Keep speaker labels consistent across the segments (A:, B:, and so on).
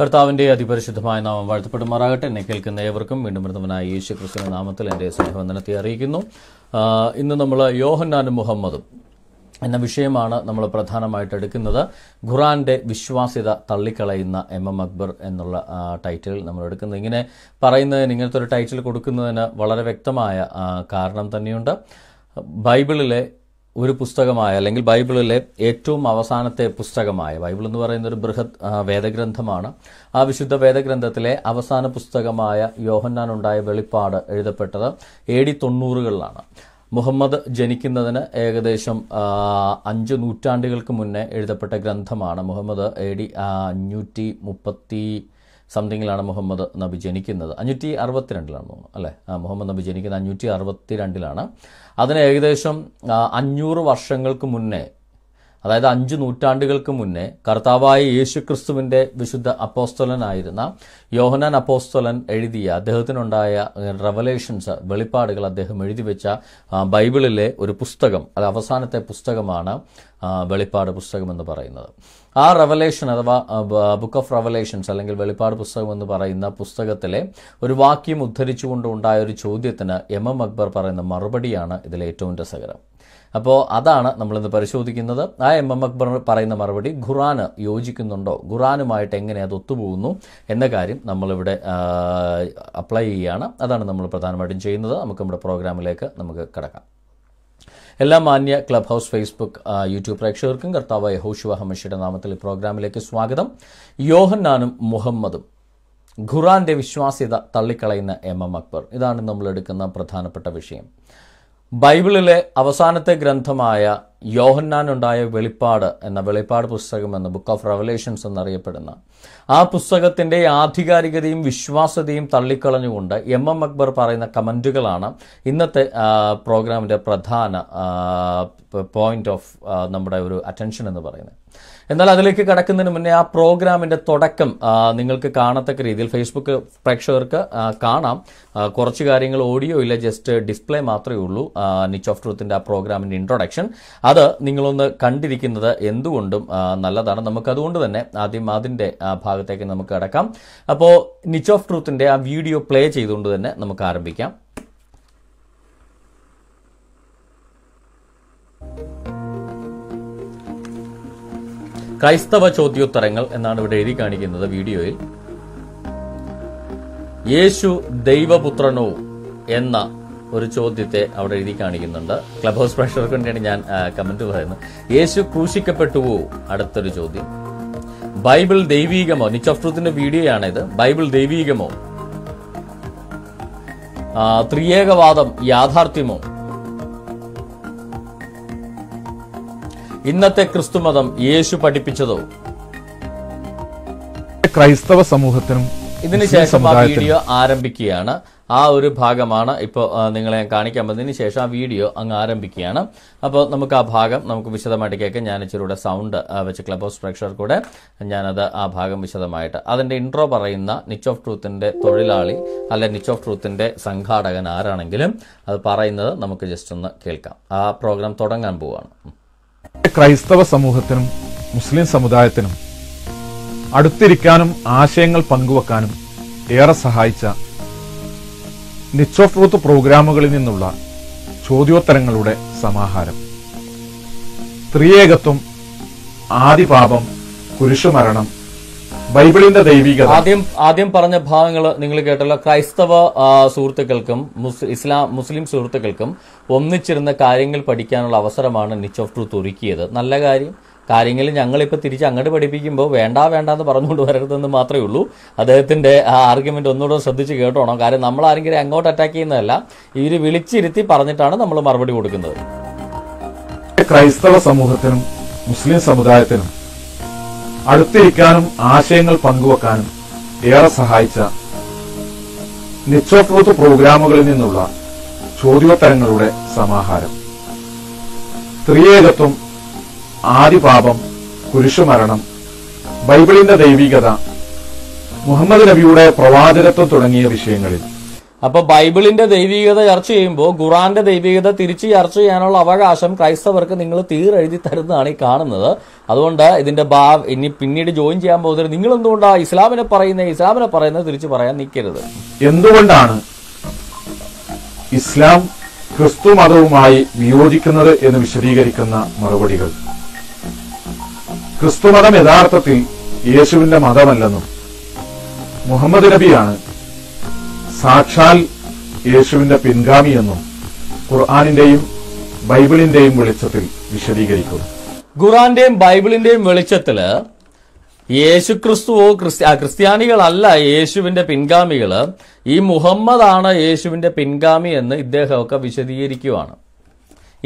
A: കർത്താവിന്റെ അതിപരിശുദ്ധമായ നാമം വാഴ്ത്തപ്പെടുമാറാകട്ടെ എന്നെ കേൾക്കുന്ന ഏവർക്കും വീണ്ടും വൃദ്ധവനായ യേശു ക്രിസ്തുവിന്റെ നാമത്തിൽ എന്റെ സ്നേഹവന്ദനത്തെ അറിയിക്കുന്നു ഇന്ന് നമ്മൾ യോഹന്നാനും മുഹമ്മദും എന്ന വിഷയമാണ് നമ്മൾ പ്രധാനമായിട്ട് എടുക്കുന്നത് ഖുറാന്റെ വിശ്വാസ്യത തള്ളിക്കളയുന്ന എം എം അക്ബർ എന്നുള്ള ടൈറ്റിൽ നമ്മൾ എടുക്കുന്നത് ഇങ്ങനെ പറയുന്നതിന് ഇങ്ങനത്തെ ഒരു ടൈറ്റിൽ കൊടുക്കുന്നതിന് വളരെ വ്യക്തമായ കാരണം തന്നെയുണ്ട് ബൈബിളിലെ ഒരു പുസ്തകമായ അല്ലെങ്കിൽ ബൈബിളിലെ ഏറ്റവും അവസാനത്തെ പുസ്തകമായ ബൈബിൾ എന്ന് പറയുന്ന ഒരു ബൃഹത് വേദഗ്രന്ഥമാണ് ആ വിശുദ്ധ വേദഗ്രന്ഥത്തിലെ അവസാന പുസ്തകമായ ഉണ്ടായ വെളിപ്പാട് എഴുതപ്പെട്ടത് എ ഡി തൊണ്ണൂറുകളിലാണ് മുഹമ്മദ് ജനിക്കുന്നതിന് ഏകദേശം അഞ്ച് നൂറ്റാണ്ടുകൾക്ക് മുന്നേ എഴുതപ്പെട്ട ഗ്രന്ഥമാണ് മുഹമ്മദ് എ ഡി അഞ്ഞൂറ്റി മുപ്പത്തി സംതിങ്ങിലാണ് മുഹമ്മദ് നബി ജനിക്കുന്നത് അഞ്ഞൂറ്റി അറുപത്തിരണ്ടിലാണ് തോന്നുന്നു അല്ലേ മുഹമ്മദ് നബി ജനിക്കുന്നത് അഞ്ഞൂറ്റി അറുപത്തിരണ്ടിലാണ് അതിന് ഏകദേശം അഞ്ഞൂറ് വർഷങ്ങൾക്ക് മുന്നേ അതായത് അഞ്ച് നൂറ്റാണ്ടുകൾക്ക് മുന്നേ കർത്താവായ യേശു ക്രിസ്തുവിൻ്റെ വിശുദ്ധ അപ്പോസ്തോലനായിരുന്ന യോഹനാൻ അപ്പോസ്തോലൻ എഴുതിയ അദ്ദേഹത്തിനുണ്ടായ റവലേഷൻസ് വെളിപ്പാടുകൾ അദ്ദേഹം എഴുതി വെച്ച ബൈബിളിലെ ഒരു പുസ്തകം അത് അവസാനത്തെ പുസ്തകമാണ് വെളിപ്പാട് പുസ്തകം എന്ന് പറയുന്നത് ആ റവലേഷൻ അഥവാ ബുക്ക് ഓഫ് റവലേഷൻസ് അല്ലെങ്കിൽ വെളിപ്പാട് പുസ്തകം എന്ന് പറയുന്ന പുസ്തകത്തിലെ ഒരു വാക്യം ഉദ്ധരിച്ചുകൊണ്ട് ഉണ്ടായ ഒരു ചോദ്യത്തിന് എം എം അക്ബർ പറയുന്ന മറുപടിയാണ് ഇതിലെ ഏറ്റവും രസകരം അപ്പോൾ അതാണ് നമ്മളിന്ന് പരിശോധിക്കുന്നത് ആ എം എം അക്ബർ പറയുന്ന മറുപടി ഖുറാന് യോജിക്കുന്നുണ്ടോ ഖുറാനുമായിട്ട് എങ്ങനെ അത് ഒത്തുപോകുന്നു എന്ന കാര്യം നമ്മളിവിടെ അപ്ലൈ ചെയ്യുകയാണ് അതാണ് നമ്മൾ പ്രധാനമായിട്ടും ചെയ്യുന്നത് നമുക്ക് നമ്മുടെ പ്രോഗ്രാമിലേക്ക് നമുക്ക് കിടക്കാം എല്ലാ മാന്യ ക്ലബ് ഹൗസ് ഫേസ്ബുക്ക് യൂട്യൂബ് പ്രേക്ഷകർക്കും കർത്താവ് ഹോഷുവ ഹമഷിയുടെ നാമത്തിൽ പ്രോഗ്രാമിലേക്ക് സ്വാഗതം യോഹന്നാനും മുഹമ്മദും ഖുറാന്റെ വിശ്വാസ്യത തള്ളിക്കളയുന്ന എം എം അക്ബർ ഇതാണ് നമ്മൾ എടുക്കുന്ന പ്രധാനപ്പെട്ട വിഷയം ബൈബിളിലെ അവസാനത്തെ ഗ്രന്ഥമായ യോഹന്നാനുണ്ടായ വെളിപ്പാട് എന്ന വെളിപ്പാട് പുസ്തകം എന്ന ബുക്ക് ഓഫ് റെവലേഷൻസ് എന്നറിയപ്പെടുന്ന ആ പുസ്തകത്തിൻ്റെ ആധികാരികതയും വിശ്വാസ്യതയും തള്ളിക്കളഞ്ഞുകൊണ്ട് എം എം അക്ബർ പറയുന്ന കമൻറ്റുകളാണ് ഇന്നത്തെ പ്രോഗ്രാമിൻ്റെ പ്രധാന പോയിന്റ് ഓഫ് നമ്മുടെ ഒരു അറ്റൻഷൻ എന്ന് പറയുന്നത് എന്നാൽ അതിലേക്ക് കടക്കുന്നതിന് മുന്നേ ആ പ്രോഗ്രാമിന്റെ തുടക്കം നിങ്ങൾക്ക് കാണത്തക്ക രീതിയിൽ ഫേസ്ബുക്ക് പ്രേക്ഷകർക്ക് കാണാം കുറച്ച് കാര്യങ്ങൾ ഓഡിയോ ഇല്ല ജസ്റ്റ് ഡിസ്പ്ലേ മാത്രമേ ഉള്ളൂ നിച്ച് ഓഫ് ട്രൂത്തിന്റെ ആ പ്രോഗ്രാമിന്റെ ഇൻട്രൊഡക്ഷൻ അത് നിങ്ങളൊന്ന് കണ്ടിരിക്കുന്നത് എന്തുകൊണ്ടും നല്ലതാണ് നമുക്ക് അതുകൊണ്ട് തന്നെ ആദ്യം അതിന്റെ ഭാഗത്തേക്ക് നമുക്ക് കടക്കാം അപ്പോൾ നിച്ച് ഓഫ് ട്രൂത്തിന്റെ ആ വീഡിയോ പ്ലേ ചെയ്തുകൊണ്ട് തന്നെ നമുക്ക് ആരംഭിക്കാം ക്രൈസ്തവ ചോദ്യോത്തരങ്ങൾ എന്നാണ് ഇവിടെ എഴുതി കാണിക്കുന്നത് വീഡിയോയിൽ യേശു ദൈവപുത്രനോ എന്ന ഒരു ചോദ്യത്തെ അവിടെ എഴുതി കാണിക്കുന്നുണ്ട് ക്ലബ് ഹൗസ് പ്രഷർക്ക് വേണ്ടിയാണ് ഞാൻ കമന്റ് പറയുന്നത് യേശു ക്രൂശിക്കപ്പെട്ടുവോ അടുത്തൊരു ചോദ്യം ബൈബിൾ ദൈവീകമോ നിച്ച് ഓഫ് ട്രൂത്തിന്റെ വീഡിയോയാണിത് ബൈബിൾ ദൈവീകമോ ത്രിയേകവാദം യാഥാർത്ഥ്യമോ ഇന്നത്തെ ക്രിസ്തുമതം യേശു പഠിപ്പിച്ചതോ
B: ക്രൈസ്തവ സമൂഹത്തിനും ഇതിനുശേഷം ആ വീഡിയോ
A: ആരംഭിക്കുകയാണ് ആ ഒരു ഭാഗമാണ് ഇപ്പോൾ നിങ്ങളെ ഞാൻ കാണിക്കാൻ പോകുന്നതിന് ശേഷം ആ വീഡിയോ അങ്ങ് ആരംഭിക്കുകയാണ് അപ്പോൾ നമുക്ക് ആ ഭാഗം നമുക്ക് വിശദമായിട്ട് കേൾക്കാം ഞാൻ ഇച്ചിരൂടെ സൗണ്ട് വെച്ച് ക്ലബ് ഹൗസ് കൂടെ ഞാനത് ആ ഭാഗം വിശദമായിട്ട് അതിൻ്റെ ഇൻട്രോ പറയുന്ന നിച്ച് ഓഫ് ട്രൂത്തിൻ്റെ തൊഴിലാളി അല്ലെ നിച്ച് ഓഫ് ട്രൂത്തിൻ്റെ സംഘാടകൻ ആരാണെങ്കിലും അത് പറയുന്നത് നമുക്ക് ജസ്റ്റ് ഒന്ന് കേൾക്കാം ആ പ്രോഗ്രാം തുടങ്ങാൻ പോവുകയാണ്
B: ക്രൈസ്തവ സമൂഹത്തിനും മുസ്ലിം സമുദായത്തിനും അടുത്തിരിക്കാനും ആശയങ്ങൾ പങ്കുവെക്കാനും ഏറെ സഹായിച്ച നിച്ച് ഓഫ് റൂത്ത് പ്രോഗ്രാമുകളിൽ നിന്നുള്ള ചോദ്യോത്തരങ്ങളുടെ സമാഹാരം സ്ത്രീയേകത്വം ആദിപാപം കുരിശുമരണം ബൈബിളിന്റെ ദൈവിക ആദ്യം
A: ആദ്യം പറഞ്ഞ ഭാഗങ്ങൾ നിങ്ങൾ കേട്ടല്ലോ ക്രൈസ്തവ സുഹൃത്തുക്കൾക്കും ഇസ്ലാം മുസ്ലിം സുഹൃത്തുക്കൾക്കും ഒന്നിച്ചിരുന്ന കാര്യങ്ങൾ പഠിക്കാനുള്ള അവസരമാണ് നിച്ച് ഓഫ് ട്രൂത്ത് ഒരുക്കിയത് നല്ല കാര്യം കാര്യങ്ങൾ ഞങ്ങളിപ്പോൾ തിരിച്ച് അങ്ങോട്ട് പഠിപ്പിക്കുമ്പോൾ വേണ്ട വേണ്ട എന്ന് പറഞ്ഞുകൊണ്ട് വരരുതെന്ന് മാത്രമേ ഉള്ളൂ അദ്ദേഹത്തിൻ്റെ ആ ആർഗ്യുമെൻ്റ് ഒന്നുകൂടെ ശ്രദ്ധിച്ച് കേട്ടോണം കാര്യം നമ്മൾ ആരെങ്കിലും അങ്ങോട്ട് അറ്റാക്ക് ചെയ്യുന്നതല്ല ഇവർ വിളിച്ചിരുത്തി പറഞ്ഞിട്ടാണ് നമ്മൾ മറുപടി കൊടുക്കുന്നത് ക്രൈസ്തവ
B: സമൂഹത്തിനും മുസ്ലിം സമുദായത്തിനും
A: അടുത്തിരിക്കാനും
B: ആശയങ്ങൾ പങ്കുവെക്കാനും ഏറെ സഹായിച്ച നിച്ചോഫ്രൂത്ത് പ്രോഗ്രാമുകളിൽ നിന്നുള്ള ചോദ്യോത്തരങ്ങളുടെ സമാഹാരം സ്ത്രീയേകത്വം ആദിപാപം കുരിശുമരണം ബൈബിളിന്റെ ദൈവികത മുഹമ്മദ് നബിയുടെ പ്രവാചകത്വം തുടങ്ങിയ വിഷയങ്ങളിൽ
A: അപ്പൊ ബൈബിളിന്റെ ദൈവികത ചർച്ച ചെയ്യുമ്പോൾ ഖുറാന്റെ ദൈവികത തിരിച്ചു ചർച്ച ചെയ്യാനുള്ള അവകാശം ക്രൈസ്തവർക്ക് നിങ്ങൾ തീരെഴുതി തരുന്നതാണ് ഈ കാണുന്നത് അതുകൊണ്ട് ഇതിന്റെ ഭാവ ഇനി പിന്നീട് ജോയിൻ ചെയ്യാൻ പോകുന്നത് നിങ്ങൾ എന്തുകൊണ്ടാ ഇസ്ലാമിനെ പറയുന്നത് ഇസ്ലാമിനെ പറയുന്നത് തിരിച്ചു പറയാൻ നിൽക്കരുത്
B: എന്തുകൊണ്ടാണ് ഇസ്ലാം ക്രിസ്തു മതവുമായി വിയോജിക്കുന്നത് എന്ന് വിശദീകരിക്കുന്ന മറുപടികൾ ക്രിസ്തുമതം യഥാർത്ഥത്തിൽ യേശുവിന്റെ മതമല്ലെന്നും മുഹമ്മദ് നബിയാണ് സാക്ഷാൽ യേശുവിന്റെ പിൻഗാമിയെന്നും ഖുർആാനിന്റെയും ബൈബിളിന്റെയും വെളിച്ചത്തിൽ വിശദീകരിക്കും
A: ഖുർആാന്റെയും ബൈബിളിന്റെയും വെളിച്ചത്തില് യേശു ക്രിസ്തുവോ ക്രിസ്ത്യ ക്രിസ്ത്യാനികളല്ല യേശുവിന്റെ പിൻഗാമികള് ഈ മുഹമ്മദാണ് യേശുവിന്റെ പിൻഗാമി എന്ന് ഇദ്ദേഹമൊക്കെ വിശദീകരിക്കുവാണ്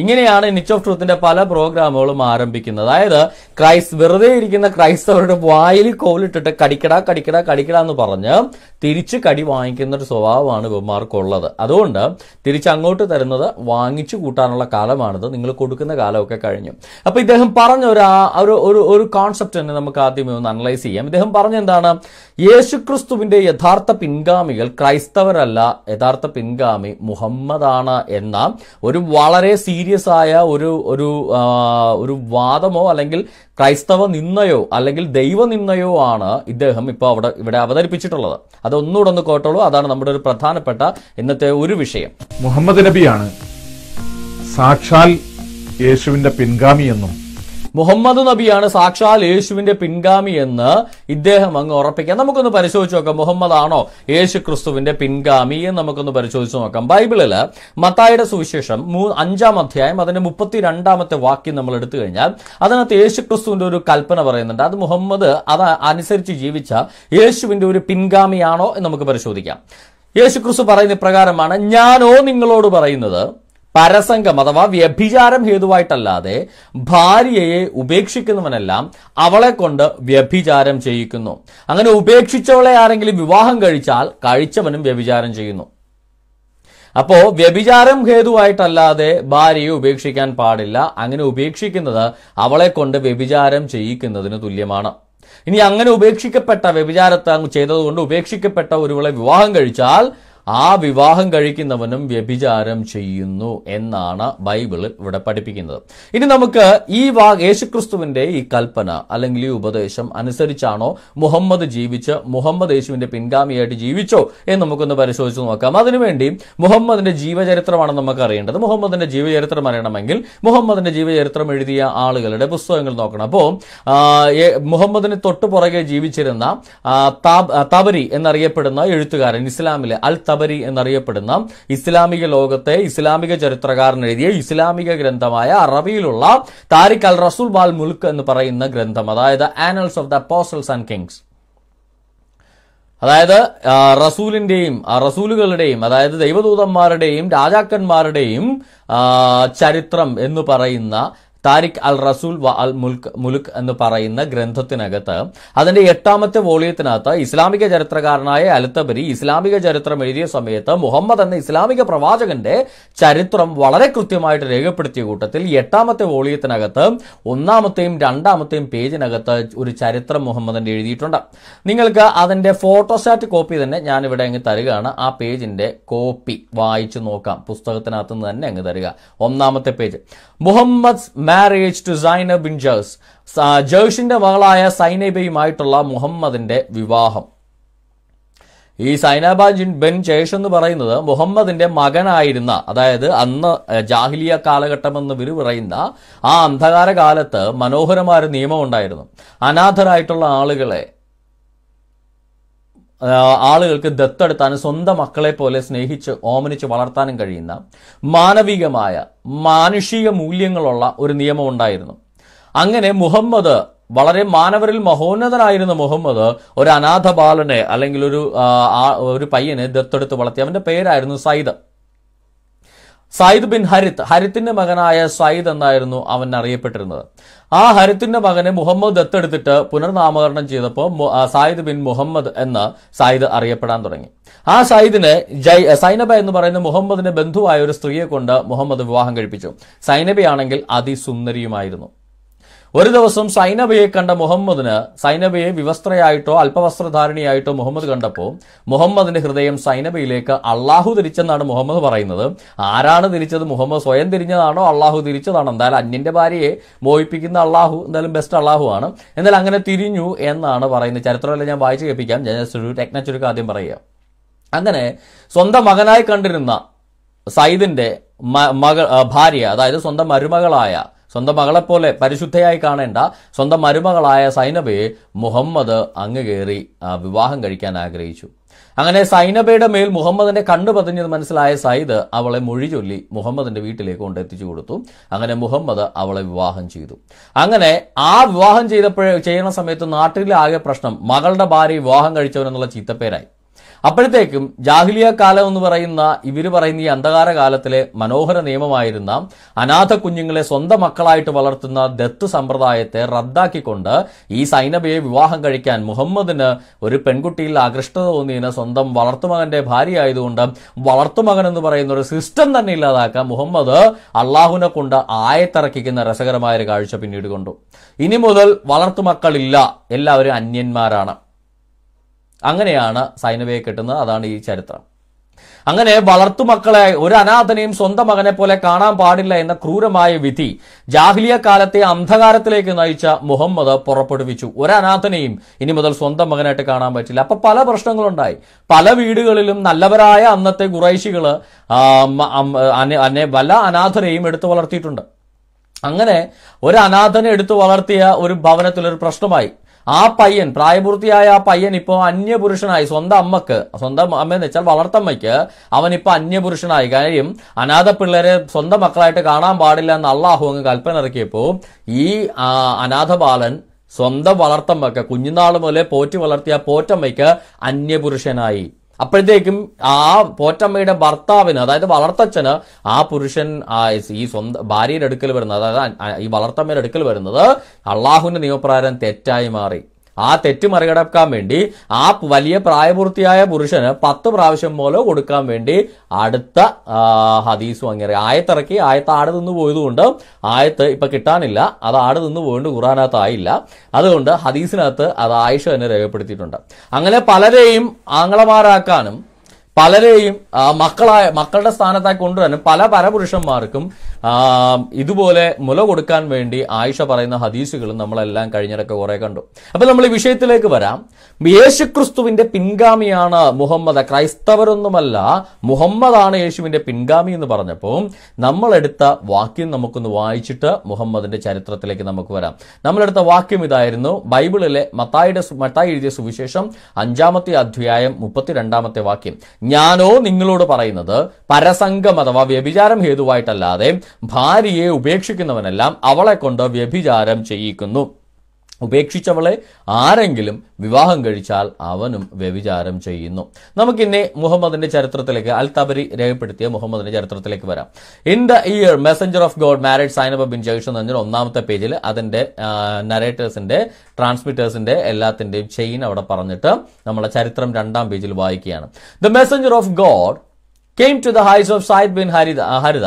A: ഇങ്ങനെയാണ് നിച്ച് ഓഫ് ട്രൂത്തിന്റെ പല പ്രോഗ്രാമുകളും ആരംഭിക്കുന്നത് അതായത് ക്രൈസ് വെറുതെ ഇരിക്കുന്ന ക്രൈസ്തവരുടെ വായിൽ കോലിട്ടിട്ട് കടിക്കടാ കടിക്കടാ കടിക്കടാ എന്ന് പറഞ്ഞ് തിരിച്ച് കടി വാങ്ങിക്കുന്ന ഒരു സ്വഭാവമാണ് ഇവന്മാർക്കുള്ളത് അതുകൊണ്ട് തിരിച്ച് അങ്ങോട്ട് തരുന്നത് വാങ്ങിച്ചു കൂട്ടാനുള്ള കാലമാണിത് നിങ്ങൾ കൊടുക്കുന്ന കാലമൊക്കെ കഴിഞ്ഞു അപ്പൊ ഇദ്ദേഹം പറഞ്ഞ ഒരു ഒരു ഒരു ഒരു കോൺസെപ്റ്റ് തന്നെ നമുക്ക് ആദ്യമേ ഒന്ന് അനലൈസ് ചെയ്യാം ഇദ്ദേഹം എന്താണ് യേശുക്രിസ്തുവിന്റെ യഥാർത്ഥ പിൻഗാമികൾ ക്രൈസ്തവരല്ല യഥാർത്ഥ പിൻഗാമി മുഹമ്മദാണ് എന്ന ഒരു വളരെ സീരിയസ് സീരിയസ് ആയ ഒരു ഒരു ഒരു വാദമോ അല്ലെങ്കിൽ ക്രൈസ്തവ നിന്നയോ അല്ലെങ്കിൽ ദൈവ നിന്നയോ ആണ് ഇദ്ദേഹം ഇപ്പോൾ അവിടെ ഇവിടെ അവതരിപ്പിച്ചിട്ടുള്ളത് അതൊന്നുകൂടെ ഒന്ന് കേട്ടോളൂ അതാണ് നമ്മുടെ ഒരു പ്രധാനപ്പെട്ട ഇന്നത്തെ ഒരു വിഷയം മുഹമ്മദ് നബിയാണ് സാക്ഷാൽ യേശുവിന്റെ
B: പിൻഗാമിയെന്നും
A: മുഹമ്മദ് നബിയാണ് സാക്ഷാൽ യേശുവിന്റെ പിൻഗാമി എന്ന് ഇദ്ദേഹം അങ്ങ് ഉറപ്പിക്കാം നമുക്കൊന്ന് പരിശോധിച്ച് നോക്കാം മുഹമ്മദ് ആണോ യേശു ക്രിസ്തുവിന്റെ പിൻഗാമി എന്ന് നമുക്കൊന്ന് പരിശോധിച്ച് നോക്കാം ബൈബിളിൽ മത്തായുടെ സുവിശേഷം അഞ്ചാം അധ്യായം അതിന്റെ മുപ്പത്തി രണ്ടാമത്തെ വാക്യം നമ്മൾ എടുത്തു കഴിഞ്ഞാൽ അതിനകത്ത് യേശു ക്രിസ്തുവിന്റെ ഒരു കൽപ്പന പറയുന്നുണ്ട് അത് മുഹമ്മദ് അത് അനുസരിച്ച് ജീവിച്ച യേശുവിന്റെ ഒരു പിൻഗാമിയാണോ എന്ന് നമുക്ക് പരിശോധിക്കാം യേശുക്രിസ്തു പറയുന്ന പ്രകാരമാണ് ഞാനോ നിങ്ങളോട് പറയുന്നത് പരസംഗം അഥവാ വ്യഭിചാരം ഹേതുവായിട്ടല്ലാതെ ഭാര്യയെ ഉപേക്ഷിക്കുന്നവനെല്ലാം അവളെ കൊണ്ട് വ്യഭിചാരം ചെയ്യിക്കുന്നു അങ്ങനെ ഉപേക്ഷിച്ചവളെ ആരെങ്കിലും വിവാഹം കഴിച്ചാൽ കഴിച്ചവനും വ്യഭിചാരം ചെയ്യുന്നു അപ്പോ വ്യഭിചാരം ഹേതുവായിട്ടല്ലാതെ ഭാര്യയെ ഉപേക്ഷിക്കാൻ പാടില്ല അങ്ങനെ ഉപേക്ഷിക്കുന്നത് അവളെ കൊണ്ട് വ്യഭിചാരം ചെയ്യിക്കുന്നതിന് തുല്യമാണ് ഇനി അങ്ങനെ ഉപേക്ഷിക്കപ്പെട്ട വ്യഭിചാരത്തെ അങ്ങ് ചെയ്തതുകൊണ്ട് ഉപേക്ഷിക്കപ്പെട്ട ഒരുവളെ വിവാഹം കഴിച്ചാൽ ആ വിവാഹം കഴിക്കുന്നവനും വ്യഭിചാരം ചെയ്യുന്നു എന്നാണ് ബൈബിളിൽ ഇവിടെ പഠിപ്പിക്കുന്നത് ഇനി നമുക്ക് ഈ വാ യേശുക്രിസ്തുവിന്റെ ഈ കൽപ്പന അല്ലെങ്കിൽ ഈ ഉപദേശം അനുസരിച്ചാണോ മുഹമ്മദ് ജീവിച്ച് മുഹമ്മദ് യേശുവിന്റെ പിൻഗാമിയായിട്ട് ജീവിച്ചോ എന്ന് നമുക്കൊന്ന് പരിശോധിച്ച് നോക്കാം അതിനുവേണ്ടി മുഹമ്മദിന്റെ ജീവചരിത്രമാണ് നമുക്ക് അറിയേണ്ടത് മുഹമ്മദിന്റെ ജീവചരിത്രം അറിയണമെങ്കിൽ മുഹമ്മദിന്റെ ജീവചരിത്രം എഴുതിയ ആളുകളുടെ പുസ്തകങ്ങൾ നോക്കണം അപ്പോൾ മുഹമ്മദിന് തൊട്ടു പുറകെ ജീവിച്ചിരുന്ന താബരി എന്നറിയപ്പെടുന്ന എഴുത്തുകാരൻ ഇസ്ലാമിലെ അൽ തബരി എന്നറിയപ്പെടുന്ന ഇസ്ലാമിക ലോകത്തെ ഇസ്ലാമിക ചരിത്രകാരൻ എഴുതിയ ഇസ്ലാമിക ഗ്രന്ഥമായ അറബിയിലുള്ള താരിഖ് അൽ റസൂൽ ബാൽ മുൽക്ക് എന്ന് പറയുന്ന ഗ്രന്ഥം അതായത് annals of the apostles and kings അതായത് റസൂലിന്റെയും റസൂലുകളുടെയും അതായത് ദൈവദൂതന്മാരുടെയും രാജാക്കന്മാരുടെയും ചരിത്രം എന്ന് പറയുന്ന താരിഖ് അൽ റസൂൽ വ അൽ മുൽക്ക് മുലുക്ക് എന്ന് പറയുന്ന ഗ്രന്ഥത്തിനകത്ത് അതിന്റെ എട്ടാമത്തെ വോളിയത്തിനകത്ത് ഇസ്ലാമിക ചരിത്രകാരനായ അലത്തബരി ഇസ്ലാമിക ചരിത്രം എഴുതിയ സമയത്ത് മുഹമ്മദ് എന്ന ഇസ്ലാമിക പ്രവാചകന്റെ ചരിത്രം വളരെ കൃത്യമായിട്ട് രേഖപ്പെടുത്തിയ കൂട്ടത്തിൽ എട്ടാമത്തെ വോളിയത്തിനകത്ത് ഒന്നാമത്തെയും രണ്ടാമത്തെയും പേജിനകത്ത് ഒരു ചരിത്രം മുഹമ്മദിന്റെ എഴുതിയിട്ടുണ്ട് നിങ്ങൾക്ക് അതിന്റെ ഫോട്ടോസാറ്റ് കോപ്പി തന്നെ ഞാൻ ഇവിടെ അങ്ങ് തരികയാണ് ആ പേജിന്റെ കോപ്പി വായിച്ചു നോക്കാം പുസ്തകത്തിനകത്ത് നിന്ന് തന്നെ അങ്ങ് തരിക ഒന്നാമത്തെ page Muhammad marriage to Zaina bin ജേഴ്സ് ജേഴ്സിന്റെ മകളായ സൈനബയുമായിട്ടുള്ള മുഹമ്മദിന്റെ വിവാഹം ഈ സൈനബ ജിൻ ബെൻ ജേഷ് എന്ന് പറയുന്നത് മുഹമ്മദിന്റെ മകനായിരുന്ന അതായത് അന്ന് ജാഹിലിയ കാലഘട്ടം എന്ന് വിരു പറയുന്ന ആ അന്ധകാര കാലത്ത് മനോഹരമായ നിയമം ഉണ്ടായിരുന്നു അനാഥരായിട്ടുള്ള ആളുകളെ ആളുകൾക്ക് ദത്തെടുത്താനും സ്വന്തം മക്കളെ പോലെ സ്നേഹിച്ച് ഓമനിച്ച് വളർത്താനും കഴിയുന്ന മാനവികമായ മാനുഷിക മൂല്യങ്ങളുള്ള ഒരു നിയമം ഉണ്ടായിരുന്നു അങ്ങനെ മുഹമ്മദ് വളരെ മാനവരിൽ മഹോന്നതനായിരുന്ന മുഹമ്മദ് ഒരു അനാഥ ബാലനെ അല്ലെങ്കിൽ ഒരു ഒരു പയ്യനെ ദത്തെടുത്ത് വളർത്തി അവന്റെ പേരായിരുന്നു സയ്യിദ് സയ്യിദ് ബിൻ ഹരിത് ഹരിത്തിന്റെ മകനായ സയ്യിദ് എന്നായിരുന്നു അവൻ അറിയപ്പെട്ടിരുന്നത് ആ ഹരിത്തിന്റെ മകനെ മുഹമ്മദ് ദത്തെടുത്തിട്ട് പുനർനാമകരണം ചെയ്തപ്പോൾ സായിദ് ബിൻ മുഹമ്മദ് എന്ന് സായിദ് അറിയപ്പെടാൻ തുടങ്ങി ആ സായിദിനെ സൈനബ എന്ന് പറയുന്ന മുഹമ്മദിന്റെ ബന്ധുവായ ഒരു സ്ത്രീയെ കൊണ്ട് മുഹമ്മദ് വിവാഹം കഴിപ്പിച്ചു സൈനബയാണെങ്കിൽ അതിസുന്ദരിയുമായിരുന്നു ഒരു ദിവസം സൈനബയെ കണ്ട മുഹമ്മദിന് സൈനബയെ വിവസ്ത്രയായിട്ടോ അല്പവസ്ത്രധാരണിയായിട്ടോ മുഹമ്മദ് കണ്ടപ്പോൾ മുഹമ്മദിന്റെ ഹൃദയം സൈനബയിലേക്ക് അള്ളാഹു തിരിച്ചെന്നാണ് മുഹമ്മദ് പറയുന്നത് ആരാണ് തിരിച്ചത് മുഹമ്മദ് സ്വയം തിരിഞ്ഞതാണോ അള്ളാഹു തിരിച്ചതാണോ എന്തായാലും അന്യന്റെ ഭാര്യയെ മോഹിപ്പിക്കുന്ന അള്ളാഹു എന്തായാലും ബെസ്റ്റ് അള്ളാഹു ആണ് എന്നാൽ അങ്ങനെ തിരിഞ്ഞു എന്നാണ് പറയുന്നത് ചരിത്രമല്ല ഞാൻ വായിച്ചു കേൾപ്പിക്കാം ഞാൻ ഒരു ടെക്ന ചുരുക്കം ആദ്യം പറയുക അങ്ങനെ സ്വന്തം മകനായി കണ്ടിരുന്ന സൈദിന്റെ മകൾ ഭാര്യ അതായത് സ്വന്തം മരുമകളായ സ്വന്തം മകളെപ്പോലെ പരിശുദ്ധയായി കാണേണ്ട സ്വന്തം മരുമകളായ സൈനബയെ മുഹമ്മദ് അങ്ങുകേറി വിവാഹം കഴിക്കാൻ ആഗ്രഹിച്ചു അങ്ങനെ സൈനബയുടെ മേൽ മുഹമ്മദിന്റെ കണ്ണു പതിഞ്ഞത് മനസ്സിലായ സൈദ് അവളെ മൊഴി ചൊല്ലി മുഹമ്മദിന്റെ വീട്ടിലേക്ക് കൊണ്ടെത്തിച്ചു കൊടുത്തു അങ്ങനെ മുഹമ്മദ് അവളെ വിവാഹം ചെയ്തു അങ്ങനെ ആ വിവാഹം ചെയ്തപ്പോഴേ ചെയ്യുന്ന സമയത്ത് നാട്ടിലെ ആകെ പ്രശ്നം മകളുടെ ഭാര്യ വിവാഹം കഴിച്ചവൻ എന്നുള്ള ചീത്തപ്പേരായി അപ്പോഴത്തേക്കും ജാഹിലിയ കാലം എന്ന് പറയുന്ന ഇവർ പറയുന്ന ഈ അന്ധകാര കാലത്തിലെ മനോഹര നിയമമായിരുന്ന അനാഥ കുഞ്ഞുങ്ങളെ സ്വന്തം മക്കളായിട്ട് വളർത്തുന്ന ദത്ത് സമ്പ്രദായത്തെ റദ്ദാക്കിക്കൊണ്ട് ഈ സൈനബയെ വിവാഹം കഴിക്കാൻ മുഹമ്മദിന് ഒരു പെൺകുട്ടിയിൽ ആകൃഷ്ടത തോന്നിയതിന് സ്വന്തം വളർത്തുമകന്റെ ഭാര്യയായതുകൊണ്ട് വളർത്തുമകൻ എന്ന് പറയുന്ന ഒരു സിസ്റ്റം തന്നെ ഇല്ലാതാക്കാൻ മുഹമ്മദ് അള്ളാഹുവിനെ കൊണ്ട് ആയത്തിറക്കിക്കുന്ന രസകരമായ ഒരു കാഴ്ച പിന്നീട് കൊണ്ടു ഇനി മുതൽ വളർത്തുമക്കളില്ല എല്ലാവരും അന്യന്മാരാണ് അങ്ങനെയാണ് സൈനവയെ കിട്ടുന്നത് അതാണ് ഈ ചരിത്രം അങ്ങനെ വളർത്തുമക്കളെ ഒരു അനാഥനെയും സ്വന്തം മകനെ പോലെ കാണാൻ പാടില്ല എന്ന ക്രൂരമായ വിധി ജാഹ്ലിയ കാലത്തെ അന്ധകാരത്തിലേക്ക് നയിച്ച മുഹമ്മദ് പുറപ്പെടുവിച്ചു ഒരു അനാഥനെയും ഇനി മുതൽ സ്വന്തം മകനായിട്ട് കാണാൻ പറ്റില്ല അപ്പൊ പല പ്രശ്നങ്ങളുണ്ടായി പല വീടുകളിലും നല്ലവരായ അന്നത്തെ കുറൈശികൾ പല അനാഥരെയും എടുത്തു വളർത്തിയിട്ടുണ്ട് അങ്ങനെ ഒരു അനാഥനെ എടുത്തു വളർത്തിയ ഒരു ഭവനത്തിലൊരു പ്രശ്നമായി ആ പയ്യൻ പ്രായപൂർത്തിയായ ആ പയ്യൻ ഇപ്പോൾ അന്യപുരുഷനായി സ്വന്തം അമ്മക്ക് സ്വന്തം അമ്മ എന്ന് വെച്ചാൽ വളർത്തമ്മയ്ക്ക് അവൻ ഇപ്പോൾ അന്യപുരുഷനായി കാര്യം അനാഥ പിള്ളേരെ സ്വന്തം മക്കളായിട്ട് കാണാൻ പാടില്ല എന്ന് അള്ളാഹു അങ്ങ് കൽപ്പന ഇറക്കിയപ്പോൾ ഈ അനാഥ ബാലൻ സ്വന്തം വളർത്തമ്മയ്ക്ക് കുഞ്ഞുനാൾ മുതലേ പോറ്റി വളർത്തിയ പോറ്റമ്മയ്ക്ക് അന്യപുരുഷനായി അപ്പോഴത്തേക്കും ആ പോറ്റമ്മയുടെ ഭർത്താവിന് അതായത് വളർത്തച്ഛന് ആ പുരുഷൻ ഈ സ്വന്തം ഭാര്യയുടെ അടുക്കൽ വരുന്നത് അതായത് ഈ വളർത്തമ്മയുടെ അടുക്കൽ വരുന്നത് അള്ളാഹുവിന്റെ നിയമപ്രകാരം തെറ്റായി മാറി ആ തെറ്റ് മറികടക്കാൻ വേണ്ടി ആ വലിയ പ്രായപൂർത്തിയായ പുരുഷന് പത്ത് പ്രാവശ്യം പോലെ കൊടുക്കാൻ വേണ്ടി അടുത്ത ഹദീസും അങ്ങനെ ആയത്തിറക്കി ആയത്ത് ആട് നിന്ന് പോയതുകൊണ്ട് ആയത്ത് ഇപ്പൊ കിട്ടാനില്ല അത് ആട് നിന്ന് പോയിട്ട് ഖുറാനകത്ത് ആയില്ല അതുകൊണ്ട് ഹദീസിനകത്ത് അത് ആയിഷ തന്നെ രേഖപ്പെടുത്തിയിട്ടുണ്ട് അങ്ങനെ പലരെയും ആംഗ്ലമാരാക്കാനും പലരെയും മക്കളായ മക്കളുടെ സ്ഥാനത്തായി കൊണ്ടുവരാനും പല പരപുരുഷന്മാർക്കും ഇതുപോലെ മുല കൊടുക്കാൻ വേണ്ടി ആയിഷ പറയുന്ന ഹദീസുകളും നമ്മളെല്ലാം കഴിഞ്ഞിടക്ക് കുറെ കണ്ടു അപ്പൊ നമ്മൾ ഈ വിഷയത്തിലേക്ക് വരാം യേശുക്രിസ്തുവിന്റെ പിൻഗാമിയാണ് മുഹമ്മദ് ക്രൈസ്തവരൊന്നുമല്ല മുഹമ്മദാണ് യേശുവിന്റെ പിൻഗാമി എന്ന് പറഞ്ഞപ്പോൾ നമ്മളെടുത്ത വാക്യം നമുക്കൊന്ന് വായിച്ചിട്ട് മുഹമ്മദിന്റെ ചരിത്രത്തിലേക്ക് നമുക്ക് വരാം നമ്മളെടുത്ത വാക്യം ഇതായിരുന്നു ബൈബിളിലെ മത്തായിയുടെ മത്തായി എഴുതിയ സുവിശേഷം അഞ്ചാമത്തെ അധ്യായം മുപ്പത്തിരണ്ടാമത്തെ വാക്യം ഞാനോ നിങ്ങളോട് പറയുന്നത് പരസംഗം അഥവാ വ്യഭിചാരം ഹേതുവായിട്ടല്ലാതെ ഭാര്യയെ ഉപേക്ഷിക്കുന്നവനെല്ലാം അവളെ കൊണ്ട് വ്യഭിചാരം ചെയ്യിക്കുന്നു ഉപേക്ഷിച്ചവളെ ആരെങ്കിലും വിവാഹം കഴിച്ചാൽ അവനും വ്യഭിചാരം ചെയ്യുന്നു നമുക്കിന്നെ മുഹമ്മദിന്റെ ചരിത്രത്തിലേക്ക് അൽ തബരി രേഖപ്പെടുത്തിയ മുഹമ്മദിന്റെ ചരിത്രത്തിലേക്ക് വരാം in the year messenger of God marriage Zainab bin Jahsh പറഞ്ഞ ഒന്നാമത്തെ പേജിൽ അതിന്റെ നരേറ്റേഴ്സിന്റെ ട്രാൻസ്മിറ്റേഴ്സിന്റെ എല്ലാത്തിന്റെയും ചെയിൻ അവിടെ പറഞ്ഞിട്ട് നമ്മളെ ചരിത്രം രണ്ടാം പേജിൽ വായിക്കുകയാണ് the messenger of God came to the house of Zaid bin Haritha Haritha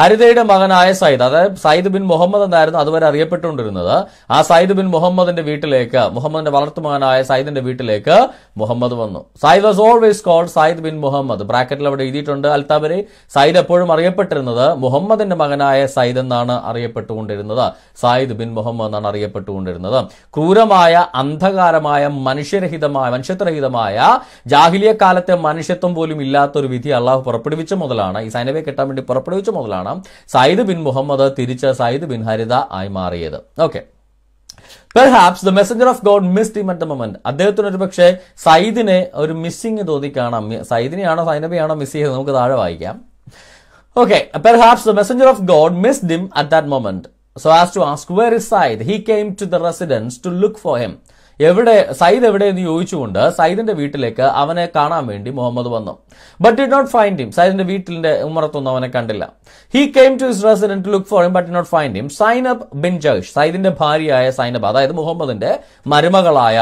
A: ഹരിതയുടെ മകനായ സയ്യിദ് അതായത് സയ്യിദ് ബിൻ മുഹമ്മദ് എന്നായിരുന്നു അതുവരെ അറിയപ്പെട്ടുകൊണ്ടിരുന്നത് ആ സയ്യിദ് ബിൻ മുഹമ്മദിന്റെ വീട്ടിലേക്ക് മുഹമ്മദിന്റെ വളർത്തു മകനായ സയ്യിദിന്റെ വീട്ടിലേക്ക് മുഹമ്മദ് വന്നു Sayyid was always called Sayyid bin Muhammad ബ്രാക്കറ്റിൽ അവിടെ എഴുതിയിട്ടുണ്ട് അൽത്താബരി സയ്യിദ് എപ്പോഴും അറിയപ്പെട്ടിരുന്നത് മുഹമ്മദിന്റെ മകനായ സയ്യിദ് എന്നാണ് അറിയപ്പെട്ടുകൊണ്ടിരുന്നത് സയ്യിദ് ബിൻ മുഹമ്മദ് എന്നാണ് അറിയപ്പെട്ടുകൊണ്ടിരുന്നത് ക്രൂരമായ അന്ധകാരമായ മനുഷ്യരഹിതമായ മനുഷ്യത്വരഹിതമായ ജാഹിലിയ കാലത്തെ മനുഷ്യത്വം പോലും ഇല്ലാത്തൊരു വിധി അള്ളാഹു പുറപ്പെടുവിച്ച മുതലാണ് ഈ സൈനവയെ കെട്ടാൻ വേണ്ടി പുറപ്പെടുവിച്ച മുതലാണ് എന്നുള്ളതാണ് സയ്യിദ് ബിൻ മുഹമ്മദ് തിരിച്ച് സയ്യിദ് ബിൻ ഹരിത ആയി മാറിയത് okay perhaps the messenger of God missed him at the moment അദ്ദേഹത്തിന് ഒരു പക്ഷേ സയ്യിദിനെ ഒരു മിസ്സിംഗ് തോതി കാണാം സയ്യിദിനെയാണോ സൈനബിയാണോ മിസ് ചെയ്തത് നമുക്ക് താഴെ വായിക്കാം okay perhaps the messenger of God missed him at that moment so as to ask where is Zaid he came to the residence to look for him എവിടെ സയ്യിദ് എവിടെ എന്ന് ചോദിച്ചുകൊണ്ട് സയ്യിദിന്റെ വീട്ടിലേക്ക് അവനെ കാണാൻ വേണ്ടി മുഹമ്മദ് വന്നു but did not find him സയ്യിദിന്റെ വീട്ടിലെ ഉമ്മറത്തൊന്നും അവനെ കണ്ടില്ല he came to his resident to look for him but not find him Zainab bin Jahsh സയ്യിദിന്റെ ഭാര്യയായ സൈനബ് അതായത് മുഹമ്മദിന്റെ മരുമകളായ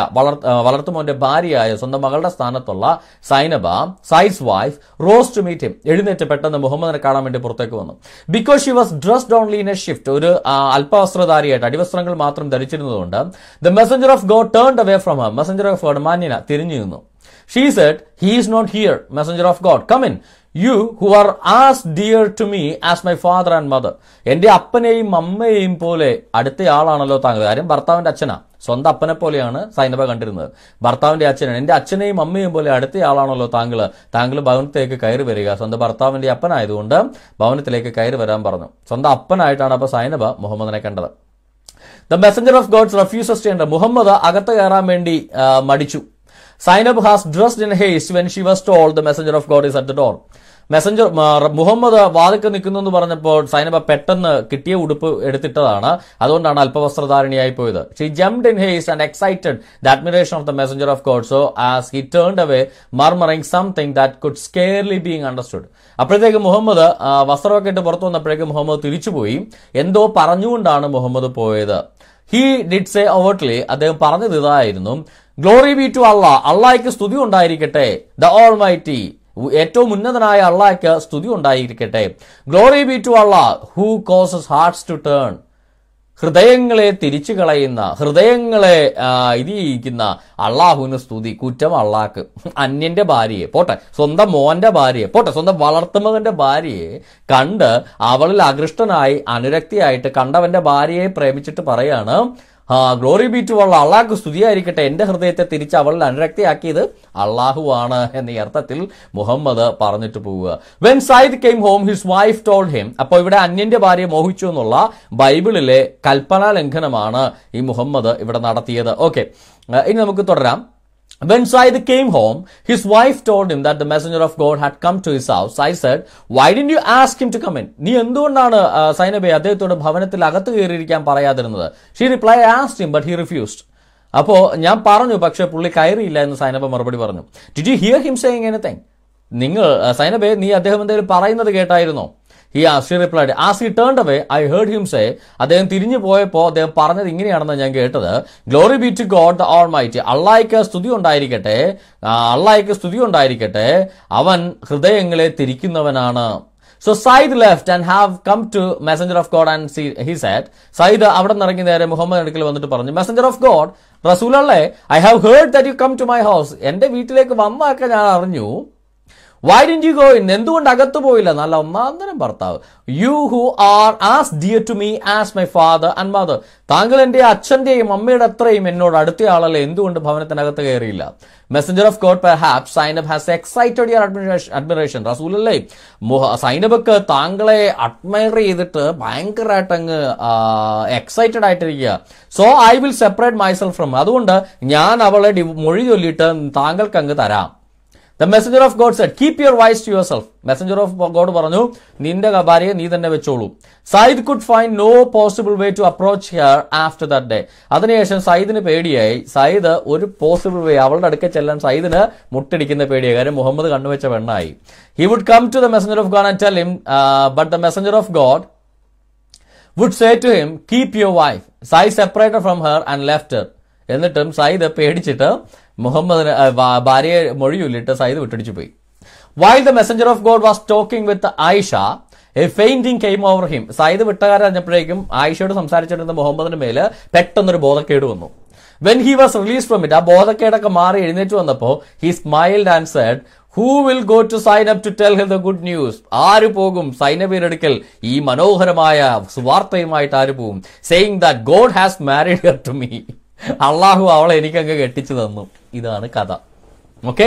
A: വളർത്തുമോന്റെ ഭാര്യയായ സ്വന്തം മകളുടെ സ്ഥാനത്തുള്ള സൈനബ സൈസ് wife rose to meet him എഴുന്നേറ്റ് പെട്ടെന്ന് മുഹമ്മദിനെ കാണാൻ വേണ്ടി പുറത്തേക്ക് വന്നു because she was dressed only in a shift ഒരു അല്പവസ്ത്രധാരിയായിട്ട് അടിവസ്ത്രങ്ങൾ മാത്രം ധരിച്ചിരുന്നതുകൊണ്ട് the messenger of God turned away from her messenger of God മാന്യന തിരിഞ്ഞു നിന്നു she said he is not here messenger of God come in you who are as dear to me as my father and mother എന്റെ അപ്പനെയും അമ്മയെയും പോലെ അടുത്തയാളാണല്ലോ താങ്കൾ കാര്യം ഭർത്താവിന്റെ അച്ഛനാ സ്വന്തം അപ്പനെ പോലെയാണ് സൈനബ കണ്ടിരുന്നത് ഭർത്താവിന്റെ അച്ഛനാണ് എന്റെ അച്ഛനെയും അമ്മയും പോലെ അടുത്തയാളാണല്ലോ താങ്കൾ താങ്കൾ ഭവനത്തിലേക്ക് കയറി വരിക സ്വന്തം ഭർത്താവിന്റെ അപ്പനായതുകൊണ്ട് ഭവനത്തിലേക്ക് കയറി വരാൻ പറഞ്ഞു സ്വന്തം അപ്പനായിട്ടാണ് അപ്പൊ സൈനബ മുഹമ്മദിനെ കണ്ടത് The messenger of God's refuses to enter. Muhammad Agatha Mendi uh, Madichu. Sign up dressed in haste when she was told the messenger of God is at the door. Messenger Muhammad വാതിക്ക് നിൽക്കുന്നു എന്ന് പറഞ്ഞപ്പോൾ സൈനബ പെട്ടെന്ന് കിട്ടിയ ഉടുപ്പ് എടുത്തിട്ടതാണ് അതുകൊണ്ടാണ് അല്പവസ്ത്രധാരണിയായി പോയത് she jumped in haste and excited the admiration of the messenger of God so as he turned away murmuring something that could scarcely being understood അപ്പോഴത്തേക്ക് മുഹമ്മദ് വസ്ത്രമൊക്കെ ഇട്ട് പുറത്തു വന്നപ്പോഴേക്ക് മുഹമ്മദ് തിരിച്ചുപോയി എന്തോ പറഞ്ഞുകൊണ്ടാണ് മുഹമ്മദ് പോയത് ഹീ ഡിഡ് സേ ഓവർട്ട്ലി അദ്ദേഹം പറഞ്ഞത് ഇതായിരുന്നു ഗ്ലോറി ബി ടു അള്ളാ അള്ളാഹിക്ക് സ്തുതി ഉണ്ടായിരിക്കട്ടെ ദ ഓൾ മൈറ്റി ഏറ്റവും ഉന്നതനായ അള്ളാഹ്ക്ക് സ്തുതി ഉണ്ടായിരിക്കട്ടെ glory be to Allah who causes hearts to turn ഹൃദയങ്ങളെ തിരിച്ചു കളയുന്ന ഹൃദയങ്ങളെ ഇത് ചെയ്യിക്കുന്ന അള്ളാഹുവിന് സ്തുതി കുറ്റം അള്ളാഹ്ക്ക് അന്യന്റെ ഭാര്യയെ പോട്ടെ സ്വന്തം മോന്റെ ഭാര്യയെ പോട്ടെ സ്വന്തം വളർത്തുമകന്റെ ഭാര്യയെ കണ്ട് അവളിൽ അകൃഷ്ടനായി അനുരക്തിയായിട്ട് കണ്ടവന്റെ ഭാര്യയെ പ്രേമിച്ചിട്ട് പറയാണ് ആ ഗ്ലോറി ബി ടു അള്ളാഹ് സ്തുതിയായിരിക്കട്ടെ എൻ്റെ ഹൃദയത്തെ തിരിച്ച് അവൾ അനുരക്തിയാക്കിയത് ആണ് എന്ന അർത്ഥത്തിൽ മുഹമ്മദ് പറഞ്ഞിട്ട് പോവുക when Zaid came home his wife told him അപ്പോൾ ഇവിടെ അന്യന്റെ ഭാര്യ മോഹിച്ചു എന്നുള്ള ബൈബിളിലെ കൽപ്പനാ ലംഘനമാണ് ഈ മുഹമ്മദ് ഇവിടെ നടത്തിയത് ഓക്കെ ഇനി നമുക്ക് തുടരാം When Said came home, his wife told him that the messenger of God had come to his house. I said, why didn't you ask him to come in? നീ എന്തുകൊണ്ടാണ് സൈനബെ അദ്ദേഹത്തോട് ഭവനത്തിൽ അകത്ത് കയറിയിരിക്കാൻ പറയാതിരുന്നത് she reply asked him but he refused അപ്പോൾ ഞാൻ പറഞ്ഞു പക്ഷേ പുള്ളി കയറിയില്ല എന്ന് സൈനബ മറുപടി പറഞ്ഞു did you hear him saying anything നിങ്ങൾ സൈനബെ നീ അദ്ദേഹം എന്തെങ്കിലും പറയുന്നത് കേട്ടായിരുന്നോ he as she replied as he turn away I heard him say അദ്ദേഹം തിരിഞ്ഞു പോയപ്പോൾ അദ്ദേഹം പറഞ്ഞത് ഇങ്ങനെയാണെന്ന് ഞാൻ കേട്ടത് glory be to God the almighty അള്ളായിക്ക് സ്തുതി ഉണ്ടായിരിക്കട്ടെ അള്ളായിക്ക് സ്തുതി ഉണ്ടായിരിക്കട്ടെ അവൻ ഹൃദയങ്ങളെ തിരിക്കുന്നവനാണ് so Zaid left and have come to messenger of God and see he sat Zaid അവിടെ നിറങ്ങി നേരെ മുഹമ്മദ് അടുക്കൽ വന്നിട്ട് പറഞ്ഞു മെസഞ്ചർ ഓഫ് ഗോഡ് റസൂലല്ലേ I have heard that you come to my house എന്റെ വീട്ടിലേക്ക് വന്നൊക്കെ ഞാൻ അറിഞ്ഞു why didn't you go in എന്തുകൊണ്ട് അകത്ത് പോയില്ല നല്ല ഒന്നാന്തരം ഭർത്താവ് you who are as dear to me as my father and mother താങ്കൾ എന്റെ അച്ഛന്റെയും അമ്മയുടെ അത്രയും എന്നോട് അടുത്ത ആളല്ലേ എന്തുകൊണ്ട് ഭവനത്തിനകത്ത് കയറിയില്ല messenger of God perhaps Zainab has excited your admiration റസൂൽ അല്ലേ സൈനബക്ക് താങ്കളെ അഡ്മയർ ചെയ്തിട്ട് ഭയങ്കരമായിട്ട് അങ്ങ് എക്സൈറ്റഡ് ആയിട്ടിരിക്കുക so I will separate myself from അതുകൊണ്ട് ഞാൻ അവളെ മൊഴി ചൊല്ലിയിട്ട് താങ്കൾക്ക് അങ്ങ് തരാം the messenger of God said keep your wife to yourself messenger of God പറഞ്ഞു നിന്റെ ഭാര്യയെ നീ തന്നെ വെച്ചോളൂ Sayyid could find no possible way to approach her after that day അതിനുശേഷം സയ്യിദിന് പേടിയായി സയ്യിദ് ഒരു പോസിബിൾ വേ അവളുടെ അടുക്കെ ചെല്ലാൻ സയ്യിദിന് മുട്ടടിക്കുന്ന പേടിയായി കാര്യം മുഹമ്മദ് കണ്ണുവെച്ച പെണ്ണായി he would come to the messenger of God and tell him but the messenger of God would say to him keep your wife Zaid separated from her and left എന്നിട്ടും Sayyid പേടിച്ചിട്ട് മുഹമ്മദിന് ഭാര്യയെ മൊഴിയുല്ലിട്ട് Sayyid വിട്ടടിച്ചു പോയി why the messenger of God was talking with Aisha a fainting came over him Sayyid വിട്ടകാരൻ അറിഞ്ഞപ്പോഴേക്കും ആയിഷയോട് സംസാരിച്ചിരുന്ന മുഹമ്മദിന് മേല് പെട്ടെന്നൊരു ബോധക്കേട് വന്നു when he was release from it ആ ബോധക്കേടൊക്കെ മാറി എഴുന്നേറ്റ് വന്നപ്പോൾ he smiled and said who will go to Zainab to tell him the good news ആര് പോകും സൈനബീരെടുക്കൽ ഈ മനോഹരമായ സുവാർത്തയുമായിട്ട് ആര് പോകും saying that God has married her to me അള്ളാഹു അവളെ എനിക്കങ്ങ് കെട്ടിച്ചു തന്നു ഇതാണ് കഥ ഓക്കെ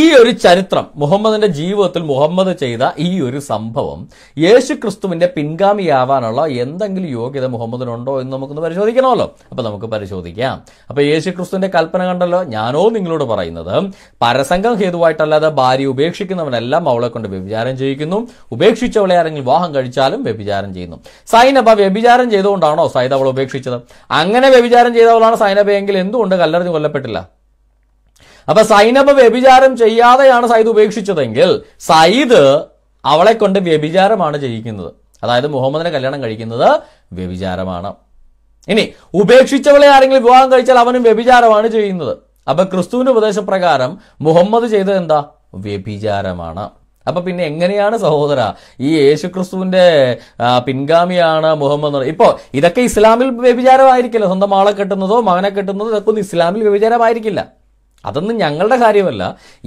A: ഈ ഒരു ചരിത്രം മുഹമ്മദിന്റെ ജീവിതത്തിൽ മുഹമ്മദ് ചെയ്ത ഈ ഒരു സംഭവം യേശു ക്രിസ്തുവിന്റെ പിൻഗാമിയാവാനുള്ള എന്തെങ്കിലും യോഗ്യത മുഹമ്മദിനുണ്ടോ എന്ന് നമുക്കൊന്ന് പരിശോധിക്കണമല്ലോ അപ്പൊ നമുക്ക് പരിശോധിക്കാം അപ്പൊ യേശു ക്രിസ്തുവിന്റെ കൽപ്പന കണ്ടല്ലോ ഞാനോ നിങ്ങളോട് പറയുന്നത് പരസംഗം ഹേതുവായിട്ടല്ലാതെ ഭാര്യ ഉപേക്ഷിക്കുന്നവനെല്ലാം അവളെ കൊണ്ട് വ്യഭിചാരം ചെയ്യിക്കുന്നു ഉപേക്ഷിച്ചവളെ ആരെങ്കിലും വാഹം കഴിച്ചാലും വ്യഭിചാരം ചെയ്യുന്നു സൈനബ വ്യഭിചാരം ചെയ്തുകൊണ്ടാണോ സൈദ അവൾ ഉപേക്ഷിച്ചത് അങ്ങനെ വ്യഭിചാരം ചെയ്തവളാണ് സൈനബയെങ്കിൽ എന്തുകൊണ്ട് കല്ലറിഞ്ഞ് കൊല്ലപ്പെട്ടില്ല അപ്പൊ സൈനബ് വ്യഭിചാരം ചെയ്യാതെയാണ് സയ്യിദ് ഉപേക്ഷിച്ചതെങ്കിൽ സയ്യിദ് അവളെ കൊണ്ട് വ്യഭിചാരമാണ് ചെയ്യിക്കുന്നത് അതായത് മുഹമ്മദിനെ കല്യാണം കഴിക്കുന്നത് വ്യഭിചാരമാണ് ഇനി ഉപേക്ഷിച്ചവളെ ആരെങ്കിലും വിവാഹം കഴിച്ചാൽ അവനും വ്യഭിചാരമാണ് ചെയ്യുന്നത് അപ്പൊ ക്രിസ്തുവിന്റെ ഉപദേശപ്രകാരം മുഹമ്മദ് ചെയ്തത് എന്താ വ്യഭിചാരമാണ് അപ്പൊ പിന്നെ എങ്ങനെയാണ് സഹോദര ഈ യേശു ക്രിസ്തുവിന്റെ പിൻഗാമിയാണ് മുഹമ്മദ് ഇപ്പോ ഇതൊക്കെ ഇസ്ലാമിൽ വ്യഭിചാരമായിരിക്കില്ല സ്വന്തം ആളെ കെട്ടുന്നതോ മകനെ കെട്ടുന്നതോ ഇതൊക്കെ ഒന്നും ഇസ്ലാമിൽ വ്യഭിചാരമായിരിക്കില്ല അതൊന്നും ഞങ്ങളുടെ കാര്യമല്ല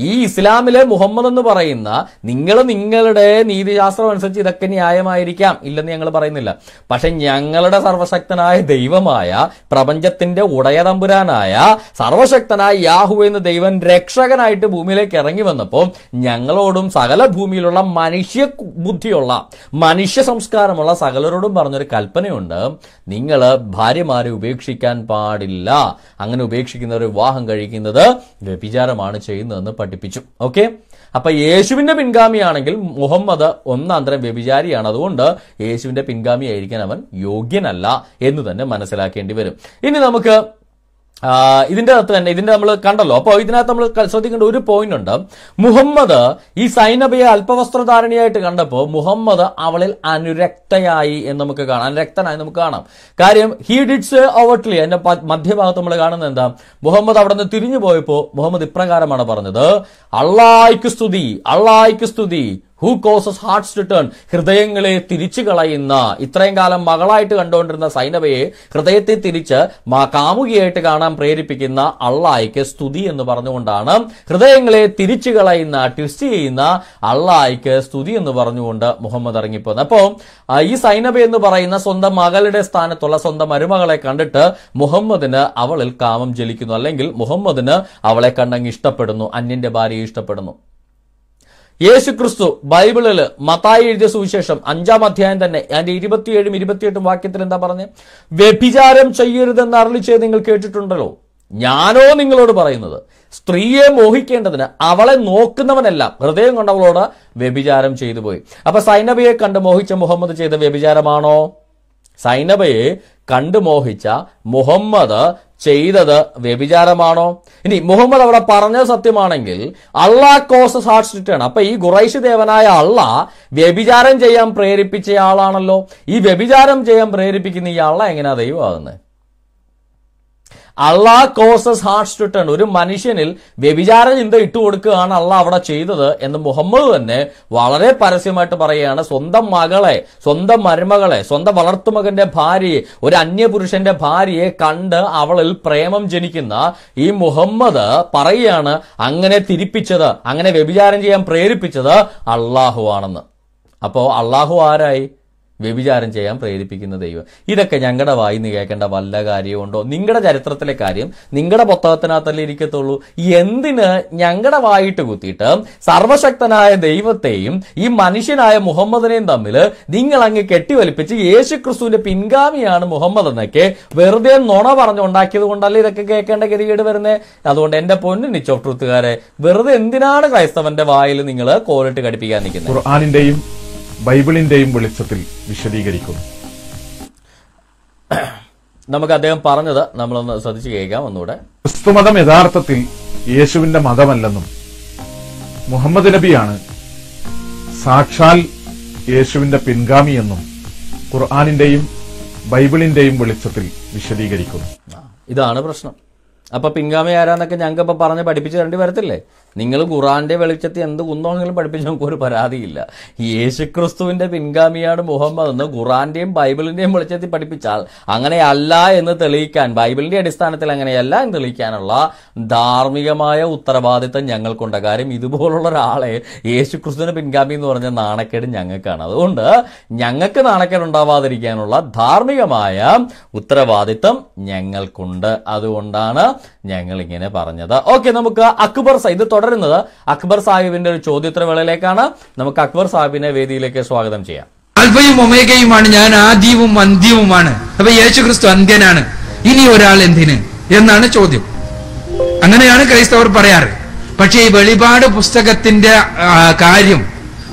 A: ഈ ഇസ്ലാമിലെ മുഹമ്മദ് എന്ന് പറയുന്ന നിങ്ങൾ നിങ്ങളുടെ നീതിശാസ്ത്രം അനുസരിച്ച് ഇതൊക്കെ ന്യായമായിരിക്കാം ഇല്ലെന്ന് ഞങ്ങൾ പറയുന്നില്ല പക്ഷെ ഞങ്ങളുടെ സർവശക്തനായ ദൈവമായ പ്രപഞ്ചത്തിന്റെ ഉടയതമ്പുരാനായ സർവശക്തനായ യാഹു എന്ന ദൈവൻ രക്ഷകനായിട്ട് ഭൂമിയിലേക്ക് ഇറങ്ങി വന്നപ്പോൾ ഞങ്ങളോടും സകല ഭൂമിയിലുള്ള മനുഷ്യ ബുദ്ധിയുള്ള മനുഷ്യ സംസ്കാരമുള്ള സകലരോടും പറഞ്ഞൊരു കൽപ്പനയുണ്ട് നിങ്ങൾ ഭാര്യമാരെ ഉപേക്ഷിക്കാൻ പാടില്ല അങ്ങനെ ഉപേക്ഷിക്കുന്നവർ വിവാഹം കഴിക്കുന്നത് വ്യഭിചാരമാണ് ചെയ്യുന്നതെന്ന് പഠിപ്പിച്ചു ഓക്കെ അപ്പൊ യേശുവിന്റെ പിൻഗാമിയാണെങ്കിൽ മുഹമ്മദ് ഒന്നാം തരം വ്യഭിചാരിയാണ് അതുകൊണ്ട് യേശുവിന്റെ പിൻഗാമിയായിരിക്കാൻ അവൻ യോഗ്യനല്ല എന്ന് തന്നെ മനസ്സിലാക്കേണ്ടി വരും ഇനി നമുക്ക് ഇതിന്റെ അകത്ത് തന്നെ ഇതിന്റെ നമ്മൾ കണ്ടല്ലോ അപ്പോൾ ഇതിനകത്ത് നമ്മൾ ശ്രദ്ധിക്കേണ്ട ഒരു പോയിന്റ് ഉണ്ട് മുഹമ്മദ് ഈ സൈനബയെ അല്പവസ്ത്രധാരണിയായിട്ട് കണ്ടപ്പോൾ മുഹമ്മദ് അവളിൽ അനുരക്തയായി എന്ന് നമുക്ക് കാണാം അനുരക്തനായി നമുക്ക് കാണാം കാര്യം ഹീ ഡിഡ്സ് ഓവർട്ട്ലി എന്റെ മധ്യഭാഗത്ത് നമ്മൾ കാണുന്നത് എന്താ മുഹമ്മദ് അവിടെ നിന്ന് തിരിഞ്ഞു പോയപ്പോൾ മുഹമ്മദ് ഇപ്രകാരമാണ് പറഞ്ഞത് അള്ളായിക്ക് സ്തുതി അള്ളായിക്ക് സ്തുതി who causes hearts to turn ഹൃദയങ്ങളെ തിരിച്ചു കളയുന്ന ഇത്രയും കാലം മകളായിട്ട് കണ്ടുകൊണ്ടിരുന്ന സൈനബയെ ഹൃദയത്തെ തിരിച്ച് കാമുകിയായിട്ട് കാണാൻ പ്രേരിപ്പിക്കുന്ന അള്ളായിക്ക് സ്തുതി എന്ന് പറഞ്ഞുകൊണ്ടാണ് ഹൃദയങ്ങളെ തിരിച്ചു കളയുന്ന ട്വിസ്റ്റ് ചെയ്യുന്ന അള്ളായിക്ക് സ്തുതി എന്ന് പറഞ്ഞുകൊണ്ട് മുഹമ്മദ് ഇറങ്ങിപ്പോകുന്നത് അപ്പോൾ ഈ സൈനബ എന്ന് പറയുന്ന സ്വന്തം മകളുടെ സ്ഥാനത്തുള്ള സ്വന്തം മരുമകളെ കണ്ടിട്ട് മുഹമ്മദിന് അവളിൽ കാമം ജലിക്കുന്നു അല്ലെങ്കിൽ മുഹമ്മദിന് അവളെ കണ്ടങ്ങ് ഇഷ്ടപ്പെടുന്നു അന്യന്റെ ഭാര്യയെ ഇഷ്ടപ്പെടുന്നു യേശു ക്രിസ്തു ബൈബിളിൽ മത്തായി എഴുതിയ സുവിശേഷം അഞ്ചാം അധ്യായം തന്നെ അതിന്റെ ഇരുപത്തിയേഴും ഇരുപത്തിയെട്ടും വാക്യത്തിൽ എന്താ പറഞ്ഞത് വ്യഭിചാരം ചെയ്യരുതെന്ന് അരളി നിങ്ങൾ കേട്ടിട്ടുണ്ടല്ലോ ഞാനോ നിങ്ങളോട് പറയുന്നത് സ്ത്രീയെ മോഹിക്കേണ്ടതിന് അവളെ നോക്കുന്നവനല്ല ഹൃദയം കൊണ്ടവളോട് വ്യഭിചാരം ചെയ്തു പോയി അപ്പൊ സൈനബയെ കണ്ട് മോഹിച്ച മുഹമ്മദ് ചെയ്ത വ്യഭിചാരമാണോ സൈനബയെ കണ്ടു മോഹിച്ച മുഹമ്മദ് ചെയ്തത് വ്യഭിചാരമാണോ ഇനി മുഹമ്മദ് അവിടെ പറഞ്ഞത് സത്യമാണെങ്കിൽ അള്ളാ കോസ് സാക്ഷിട്ടാണ് അപ്പൊ ഈ ഖുറൈശ് ദേവനായ അള്ള വ്യഭിചാരം ചെയ്യാൻ പ്രേരിപ്പിച്ച ആളാണല്ലോ ഈ വ്യഭിചാരം ചെയ്യാൻ പ്രേരിപ്പിക്കുന്ന ഈ അള്ള എങ്ങനെയാ ദൈവമാകുന്നത് Allah causes hearts to turn ഒരു മനുഷ്യനിൽ വ്യഭിചാര ചിന്ത ഇട്ടുകൊടുക്കുകയാണ് അള്ള അവിടെ ചെയ്തത് എന്ന് മുഹമ്മദ് തന്നെ വളരെ പരസ്യമായിട്ട് പറയുകയാണ് സ്വന്തം മകളെ സ്വന്തം മരുമകളെ സ്വന്തം വളർത്തുമകന്റെ ഭാര്യയെ ഒരു അന്യപുരുഷന്റെ ഭാര്യയെ കണ്ട് അവളിൽ പ്രേമം ജനിക്കുന്ന ഈ മുഹമ്മദ് പറയുകയാണ് അങ്ങനെ തിരിപ്പിച്ചത് അങ്ങനെ വ്യഭിചാരം ചെയ്യാൻ പ്രേരിപ്പിച്ചത് അള്ളാഹു ആണെന്ന് അപ്പോൾ അള്ളാഹു ആരായി വ്യഭിചാരം ചെയ്യാൻ പ്രേരിപ്പിക്കുന്ന ദൈവം ഇതൊക്കെ ഞങ്ങളുടെ വായിന്ന് കേൾക്കേണ്ട വല്ല കാര്യമുണ്ടോ നിങ്ങളുടെ ചരിത്രത്തിലെ കാര്യം നിങ്ങളുടെ പുത്തകത്തിനകത്തല്ലേ ഇരിക്കത്തുള്ളൂ എന്തിന് ഞങ്ങളുടെ വായിട്ട് കുത്തിയിട്ട് സർവശക്തനായ ദൈവത്തെയും ഈ മനുഷ്യനായ മുഹമ്മദിനെയും തമ്മിൽ നിങ്ങൾ അങ്ങ് കെട്ടിവലിപ്പിച്ച് യേശു ക്രിസ്തുവിന്റെ പിൻഗാമിയാണ് മുഹമ്മദ് എന്നൊക്കെ വെറുതെ നുണ പറഞ്ഞുണ്ടാക്കിയത് കൊണ്ടല്ലേ ഇതൊക്കെ കേൾക്കേണ്ട ഗതികേട് വരുന്നത് അതുകൊണ്ട് എന്റെ പൊന്നു നിച്ചോട്ടുകാരെ വെറുതെ എന്തിനാണ് ക്രൈസ്തവന്റെ വായിൽ നിങ്ങൾ കോലിട്ട് കടിപ്പിക്കാൻ നിൽക്കുന്നത്
B: ബൈബിളിന്റെയും വെളിച്ചത്തിൽ വിശദീകരിക്കുന്നു
A: നമുക്ക് അദ്ദേഹം പറഞ്ഞത് നമ്മളൊന്ന് ശ്രദ്ധിച്ചു കേൾക്കാം ഒന്നുകൂടെ
B: ക്രിസ്തുമതം യഥാർത്ഥത്തിൽ യേശുവിന്റെ മതമല്ലെന്നും മുഹമ്മദ് നബിയാണ് സാക്ഷാൽ യേശുവിന്റെ പിൻഗാമിയെന്നും ഖുർആാനിന്റെയും ബൈബിളിന്റെയും വെളിച്ചത്തിൽ വിശദീകരിക്കുന്നു
A: ഇതാണ് പ്രശ്നം അപ്പൊ പിൻഗാമി ആരാന്നൊക്കെ ഞങ്ങൾക്ക് ഇപ്പൊ പറഞ്ഞ് പഠിപ്പിച്ചു തരേണ്ടി വരത്തില്ലേ നിങ്ങൾ ഖുറാന്റെ വെളിച്ചത്തിൽ എന്ത് പഠിപ്പിച്ച പഠിപ്പിച്ച് ഒരു പരാതിയില്ല യേശുക്രിസ്തുവിന്റെ പിൻഗാമിയാണ് മുഹമ്മദ് എന്ന് ഖുറാന്റെയും ബൈബിളിന്റെയും വെളിച്ചത്തിൽ പഠിപ്പിച്ചാൽ അങ്ങനെയല്ല എന്ന് തെളിയിക്കാൻ ബൈബിളിന്റെ അടിസ്ഥാനത്തിൽ അങ്ങനെയല്ല എന്ന് തെളിയിക്കാനുള്ള ധാർമ്മികമായ ഉത്തരവാദിത്തം ഞങ്ങൾക്കുണ്ട് കാര്യം ഇതുപോലുള്ള ഒരാളെ യേശുക്രിസ്തുവിന്റെ പിൻഗാമി എന്ന് പറഞ്ഞ നാണക്കേട് ഞങ്ങൾക്കാണ് അതുകൊണ്ട് ഞങ്ങൾക്ക് നാണക്കേട് ഉണ്ടാവാതിരിക്കാനുള്ള ധാർമ്മികമായ ഉത്തരവാദിത്തം ഞങ്ങൾക്കുണ്ട് അതുകൊണ്ടാണ് ഞങ്ങൾ ഇങ്ങനെ പറഞ്ഞത് ഓക്കെ നമുക്ക് അക്ബർ സൈദ് തുടരുന്നത് അക്ബർ സാഹിബിന്റെ ഒരു ചോദ്യോത്തരവേളയിലേക്കാണ് നമുക്ക് അക്ബർ സാഹിബിനെ വേദിയിലേക്ക് സ്വാഗതം ചെയ്യാം
C: അൽഫയും ഒമേഗയുമാണ് ഞാൻ ആദ്യവും അന്ത്യവുമാണ് അപ്പൊ യേശു ക്രിസ്തു അന്ത്യനാണ് ഇനി ഒരാൾ എന്തിന് എന്നാണ് ചോദ്യം അങ്ങനെയാണ് ക്രൈസ്തവർ പറയാറ് പക്ഷേ ഈ വെളിപാട് പുസ്തകത്തിന്റെ കാര്യം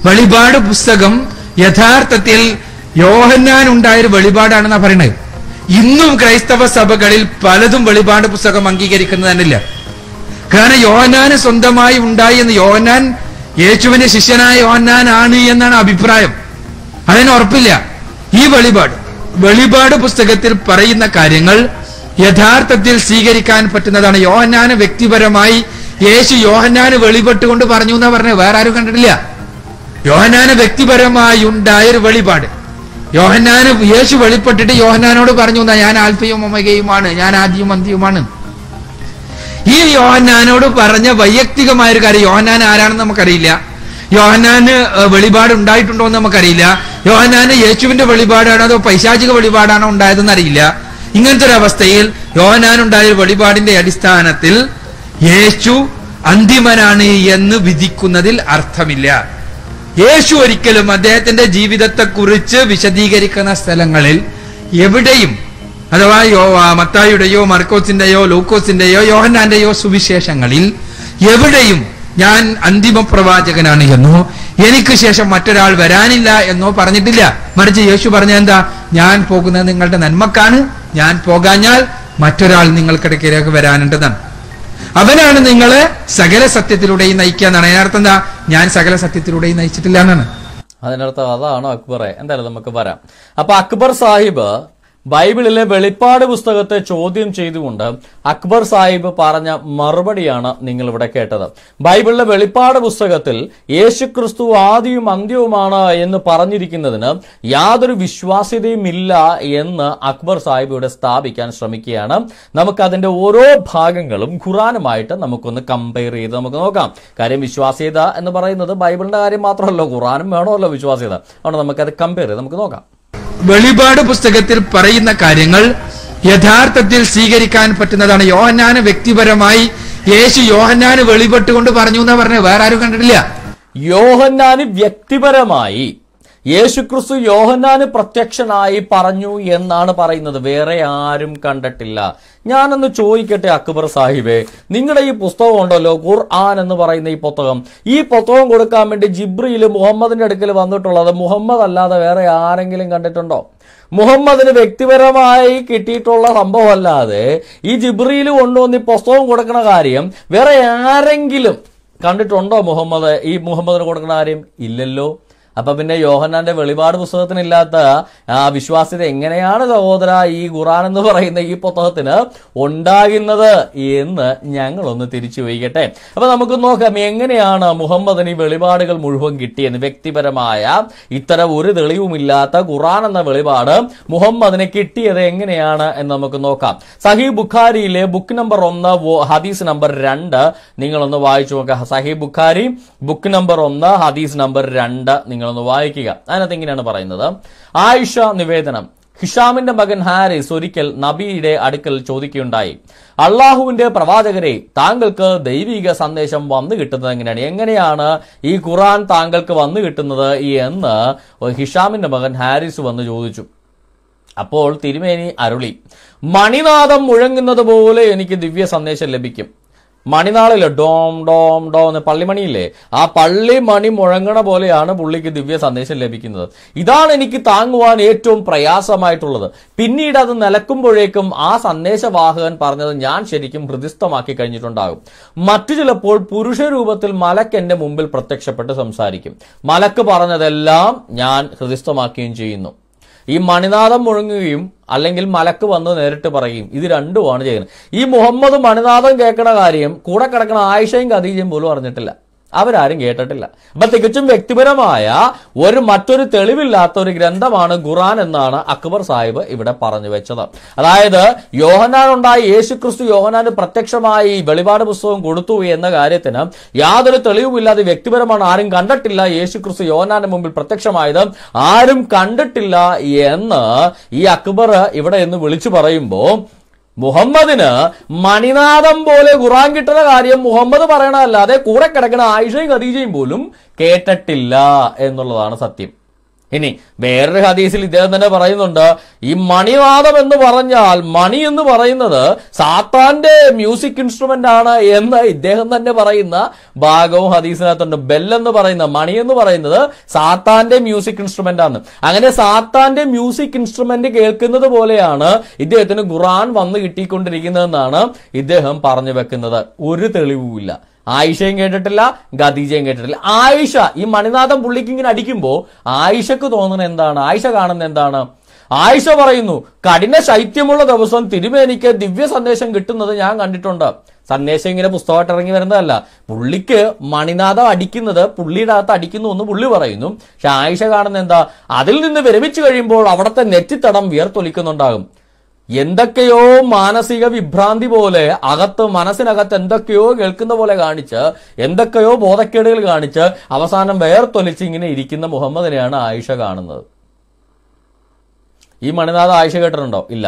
C: വെളിപാട് പുസ്തകം യഥാർത്ഥത്തിൽ യോഹന്നാൻ ഉണ്ടായൊരു വെളിപാടാണെന്നാണ് പറയുന്നത് ഇന്നും ക്രൈസ്തവ സഭകളിൽ പലതും വെളിപാട് പുസ്തകം അംഗീകരിക്കുന്നതന്നില്ല കാരണം യോഹന്നാന് സ്വന്തമായി ഉണ്ടായി എന്ന് യോഹന്നാൻ യേശുവിന്റെ ശിഷ്യനായ യോഹന്നാൻ ആണ് എന്നാണ് അഭിപ്രായം അതിന് ഉറപ്പില്ല ഈ വെളിപാട് വെളിപാട് പുസ്തകത്തിൽ പറയുന്ന കാര്യങ്ങൾ യഥാർത്ഥത്തിൽ സ്വീകരിക്കാൻ പറ്റുന്നതാണ് യോഹന്നാന് വ്യക്തിപരമായി യേശു യോഹന്നാന് വെളിപ്പെട്ടുകൊണ്ട് പറഞ്ഞു എന്നാ പറഞ്ഞത് വേറെ ആരും കണ്ടിട്ടില്ല യോഹന്നാന് വ്യക്തിപരമായി ഉണ്ടായ ഒരു വെളിപാട് യോഹന്നാന് യേശു വെളിപ്പെട്ടിട്ട് യോഹന്നാനോട് പറഞ്ഞു എന്നാ ഞാൻ ആൽഫയും ഒമകയുമാണ് ഞാൻ ആദ്യവും അന്ത്യവുമാണ് ഈ യോഹന്നാനോട് പറഞ്ഞ വൈയക്തികമായ ഒരു കാര്യം യോഹന്നാൻ ആരാണെന്ന് നമുക്കറിയില്ല യോഹന്നാന് വെളിപാട് ഉണ്ടായിട്ടുണ്ടോ എന്ന് നമുക്കറിയില്ല യോഹന്നാന് യേശുവിന്റെ വെളിപാടാണോ അതോ പൈശാചിക വെളിപാടാണോ ഉണ്ടായതെന്ന് അറിയില്ല ഇങ്ങനത്തെ ഒരു അവസ്ഥയിൽ ഉണ്ടായ വെളിപാടിന്റെ അടിസ്ഥാനത്തിൽ യേശു അന്തിമനാണ് എന്ന് വിധിക്കുന്നതിൽ അർത്ഥമില്ല യേശു ഒരിക്കലും അദ്ദേഹത്തിന്റെ ജീവിതത്തെക്കുറിച്ച് വിശദീകരിക്കുന്ന സ്ഥലങ്ങളിൽ എവിടെയും അഥവാ യോ മത്തായിയുടെയോ മർക്കോസിന്റെയോ ലൂക്കോസിന്റെയോ യോഹന്നാന്റെയോ സുവിശേഷങ്ങളിൽ എവിടെയും ഞാൻ അന്തിമ പ്രവാചകനാണ് എന്നോ എനിക്ക് ശേഷം മറ്റൊരാൾ വരാനില്ല എന്നോ പറഞ്ഞിട്ടില്ല മറിച്ച് യേശു പറഞ്ഞ എന്താ ഞാൻ പോകുന്നത് നിങ്ങളുടെ നന്മക്കാണ് ഞാൻ പോകാഞ്ഞാൽ മറ്റൊരാൾ നിങ്ങൾക്കിടയ്ക്കിലേക്ക് വരാനുണ്ടെന്നാണ് അവനാണ് നിങ്ങളെ സകല സത്യത്തിലൂടെയും നയിക്കുക എന്നാണ് അതിനർത്ഥം എന്താ ഞാൻ സകല സത്യത്തിലൂടെയും നയിച്ചിട്ടില്ല എന്നാണ്
A: അതിനർത്ഥം അതാണോ അക്ബറെ എന്തായാലും നമുക്ക് വരാം അപ്പൊ അക്ബർ സാഹിബ് ബൈബിളിലെ വെളിപ്പാട് പുസ്തകത്തെ ചോദ്യം ചെയ്തുകൊണ്ട് അക്ബർ സാഹിബ് പറഞ്ഞ മറുപടിയാണ് നിങ്ങൾ ഇവിടെ കേട്ടത് ബൈബിളിലെ വെളിപ്പാട് പുസ്തകത്തിൽ യേശുക്രിസ്തു ആദ്യവും അന്ത്യവുമാണ് എന്ന് പറഞ്ഞിരിക്കുന്നതിന് യാതൊരു വിശ്വാസ്യതയും ഇല്ല എന്ന് അക്ബർ സാഹിബ് ഇവിടെ സ്ഥാപിക്കാൻ ശ്രമിക്കുകയാണ് നമുക്ക് അതിന്റെ ഓരോ ഭാഗങ്ങളും ഖുറാനുമായിട്ട് നമുക്കൊന്ന് കമ്പയർ ചെയ്ത് നമുക്ക് നോക്കാം കാര്യം വിശ്വാസ്യത എന്ന് പറയുന്നത് ബൈബിളിന്റെ കാര്യം മാത്രമല്ല ഖുറാനും വേണമല്ലോ വിശ്വാസ്യത അതുകൊണ്ട് നമുക്കത് കമ്പയർ ചെയ്ത് നമുക്ക് നോക്കാം
C: വെളിപാട് പുസ്തകത്തിൽ പറയുന്ന കാര്യങ്ങൾ യഥാർത്ഥത്തിൽ സ്വീകരിക്കാൻ പറ്റുന്നതാണ് യോഹന്നാന് വ്യക്തിപരമായി യേശു യോഹന്നാന് വെളിപെട്ടുകൊണ്ട്
A: പറഞ്ഞു എന്നാ പറഞ്ഞത് വേറെ ആരും കണ്ടിട്ടില്ല യോഹന്നാന് വ്യക്തിപരമായി യേശുക്രിസ്തു യോഹനാന് പ്രത്യക്ഷനായി പറഞ്ഞു എന്നാണ് പറയുന്നത് വേറെ ആരും കണ്ടിട്ടില്ല ഞാനൊന്ന് ചോദിക്കട്ടെ അക്ബർ സാഹിബേ നിങ്ങളുടെ ഈ പുസ്തകം ഉണ്ടല്ലോ ഖുർആൻ എന്ന് പറയുന്ന ഈ പുസ്തകം ഈ പുസ്തകം കൊടുക്കാൻ വേണ്ടി ജിബ്രിയിൽ മുഹമ്മദിന്റെ അടുക്കൽ വന്നിട്ടുള്ളത് മുഹമ്മദ് അല്ലാതെ വേറെ ആരെങ്കിലും കണ്ടിട്ടുണ്ടോ മുഹമ്മദിന് വ്യക്തിപരമായി കിട്ടിയിട്ടുള്ള സംഭവമല്ലാതെ ഈ ജിബ്രിയിൽ കൊണ്ടുവന്ന് ഈ പുസ്തകം കൊടുക്കുന്ന കാര്യം വേറെ ആരെങ്കിലും കണ്ടിട്ടുണ്ടോ മുഹമ്മദ് ഈ മുഹമ്മദിന് കൊടുക്കുന്ന കാര്യം ഇല്ലല്ലോ അപ്പൊ പിന്നെ യോഹന്നാന്റെ വെളിപാട് പുസ്തകത്തിനില്ലാത്ത ആ വിശ്വാസ്യത എങ്ങനെയാണ് സഹോദര ഈ ഖുറാൻ എന്ന് പറയുന്ന ഈ പുസ്തകത്തിന് ഉണ്ടാകുന്നത് എന്ന് ഒന്ന് തിരിച്ചു വയ്ക്കട്ടെ അപ്പൊ നമുക്ക് നോക്കാം എങ്ങനെയാണ് മുഹമ്മദിന് ഈ വെളിപാടുകൾ മുഴുവൻ കിട്ടിയെന്ന് വ്യക്തിപരമായ ഇത്തരം ഒരു തെളിവുമില്ലാത്ത ഖുറാൻ എന്ന വെളിപാട് മുഹമ്മദിന് കിട്ടിയത് എങ്ങനെയാണ് എന്ന് നമുക്ക് നോക്കാം സഹി ബുഖാരിയിലെ ബുക്ക് നമ്പർ ഒന്ന് ഹദീസ് നമ്പർ രണ്ട് നിങ്ങളൊന്ന് വായിച്ചു നോക്കാം സഹി ബുഖാരി ബുക്ക് നമ്പർ ഒന്ന് ഹദീസ് നമ്പർ രണ്ട് നിങ്ങൾ നിങ്ങളൊന്ന് വായിക്കുക അതിനകത്ത് ഇങ്ങനെയാണ് പറയുന്നത് ആയിഷ നിവേദനം ഹിഷാമിന്റെ മകൻ ഹാരിസ് ഒരിക്കൽ നബിയുടെ അടുക്കൽ ചോദിക്കുകയുണ്ടായി അള്ളാഹുവിന്റെ പ്രവാചകരെ താങ്കൾക്ക് ദൈവിക സന്ദേശം വന്നു കിട്ടുന്നത് എങ്ങനെയാണ് എങ്ങനെയാണ് ഈ ഖുറാൻ താങ്കൾക്ക് വന്നു കിട്ടുന്നത് എന്ന് ഹിഷാമിന്റെ മകൻ ഹാരിസ് വന്ന് ചോദിച്ചു അപ്പോൾ തിരുമേനി അരുളി മണിനാഥം മുഴങ്ങുന്നത് പോലെ എനിക്ക് ദിവ്യ സന്ദേശം ലഭിക്കും മണിനാളില് ഡോം ഡോം ഡോ എന്ന് പള്ളിമണിയില്ലേ ആ പള്ളിമണി മുഴങ്ങണ പോലെയാണ് പുള്ളിക്ക് ദിവ്യ സന്ദേശം ലഭിക്കുന്നത് ഇതാണ് എനിക്ക് താങ്ങുവാൻ ഏറ്റവും പ്രയാസമായിട്ടുള്ളത് പിന്നീട് അത് നിലക്കുമ്പോഴേക്കും ആ സന്ദേശവാഹകൻ പറഞ്ഞത് ഞാൻ ശരിക്കും ഹൃദിസ്ഥമാക്കി കഴിഞ്ഞിട്ടുണ്ടാകും മറ്റു ചിലപ്പോൾ പുരുഷ രൂപത്തിൽ മലക്ക് എന്റെ മുമ്പിൽ പ്രത്യക്ഷപ്പെട്ട് സംസാരിക്കും മലക്ക് പറഞ്ഞതെല്ലാം ഞാൻ ഹൃദിസ്ഥമാക്കുകയും ചെയ്യുന്നു ഈ മണിനാഥം മുഴങ്ങുകയും അല്ലെങ്കിൽ മലക്ക് വന്ന് നേരിട്ട് പറയുകയും ഇത് രണ്ടുമാണ് ചെയ്യുന്നത് ഈ മുഹമ്മദ് മണിനാഥം കേൾക്കണ കാര്യം കൂടെ കിടക്കുന്ന ആയിഷയും ഖദീജയും പോലും അറിഞ്ഞിട്ടില്ല അവരാരും കേട്ടിട്ടില്ല അപ്പൊ തികച്ചും വ്യക്തിപരമായ ഒരു മറ്റൊരു തെളിവില്ലാത്ത ഒരു ഗ്രന്ഥമാണ് ഖുറാൻ എന്നാണ് അക്ബർ സാഹിബ് ഇവിടെ പറഞ്ഞു വെച്ചത് അതായത് യോഹനാൻ ഉണ്ടായി യേശു ക്രിസ്തു യോഹനാന് പ്രത്യക്ഷമായി വെളിപാട് പുസ്തകം കൊടുത്തു എന്ന കാര്യത്തിന് യാതൊരു തെളിവുമില്ലാതെ വ്യക്തിപരമാണ് ആരും കണ്ടിട്ടില്ല യേശു ക്രിസ്തു യോഹനാന്റെ മുമ്പിൽ പ്രത്യക്ഷമായത് ആരും കണ്ടിട്ടില്ല എന്ന് ഈ അക്ബർ ഇവിടെ എന്ന് വിളിച്ചു പറയുമ്പോൾ മുഹമ്മദിന് മണിനാഥം പോലെ ഖുറാൻ കിട്ടുന്ന കാര്യം മുഹമ്മദ് പറയണതല്ലാതെ കൂടെ കിടക്കുന്ന ആയിഷയും ഖദീജയും പോലും കേട്ടിട്ടില്ല എന്നുള്ളതാണ് സത്യം ഇനി വേറൊരു ഹദീസിൽ ഇദ്ദേഹം തന്നെ പറയുന്നുണ്ട് ഈ മണിവാദം എന്ന് പറഞ്ഞാൽ മണി എന്ന് പറയുന്നത് സാത്താന്റെ മ്യൂസിക് ഇൻസ്ട്രുമെന്റ് ആണ് എന്ന് ഇദ്ദേഹം തന്നെ പറയുന്ന ഭാഗവും ഹദീസിനകത്തുണ്ട് ബെൽ എന്ന് പറയുന്ന മണി എന്ന് പറയുന്നത് സാത്താന്റെ മ്യൂസിക് ഇൻസ്ട്രുമെന്റ് ആണ് അങ്ങനെ സാത്താന്റെ മ്യൂസിക് ഇൻസ്ട്രുമെന്റ് കേൾക്കുന്നത് പോലെയാണ് ഇദ്ദേഹത്തിന് ഖുറാൻ വന്ന് കിട്ടിക്കൊണ്ടിരിക്കുന്നതെന്നാണ് ഇദ്ദേഹം പറഞ്ഞു വെക്കുന്നത് ഒരു തെളിവുമില്ല ആയിഷയും കേട്ടിട്ടില്ല ഖദീജയും കേട്ടിട്ടില്ല ആയിഷ ഈ മണിനാഥം പുള്ളിക്ക് ഇങ്ങനെ അടിക്കുമ്പോൾ ആയിഷക്ക് തോന്നുന്ന എന്താണ് ആയിഷ കാണുന്ന എന്താണ് ആയിഷ പറയുന്നു കഠിന ശൈത്യമുള്ള ദിവസം തിരുമേനിക്ക് ദിവ്യ സന്ദേശം കിട്ടുന്നത് ഞാൻ കണ്ടിട്ടുണ്ട് സന്ദേശം ഇങ്ങനെ പുസ്തകമായിട്ട് ഇറങ്ങി വരുന്നതല്ല പുള്ളിക്ക് മണിനാഥം അടിക്കുന്നത് പുള്ളിയുടെ അകത്ത് അടിക്കുന്നു എന്ന് പുള്ളി പറയുന്നു പക്ഷെ ആയിഷ കാണുന്ന എന്താ അതിൽ നിന്ന് വിരമിച്ചു കഴിയുമ്പോൾ അവിടുത്തെ നെറ്റിത്തടം വിയർത്തൊലിക്കുന്നുണ്ടാകും എന്തൊക്കെയോ മാനസിക വിഭ്രാന്തി പോലെ അകത്ത് മനസ്സിനകത്ത് എന്തൊക്കെയോ കേൾക്കുന്ന പോലെ കാണിച്ച് എന്തൊക്കെയോ ബോധക്കേടുകൾ കാണിച്ച് അവസാനം വേർത്തൊലിച്ച് ഇങ്ങനെ ഇരിക്കുന്ന മുഹമ്മദിനെയാണ് ആയിഷ കാണുന്നത് ഈ മണിനാഥ ആയിഷ കേട്ടിട്ടുണ്ടോ ഇല്ല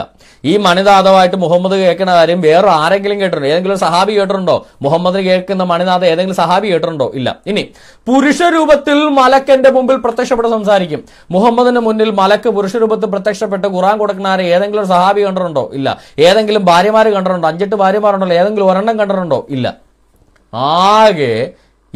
A: ഈ മണിനാഥമായിട്ട് മുഹമ്മദ് കേൾക്കുന്ന കാര്യം വേറെ ആരെങ്കിലും കേട്ടിട്ടുണ്ടോ ഏതെങ്കിലും സഹാബി കേട്ടിട്ടുണ്ടോ മുഹമ്മദിന് കേൾക്കുന്ന മണിനാഥ ഏതെങ്കിലും സഹാബി കേട്ടിട്ടുണ്ടോ ഇല്ല ഇനി പുരുഷ രൂപത്തിൽ മലക്കന്റെ മുമ്പിൽ പ്രത്യക്ഷപ്പെട്ട് സംസാരിക്കും മുഹമ്മദിന് മുന്നിൽ മലക്ക് പുരുഷ രൂപത്തിൽ പ്രത്യക്ഷപ്പെട്ട് ഖുറാൻ കൊടുക്കുന്ന ആരെ ഏതെങ്കിലും സഹാബി കണ്ടിട്ടുണ്ടോ ഇല്ല ഏതെങ്കിലും ഭാര്യമാർ കണ്ടിട്ടുണ്ടോ അഞ്ചെട്ട് ഭാര്യമാരുണ്ടല്ലോ ഏതെങ്കിലും ഒരെണ്ണം കണ്ടിട്ടുണ്ടോ ഇല്ല ആകെ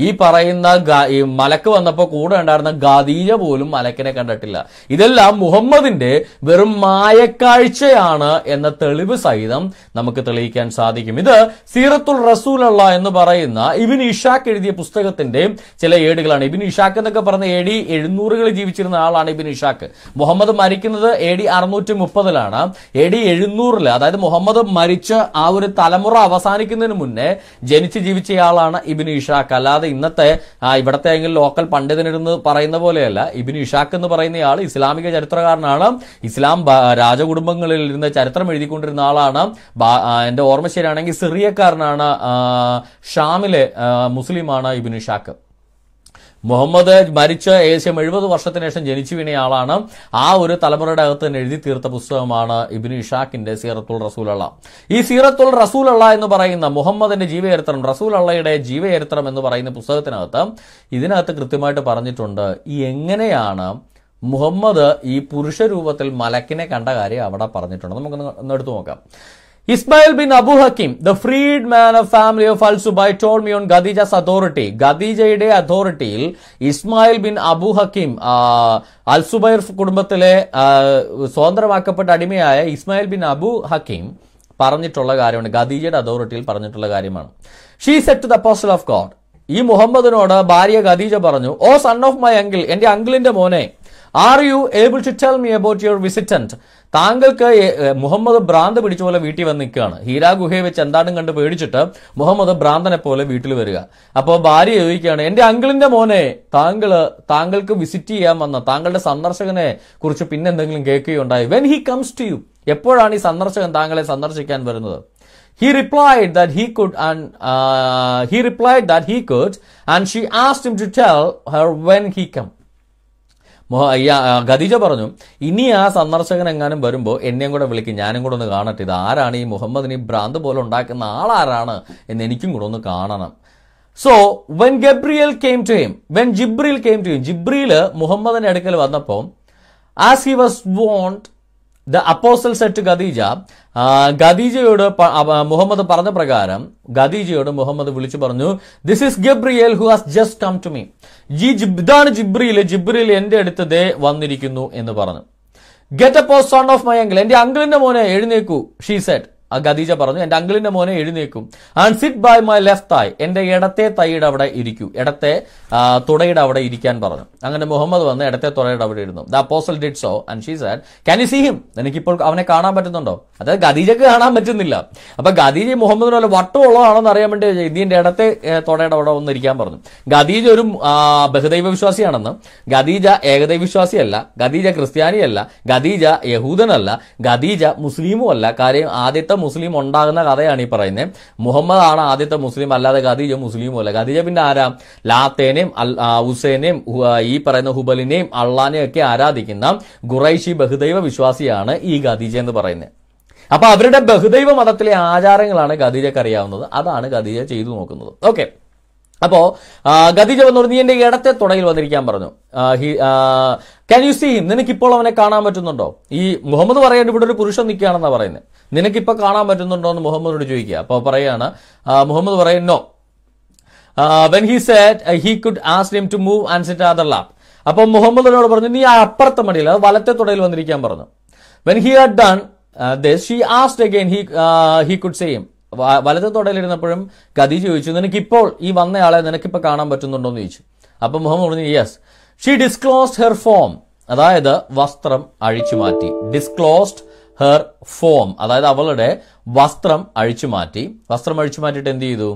A: ഈ പറയുന്ന ഈ മലക്ക് വന്നപ്പോൾ കൂടെ ഉണ്ടായിരുന്ന ഗാദീജ പോലും മലക്കിനെ കണ്ടിട്ടില്ല ഇതെല്ലാം മുഹമ്മദിന്റെ വെറും മായക്കാഴ്ചയാണ് എന്ന തെളിവ് സഹിതം നമുക്ക് തെളിയിക്കാൻ സാധിക്കും ഇത് സീറത്തുൽ റസൂൽ അള്ള എന്ന് പറയുന്ന ഇബിൻ ഇഷാഖ് എഴുതിയ പുസ്തകത്തിന്റെ ചില ഏടുകളാണ് ഇബിൻ ഇഷാഖ് എന്നൊക്കെ പറഞ്ഞ എ ഡി എഴുന്നൂറുകളിൽ ജീവിച്ചിരുന്ന ആളാണ് ഇബിൻ ഇഷാഖ് മുഹമ്മദ് മരിക്കുന്നത് എ ഡി അറുന്നൂറ്റി മുപ്പതിലാണ് എ ഡി എഴുന്നൂറിൽ അതായത് മുഹമ്മദ് മരിച്ച ആ ഒരു തലമുറ അവസാനിക്കുന്നതിന് മുന്നേ ജനിച്ച് ജീവിച്ചയാളാണ് ഇബിൻ ഇഷാഖ് അല്ലാതെ അല്ലാതെ ഇന്നത്തെ ഇവിടത്തെ ഏതെങ്കിലും ലോക്കൽ പണ്ഡിതനിരുന്ന് പറയുന്ന പോലെയല്ല ഇബിന് ഇഷാഖ് എന്ന് പറയുന്ന ആൾ ഇസ്ലാമിക ചരിത്രകാരനാണ് ഇസ്ലാം രാജകുടുംബങ്ങളിൽ ഇരുന്ന് ചരിത്രം എഴുതിക്കൊണ്ടിരുന്ന ആളാണ് എന്റെ ഓർമ്മ ശരിയാണെങ്കിൽ സിറിയക്കാരനാണ് ഷാമിലെ മുസ്ലിമാണ് ഇബിന് ഇഷാഖ് മുഹമ്മദ് മരിച്ച് ഏകദേശം എഴുപത് വർഷത്തിന് ശേഷം ജനിച്ചു വീണയാളാണ് ആ ഒരു തലമുറയുടെ അകത്ത് തന്നെ എഴുതി തീർത്ത പുസ്തകമാണ് ഇബിനു ഇഷാഖിന്റെ സീറത്തുൽ അള്ള ഈ സീറത്തുൽ അള്ള എന്ന് പറയുന്ന മുഹമ്മദിന്റെ ജീവചരിത്രം റസൂൽ അള്ളയുടെ ജീവചരിത്രം എന്ന് പറയുന്ന പുസ്തകത്തിനകത്ത് ഇതിനകത്ത് കൃത്യമായിട്ട് പറഞ്ഞിട്ടുണ്ട് ഈ എങ്ങനെയാണ് മുഹമ്മദ് ഈ പുരുഷ രൂപത്തിൽ മലക്കിനെ കണ്ട കാര്യം അവിടെ പറഞ്ഞിട്ടുണ്ട് നമുക്ക് ഒന്ന് എടുത്തു നോക്കാം Ismail bin Abu Hakim the freed man of family of Subay, told me on Khadija's authority ഗദീജയുടെ അതോറിറ്റിയിൽ Ismail bin Abu Hakim al Zubair കുടുംബത്തിലെ സ്വതന്ത്രമാക്കപ്പെട്ട അടിമയായ ഇസ്മായിൽ ബിൻ അബു ഹക്കീം പറഞ്ഞിട്ടുള്ള കാര്യമാണ് ഗദീജയുടെ അതോറിറ്റിയിൽ പറഞ്ഞിട്ടുള്ള കാര്യമാണ് she said to the apostle of God ഈ മുഹമ്മദിനോട് ഭാര്യ ഖദീജ പറഞ്ഞു O son of my uncle എന്റെ അങ്കിളിന്റെ മോനെ are you able to tell me about your visitant താങ്കൾക്ക് മുഹമ്മദ് ഭ്രാന്ത് പിടിച്ച പോലെ വീട്ടിൽ വന്ന് നിൽക്കുകയാണ് ഹീരാ ഗുഹയെ വെച്ച് എന്താണ്ടും കണ്ട് പേടിച്ചിട്ട് മുഹമ്മദ് ഭ്രാന്തനെ പോലെ വീട്ടിൽ വരിക അപ്പോൾ ഭാര്യ ചോദിക്കുകയാണ് എന്റെ അങ്കിളിന്റെ മോനെ താങ്കൾ താങ്കൾക്ക് വിസിറ്റ് ചെയ്യാൻ വന്ന താങ്കളുടെ സന്ദർശകനെ കുറിച്ച് പിന്നെ എന്തെങ്കിലും കേൾക്കുകയുണ്ടായി when he comes to you എപ്പോഴാണ് ഈ സന്ദർശകൻ താങ്കളെ സന്ദർശിക്കാൻ വരുന്നത് He replied that he could and he he replied that he could and she asked him to tell her when he come. Khadija പറഞ്ഞു ഇനി ആ സന്ദർശകൻ എങ്ങാനും വരുമ്പോൾ എന്നെയും കൂടെ വിളിക്കും ഞാനും കൂടെ ഒന്ന് കാണട്ടെ ഇത് ആരാണ് ഈ മുഹമ്മദിനെ ഭ്രാന്ത് പോലെ ഉണ്ടാക്കുന്ന ആളാരാണ് എന്ന് എനിക്കും കൂടെ ഒന്ന് കാണണം so when Gabriel came to him when Jibril came to him Jibril മുഹമ്മദിന്റെ അടുക്കൽ വന്നപ്പോൾ as he was wont the apostle said Khadija ഖദീജയോട് മുഹമ്മദ് പറഞ്ഞ പ്രകാരം ഖദീജയോട് മുഹമ്മദ് വിളിച്ചു പറഞ്ഞു this is Gabriel who has just come to me ഈ ജിബ്ദാണ് ജിബ്രിയിൽ ജിബ്രിയിൽ എന്റെ അടുത്ത് ദേ വന്നിരിക്കുന്നു എന്ന് പറഞ്ഞു get a post son of my uncle എന്റെ അങ്കിളിന്റെ മോനെ എഴുന്നേക്കൂ ഷീ സെറ്റ് ഖദീജ പറഞ്ഞു എന്റെ അങ്കിളിന്റെ മോനെ എഴുന്നേക്കും and sit by my left ആയി എന്റെ ഇടത്തെ തൈയുടെ അവിടെ ഇരിക്കൂ ഇടത്തെ തുടയുടെ അവിടെ ഇരിക്കാൻ പറഞ്ഞു അങ്ങനെ മുഹമ്മദ് വന്ന് ഇടത്തെ തുടയുടെ അവിടെ ഇരുന്നു the apostle did so and she said can you see him എനിക്കിപ്പോൾ അവനെ കാണാൻ പറ്റുന്നുണ്ടോ അതായത് ഖദീജക്ക് കാണാൻ പറ്റുന്നില്ല അപ്പൊ ഖദീജ മുഹമ്മദിന് വല്ല വട്ടമുള്ളതാണെന്ന് അറിയാൻ വേണ്ടി ഇന്ത്യന്റെ ഇടത്തെ തുടയുടെ അവിടെ ഒന്ന് ഇരിക്കാൻ പറഞ്ഞു ഖദീജ ഒരു ബഹുദൈവ വിശ്വാസിയാണെന്ന് ഖദീജ ഏകദൈവ വിശ്വാസിയല്ല ഖദീജ ക്രിസ്ത്യാനിയല്ല ഖദീജ യഹൂദനല്ല ഖദീജ മുസ്ലിമും അല്ല കാര്യം ആദ്യത്തെ മുസ്ലിം ഉണ്ടാകുന്ന കഥയാണ് ഈ പറയുന്നത് മുഹമ്മദ് ആണ് ആദ്യത്തെ മുസ്ലിം അല്ലാതെ ഖദീജ മുസ്ലിം അല്ല ഖദീജ പിന്നെ ആരാ ലാത്തേനെയും ഹുസൈനെയും ഈ പറയുന്ന ഹുബലിനെയും അള്ളാനെയും ഒക്കെ ആരാധിക്കുന്ന ഖുറൈഷി ബഹുദൈവ വിശ്വാസിയാണ് ഈ ഖദീജ എന്ന് പറയുന്നത് അപ്പൊ അവരുടെ ബഹുദൈവ മതത്തിലെ ആചാരങ്ങളാണ് ഖദീജക്ക് അറിയാവുന്നത് അതാണ് ഖദീജ ചെയ്തു നോക്കുന്നത് ഓക്കെ അപ്പോ ഗതിജ വന്നു പറഞ്ഞു എന്റെ ഇടത്തെ തുടയിൽ വന്നിരിക്കാൻ പറഞ്ഞു ക്യാൻ യു സീ നിനക്ക് ഇപ്പോൾ അവനെ കാണാൻ പറ്റുന്നുണ്ടോ ഈ മുഹമ്മദ് പറയാൻ ഇവിടെ ഒരു പുരുഷൻ നിൽക്കുകയാണെന്നാണ് പറയുന്നത് നിനക്കിപ്പോ കാണാൻ പറ്റുന്നുണ്ടോ എന്ന് മുഹമ്മദിനോട് ചോദിക്കുക അപ്പോൾ പറയാണ് മുഹമ്മദ് പറയുന്നോ when he said he could asked him to move and sit other lap അപ്പോൾ മുഹമ്മദിനോട് പറഞ്ഞു നീ ആ അപ്പുറത്തെ മടിയിൽ അത് വലത്തെ തുടയിൽ വന്നിരിക്കാൻ പറഞ്ഞു when he had done this she asked again he he could same വലത് തൊടയിലിരുന്നപ്പോഴും ഖദീജ ചോദിച്ചു നിനക്കിപ്പോൾ ഈ വന്നയാളെ നിനക്കിപ്പോൾ കാണാൻ പറ്റുന്നുണ്ടോ എന്ന് ചോദിച്ചു അപ്പൊ മുഹമ്മദ് പറഞ്ഞു yes she disclosed her form അതായത് വസ്ത്രം അഴിച്ചു മാറ്റി ഡിസ്ക്ലോസ്ഡ് ഹെർ ഫോം അതായത് അവളുടെ വസ്ത്രം അഴിച്ചു മാറ്റി വസ്ത്രം അഴിച്ചു മാറ്റിയിട്ട് എന്ത് ചെയ്തു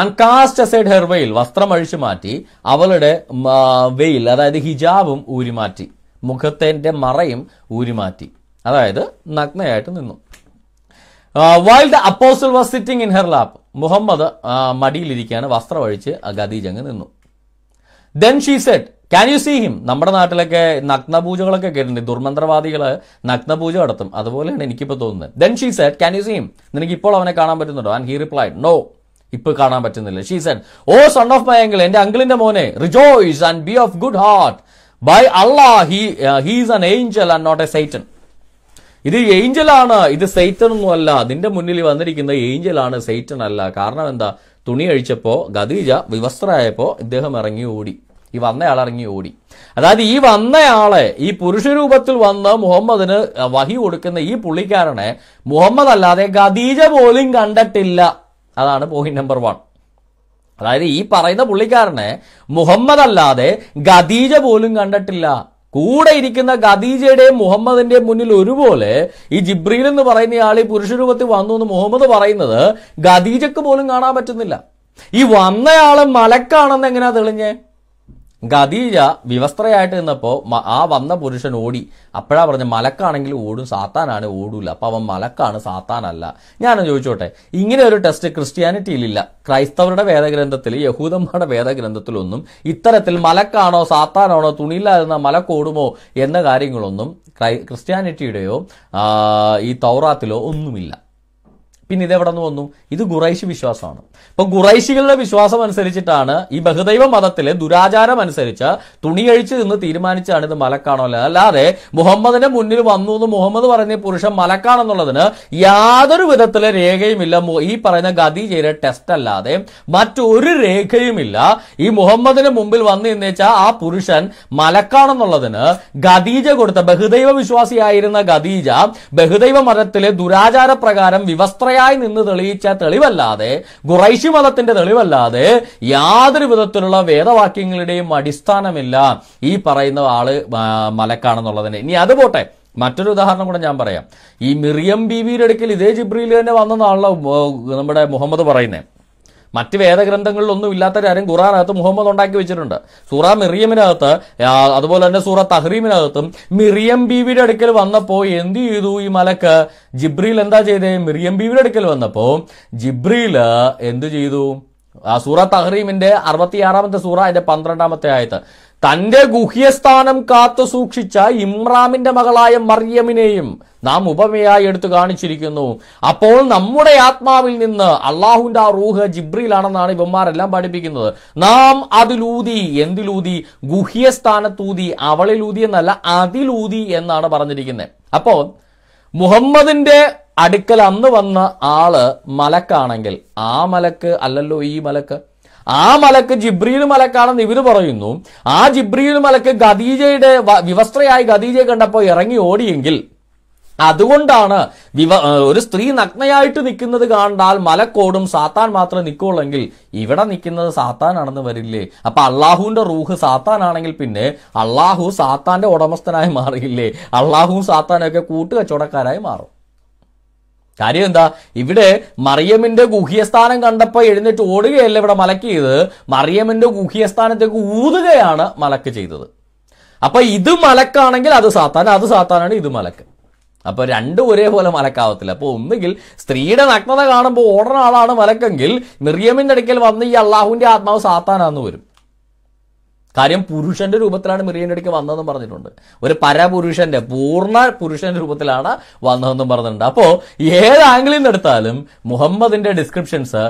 A: ആൻഡ് കാസ്റ്റ് അസൈഡ് ഹെർ വെയിൽ വസ്ത്രം അഴിച്ചു മാറ്റി അവളുടെ വെയിൽ അതായത് ഹിജാബും ഊരിമാറ്റി മുഖത്തിന്റെ മറയും ഊരിമാറ്റി അതായത് നഗ്നയായിട്ട് നിന്നു while the apostle was sitting in her lap Muhammad മടിയിലിരിക്കുകയാണ് വസ്ത്രമഴിച്ച് ഖദീജ് അങ്ങ് നിന്നു then she said can you see him നമ്മുടെ നാട്ടിലൊക്കെ നഗ്നപൂജകളൊക്കെ കേട്ടിട്ടുണ്ട് ദുർമന്ത്രവാദികൾ നഗ്നപൂജ നടത്തും അതുപോലെയാണ് എനിക്കിപ്പോൾ തോന്നുന്നത് then she said can you see him നിനക്ക് ഇപ്പോൾ അവനെ കാണാൻ പറ്റുന്നുണ്ടോ ആൻഡ് ഹി റിപ്ലൈ നോ ഇപ്പോൾ കാണാൻ പറ്റുന്നില്ല she said oh son of my uncle എന്റെ അങ്കിളിന്റെ മോനെ rejoice and be of good heart by Allah he he's an angel and not a Satan ഇത് ഏഞ്ചലാണ് ഇത് സൈറ്റൻ ഒന്നും അല്ല നിന്റെ മുന്നിൽ വന്നിരിക്കുന്ന ഏഞ്ചലാണ് സൈറ്റൻ അല്ല കാരണം എന്താ തുണി അഴിച്ചപ്പോ ഖദീജ വിവസ്ത്രയായപ്പോൾ ഇദ്ദേഹം ഇറങ്ങി ഓടി ഈ വന്നയാൾ ഇറങ്ങി ഓടി അതായത് ഈ വന്നയാളെ ഈ പുരുഷരൂപത്തിൽ വന്ന് മുഹമ്മദിന് വഹി കൊടുക്കുന്ന ഈ പുള്ളിക്കാരനെ മുഹമ്മദ് അല്ലാതെ ഖദീജ പോലും കണ്ടിട്ടില്ല അതാണ് പോയിന്റ് നമ്പർ വൺ അതായത് ഈ പറയുന്ന പുള്ളിക്കാരനെ മുഹമ്മദ് അല്ലാതെ ഖദീജ പോലും കണ്ടിട്ടില്ല കൂടെ ഇരിക്കുന്ന ഖദീജയുടെയും മുഹമ്മദിന്റെയും മുന്നിൽ ഒരുപോലെ ഈ ജിബ്രീൽ എന്ന് പറയുന്ന ആൾ ഈ പുരുഷരൂപത്തിൽ വന്നു എന്ന് മുഹമ്മദ് പറയുന്നത് ഖദീജക്ക് പോലും കാണാൻ പറ്റുന്നില്ല ഈ വന്നയാള് മലക്കാണെന്ന് എങ്ങനെയാ തെളിഞ്ഞേ ഖദീജ വിവസ്ത്രയായിട്ട് നിന്നപ്പോൾ ആ വന്ന പുരുഷൻ ഓടി അപ്പോഴാ പറഞ്ഞ മലക്കാണെങ്കിൽ ഓടും സാത്താനാണ് ഓടൂല അപ്പൊ അവൻ മലക്കാണ് സാത്താനല്ല ഞാൻ ചോദിച്ചോട്ടെ ഇങ്ങനെ ഒരു ടെസ്റ്റ് ക്രിസ്ത്യാനിറ്റിയിലില്ല ക്രൈസ്തവരുടെ വേദഗ്രന്ഥത്തിൽ യഹൂദന്മാരുടെ വേദഗ്രന്ഥത്തിലൊന്നും ഇത്തരത്തിൽ മലക്കാണോ സാത്താനാണോ തുണിയില്ലായിരുന്ന മലക്കോടുമോ എന്ന കാര്യങ്ങളൊന്നും ക്രിസ്ത്യാനിറ്റിയുടെയോ ഈ തൗറാത്തിലോ ഒന്നുമില്ല പിന്നെ ഇതെവിടെ നിന്ന് വന്നു ഇത് ഖുറൈശി വിശ്വാസമാണ് ഇപ്പൊ ഖുറൈശികളുടെ വിശ്വാസം അനുസരിച്ചിട്ടാണ് ഈ ബഹുദൈവ മതത്തിലെ ദുരാചാരം അനുസരിച്ച് തുണിയഴിച്ച് നിന്ന് തീരുമാനിച്ചാണ് ഇത് മലക്കാണോ അല്ല അല്ലാതെ മുഹമ്മദിന്റെ മുന്നിൽ വന്നു എന്ന് മുഹമ്മദ് പറഞ്ഞ പുരുഷൻ മലക്കാണെന്നുള്ളതിന് യാതൊരു വിധത്തിലെ രേഖയുമില്ല ഈ പറയുന്ന ഗതി ചെയ്ത ടെസ്റ്റ് അല്ലാതെ മറ്റൊരു രേഖയുമില്ല ഈ മുഹമ്മദിന് മുമ്പിൽ വന്നു എന്ന് വെച്ചാൽ ആ പുരുഷൻ മലക്കാണെന്നുള്ളതിന് ഖദീജ കൊടുത്ത ബഹുദൈവ വിശ്വാസിയായിരുന്ന ഖദീജ ബഹുദൈവ മതത്തിലെ ദുരാചാര പ്രകാരം വിവസ്ത്ര അടിമയായി നിന്ന് തെളിയിച്ച തെളിവല്ലാതെ ഖുറൈശി മതത്തിന്റെ തെളിവല്ലാതെ യാതൊരു വിധത്തിലുള്ള വേദവാക്യങ്ങളുടെയും അടിസ്ഥാനമില്ല ഈ പറയുന്ന ആള് മലക്കാണെന്നുള്ളതിന് ഇനി അത് പോട്ടെ മറ്റൊരു ഉദാഹരണം കൂടെ ഞാൻ പറയാം ഈ മിറിയം ബീവിയുടെ അടുക്കൽ ഇതേ ജിബ്രിയിൽ തന്നെ വന്നതാണല്ലോ നമ്മുടെ മുഹമ്മദ് പറയുന്നത് മറ്റ് വേദഗ്രന്ഥങ്ങളിലൊന്നും ഇല്ലാത്ത കാര്യം ഖുറാനകത്ത് മുഹമ്മദ് ഉണ്ടാക്കി വെച്ചിട്ടുണ്ട് സൂറ മിറിയമിനകത്ത് അതുപോലെ തന്നെ സൂറ തഹ്റീമിനകത്തും മിറിയം ബീവിയുടെ അടുക്കൽ വന്നപ്പോൾ എന്ത് ചെയ്തു ഈ മലക്ക് ജിബ്രീൽ എന്താ ചെയ്തേ മിറിയം ബീവിയുടെ അടുക്കൽ വന്നപ്പോൾ ജിബ്രീൽ എന്ത് ചെയ്തു സൂറ തഹ്റീമിന്റെ അറുപത്തിയാറാമത്തെ സൂറ അതിന്റെ പന്ത്രണ്ടാമത്തെ ആയത്ത് തന്റെ ഗുഹ്യസ്ഥാനം കാത്തു സൂക്ഷിച്ച ഇമ്രാമിന്റെ മകളായ മറിയമിനെയും നാം ഉപമയായി എടുത്തു കാണിച്ചിരിക്കുന്നു അപ്പോൾ നമ്മുടെ ആത്മാവിൽ നിന്ന് അള്ളാഹുവിന്റെ ആ റൂഹ് ജിബ്രിയിലാണെന്നാണ് ഇവന്മാരെല്ലാം പഠിപ്പിക്കുന്നത് നാം അതിലൂതി എന്തിലൂതി ഗുഹ്യസ്ഥാനത്തൂതി അവളിലൂതി എന്നല്ല അതിലൂതി എന്നാണ് പറഞ്ഞിരിക്കുന്നത് അപ്പോൾ മുഹമ്മദിന്റെ അടുക്കൽ അന്ന് വന്ന ആള് മലക്കാണെങ്കിൽ ആ മലക്ക് അല്ലല്ലോ ഈ മലക്ക് ആ മലക്ക് ജിബ്രീൽ മലക്കാണെന്ന് ഇവര് പറയുന്നു ആ ജിബ്രീൽ മലക്ക് ഖദീജയുടെ വിവസ്ത്രയായി ഖദീജയെ കണ്ടപ്പോൾ ഇറങ്ങി ഓടിയെങ്കിൽ അതുകൊണ്ടാണ് വിവ ഒരു സ്ത്രീ നഗ്നയായിട്ട് നിൽക്കുന്നത് കണ്ടാൽ മലക്കോടും സാത്താൻ മാത്രമേ നിൽക്കുള്ളെങ്കിൽ ഇവിടെ നിൽക്കുന്നത് സാത്താനാണെന്ന് വരില്ലേ അപ്പൊ അള്ളാഹുവിന്റെ റൂഹ് സാത്താനാണെങ്കിൽ പിന്നെ അള്ളാഹു സാത്താന്റെ ഉടമസ്ഥനായി മാറിയില്ലേ അള്ളാഹുവും സാത്താനൊക്കെ കൂട്ടുകച്ചവടക്കാരായി മാറും കാര്യം എന്താ ഇവിടെ മറിയമിന്റെ ഗുഹ്യസ്ഥാനം കണ്ടപ്പോൾ എഴുന്നേറ്റ് ഓടുകയല്ല ഇവിടെ മലക്ക് ചെയ്തത് മറിയമിന്റെ ഗുഹ്യസ്ഥാനത്തേക്ക് ഊതുകയാണ് മലക്ക് ചെയ്തത് അപ്പൊ ഇത് മലക്കാണെങ്കിൽ അത് സാത്താൻ അത് സാത്താനാണ് ഇത് മലക്ക് അപ്പൊ രണ്ടും ഒരേപോലെ മലക്കാവത്തില്ല അപ്പോൾ ഒന്നുകിൽ സ്ത്രീയുടെ നഗ്നത കാണുമ്പോൾ ഓടുന്ന ആളാണ് മലക്കെങ്കിൽ മിറിയമിന്റെ അടുക്കൽ വന്ന് ഈ അള്ളാഹുവിന്റെ ആത്മാവ് സാത്താനാന്ന് വരും കാര്യം പുരുഷന്റെ രൂപത്തിലാണ് അടുക്ക് വന്നതെന്നും പറഞ്ഞിട്ടുണ്ട് ഒരു പരപുരുഷന്റെ പൂർണ്ണ പുരുഷന്റെ രൂപത്തിലാണ് വന്നതെന്നും പറഞ്ഞിട്ടുണ്ട് അപ്പോൾ ഏത് ആംഗിളിൽ നിന്നെടുത്താലും മുഹമ്മദിന്റെ ഡിസ്ക്രിപ്ഷൻസ്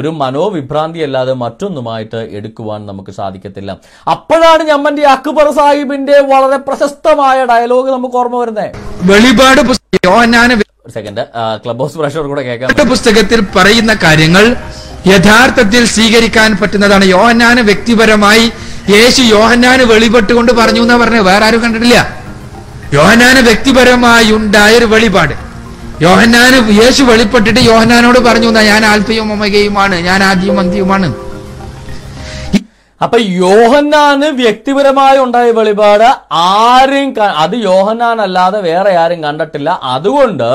A: ഒരു മനോവിഭ്രാന്തി അല്ലാതെ മറ്റൊന്നുമായിട്ട് എടുക്കുവാൻ നമുക്ക് സാധിക്കത്തില്ല അപ്പോഴാണ് ഞമ്മന്റെ അക്ബർ സാഹിബിന്റെ വളരെ പ്രശസ്തമായ ഡയലോഗ് നമുക്ക് ഓർമ്മ വരുന്നത് വെളിപാട് സെക്കൻഡ് ക്ലബ് ഹൗസ് പ്രഷർ കൂടെ കേൾക്കാം
C: പുസ്തകത്തിൽ പറയുന്ന കാര്യങ്ങൾ യഥാർത്ഥത്തിൽ സ്വീകരിക്കാൻ പറ്റുന്നതാണ് യോഹനാന് വ്യക്തിപരമായി യേശു യോഹന്നാന് വെളിപ്പെട്ടുകൊണ്ട് പറഞ്ഞു എന്നാ പറഞ്ഞത് വേറെ ആരും കണ്ടിട്ടില്ല യോഹന്നാന് വ്യക്തിപരമായി ഉണ്ടായ ഒരു വെളിപാട് യോഹന്നാന് യേശു വെളിപ്പെട്ടിട്ട് യോഹന്നാനോട് പറഞ്ഞു എന്നാ ഞാൻ ആൽഫയും ഒമകയുമാണ് ഞാൻ ആദ്യം അന്ത്യവുമാണ്
A: അപ്പൊ യോഹന്നാന് വ്യക്തിപരമായി ഉണ്ടായ വെളിപാട് ആരും അത് യോഹന്നാൻ അല്ലാതെ വേറെ ആരും കണ്ടിട്ടില്ല അതുകൊണ്ട്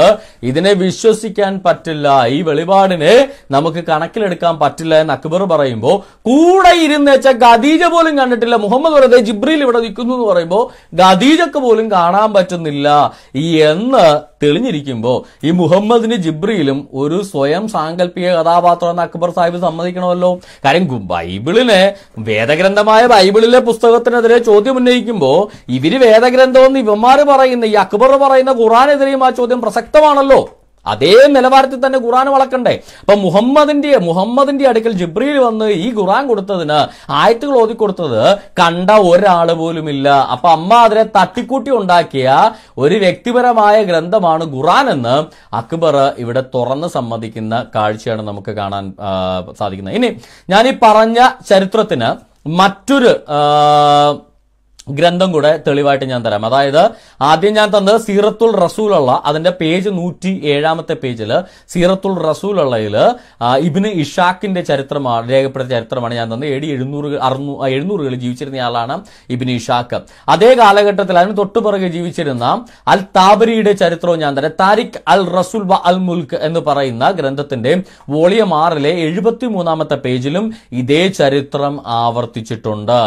A: ഇതിനെ വിശ്വസിക്കാൻ പറ്റില്ല ഈ വെളിപാടിനെ നമുക്ക് കണക്കിലെടുക്കാൻ പറ്റില്ല എന്ന് അക്ബർ പറയുമ്പോൾ കൂടെ ഇരുന്ന് വെച്ചാൽ ഖദീജ പോലും കണ്ടിട്ടില്ല മുഹമ്മദ് വെറുതെ ജിബ്രിയിൽ ഇവിടെ നിൽക്കുന്നു എന്ന് പറയുമ്പോൾ ഖദീജക്ക് പോലും കാണാൻ പറ്റുന്നില്ല എന്ന് തെളിഞ്ഞിരിക്കുമ്പോൾ ഈ മുഹമ്മദിന് ജിബ്രിയിലും ഒരു സ്വയം സാങ്കല്പിക കഥാപാത്രം എന്ന് അക്ബർ സാഹിബ് സമ്മതിക്കണമല്ലോ കാര്യം ബൈബിളിനെ വേദഗ്രന്ഥമായ ബൈബിളിലെ പുസ്തകത്തിനെതിരെ ചോദ്യം ഉന്നയിക്കുമ്പോൾ ഇവര് വേദഗ്രന്ഥം എന്ന് ഇവന്മാർ പറയുന്ന ഈ അക്ബർ പറയുന്ന ഖുറാനെതിരെയും ആ ചോദ്യം പ്രസക്തമാണല്ലോ അതേ നിലവാരത്തിൽ തന്നെ ഖുറാൻ വളക്കണ്ടേ അപ്പൊ മുഹമ്മദിന്റെ മുഹമ്മദിന്റെ അടുക്കൽ ജിബ്രിയിൽ വന്ന് ഈ ഖുറാൻ കൊടുത്തതിന് ആയത്തുകൾ ഓതി കൊടുത്തത് കണ്ട ഒരാൾ പോലുമില്ല അപ്പൊ അമ്മ അതിനെ തട്ടിക്കൂട്ടി ഉണ്ടാക്കിയ ഒരു വ്യക്തിപരമായ ഗ്രന്ഥമാണ് ഖുറാൻ എന്ന് അക്ബർ ഇവിടെ തുറന്ന് സമ്മതിക്കുന്ന കാഴ്ചയാണ് നമുക്ക് കാണാൻ സാധിക്കുന്നത് ഇനി ഞാൻ ഈ പറഞ്ഞ ചരിത്രത്തിന് മറ്റൊരു ഗ്രന്ഥം കൂടെ തെളിവായിട്ട് ഞാൻ തരാം അതായത് ആദ്യം ഞാൻ തന്നത് സീറത്തുൽ റസൂലുള്ള അതിന്റെ പേജ് നൂറ്റി ഏഴാമത്തെ പേജിൽ സീറത്തുൽ റസൂലുള്ളയിൽ ഇബിന് ഇഷാക്കിന്റെ ചരിത്രമാണ് രേഖപ്പെടുത്തിയ ചരിത്രമാണ് ഞാൻ തന്നത് എ എഴുന്നൂറ് അറുന്നൂ എഴുന്നൂറുകളിൽ ജീവിച്ചിരുന്ന ആളാണ് ഇബിന് ഇഷാക്ക് അതേ കാലഘട്ടത്തിൽ അതിന് തൊട്ടുപിറകെ ജീവിച്ചിരുന്ന അൽ താബരിയുടെ ചരിത്രവും ഞാൻ തരാം താരിഖ് അൽ റസൂൽ വ അൽ മുൽക്ക് എന്ന് പറയുന്ന ഗ്രന്ഥത്തിന്റെ വോളിയം ആറിലെ എഴുപത്തി മൂന്നാമത്തെ പേജിലും ഇതേ ചരിത്രം ആവർത്തിച്ചിട്ടുണ്ട്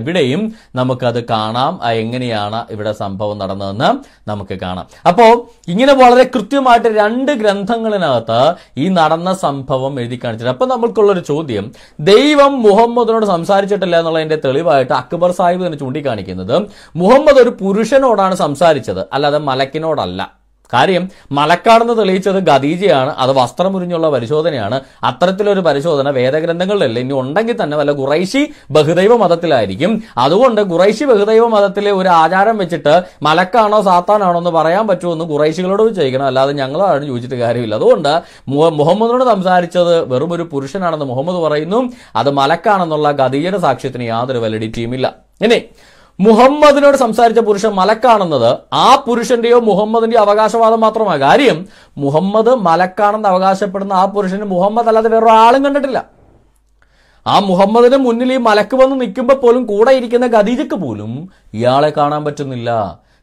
A: ഇവിടെയും നമുക്കത് കാണാം എങ്ങനെയാണ് ഇവിടെ സംഭവം നടന്നതെന്ന് നമുക്ക് കാണാം അപ്പോൾ ഇങ്ങനെ വളരെ കൃത്യമായിട്ട് രണ്ട് ഗ്രന്ഥങ്ങളിനകത്ത് ഈ നടന്ന സംഭവം എഴുതി കാണിച്ചിട്ടുണ്ട് അപ്പൊ നമ്മൾക്കുള്ളൊരു ചോദ്യം ദൈവം മുഹമ്മദിനോട് സംസാരിച്ചിട്ടില്ല എന്നുള്ളതിന്റെ തെളിവായിട്ട് അക്ബർ സാഹിബ് തന്നെ ചൂണ്ടിക്കാണിക്കുന്നത് മുഹമ്മദ് ഒരു പുരുഷനോടാണ് സംസാരിച്ചത് അല്ലാതെ മലക്കിനോടല്ല കാര്യം മലക്കാടെന്ന് തെളിയിച്ചത് ഖദീജയാണ് അത് വസ്ത്രമുരിഞ്ഞുള്ള പരിശോധനയാണ് അത്തരത്തിലൊരു പരിശോധന വേദഗ്രന്ഥങ്ങളിലല്ല ഇനി ഉണ്ടെങ്കിൽ തന്നെ വല്ല ഖുറൈശി ബഹുദൈവ മതത്തിലായിരിക്കും അതുകൊണ്ട് ഖുറൈശി ബഹുദൈവ മതത്തിലെ ഒരു ആചാരം വെച്ചിട്ട് മലക്കാണോ സാത്താനാണോ എന്ന് പറയാൻ എന്ന് ഖുറൈശികളോട് ചോദിക്കണം അല്ലാതെ ഞങ്ങളാണ് ചോദിച്ചിട്ട് കാര്യമില്ല അതുകൊണ്ട് മുഹമ്മദിനോട് സംസാരിച്ചത് വെറും ഒരു പുരുഷനാണെന്ന് മുഹമ്മദ് പറയുന്നു അത് മലക്കാണെന്നുള്ള ഖദീജയുടെ സാക്ഷ്യത്തിന് യാതൊരു ടീമില്ല ഇനി മുഹമ്മദിനോട് സംസാരിച്ച പുരുഷൻ മലക്കാണെന്നത് ആ പുരുഷന്റെയോ മുഹമ്മദിന്റെയോ അവകാശവാദം മാത്രമാണ് കാര്യം മുഹമ്മദ് മലക്കാണെന്ന് അവകാശപ്പെടുന്ന ആ പുരുഷന് മുഹമ്മദ് അല്ലാതെ വേറൊരാളും കണ്ടിട്ടില്ല ആ മുഹമ്മദിന് മുന്നിൽ ഈ മലക്ക് വന്ന് നിൽക്കുമ്പോൾ പോലും കൂടെ ഇരിക്കുന്ന ഖദീജക്ക് പോലും ഇയാളെ കാണാൻ പറ്റുന്നില്ല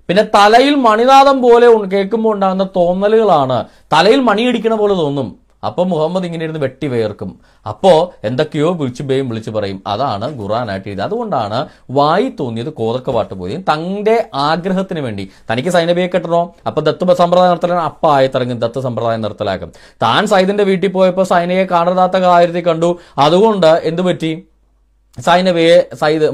A: പിന്നെ തലയിൽ മണിനാഥം പോലെ കേൾക്കുമ്പോൾ ഉണ്ടാകുന്ന തോന്നലുകളാണ് തലയിൽ മണിയടിക്കണ പോലെ തോന്നും അപ്പോൾ മുഹമ്മദ് ഇങ്ങനെ ഇരുന്ന് വെട്ടി വേർക്കും അപ്പോൾ എന്തൊക്കെയോ വിളിച്ചുബയും വിളിച്ചു പറയും അതാണ് ഖുറാനായിട്ട് എഴുതുന്നത് അതുകൊണ്ടാണ് വായി തോന്നിയത് കോതക്ക പാട്ട് പോയി തൻ്റെ ആഗ്രഹത്തിന് വേണ്ടി തനിക്ക് സൈനബിയെ കെട്ടണോ അപ്പോൾ ദത്ത് സമ്പ്രദായം നിർത്തലാണ് അപ്പ ആയത്തിറങ്ങും ദത്ത് സമ്പ്രദായം നിർത്തലാക്കും താൻ സൈദിൻ്റെ വീട്ടിൽ പോയപ്പോൾ സൈനയെ കാണരുതാത്ത കാര്യത്തിൽ കണ്ടു അതുകൊണ്ട് എന്ത് പറ്റി സൈനബിയെ സൈദ്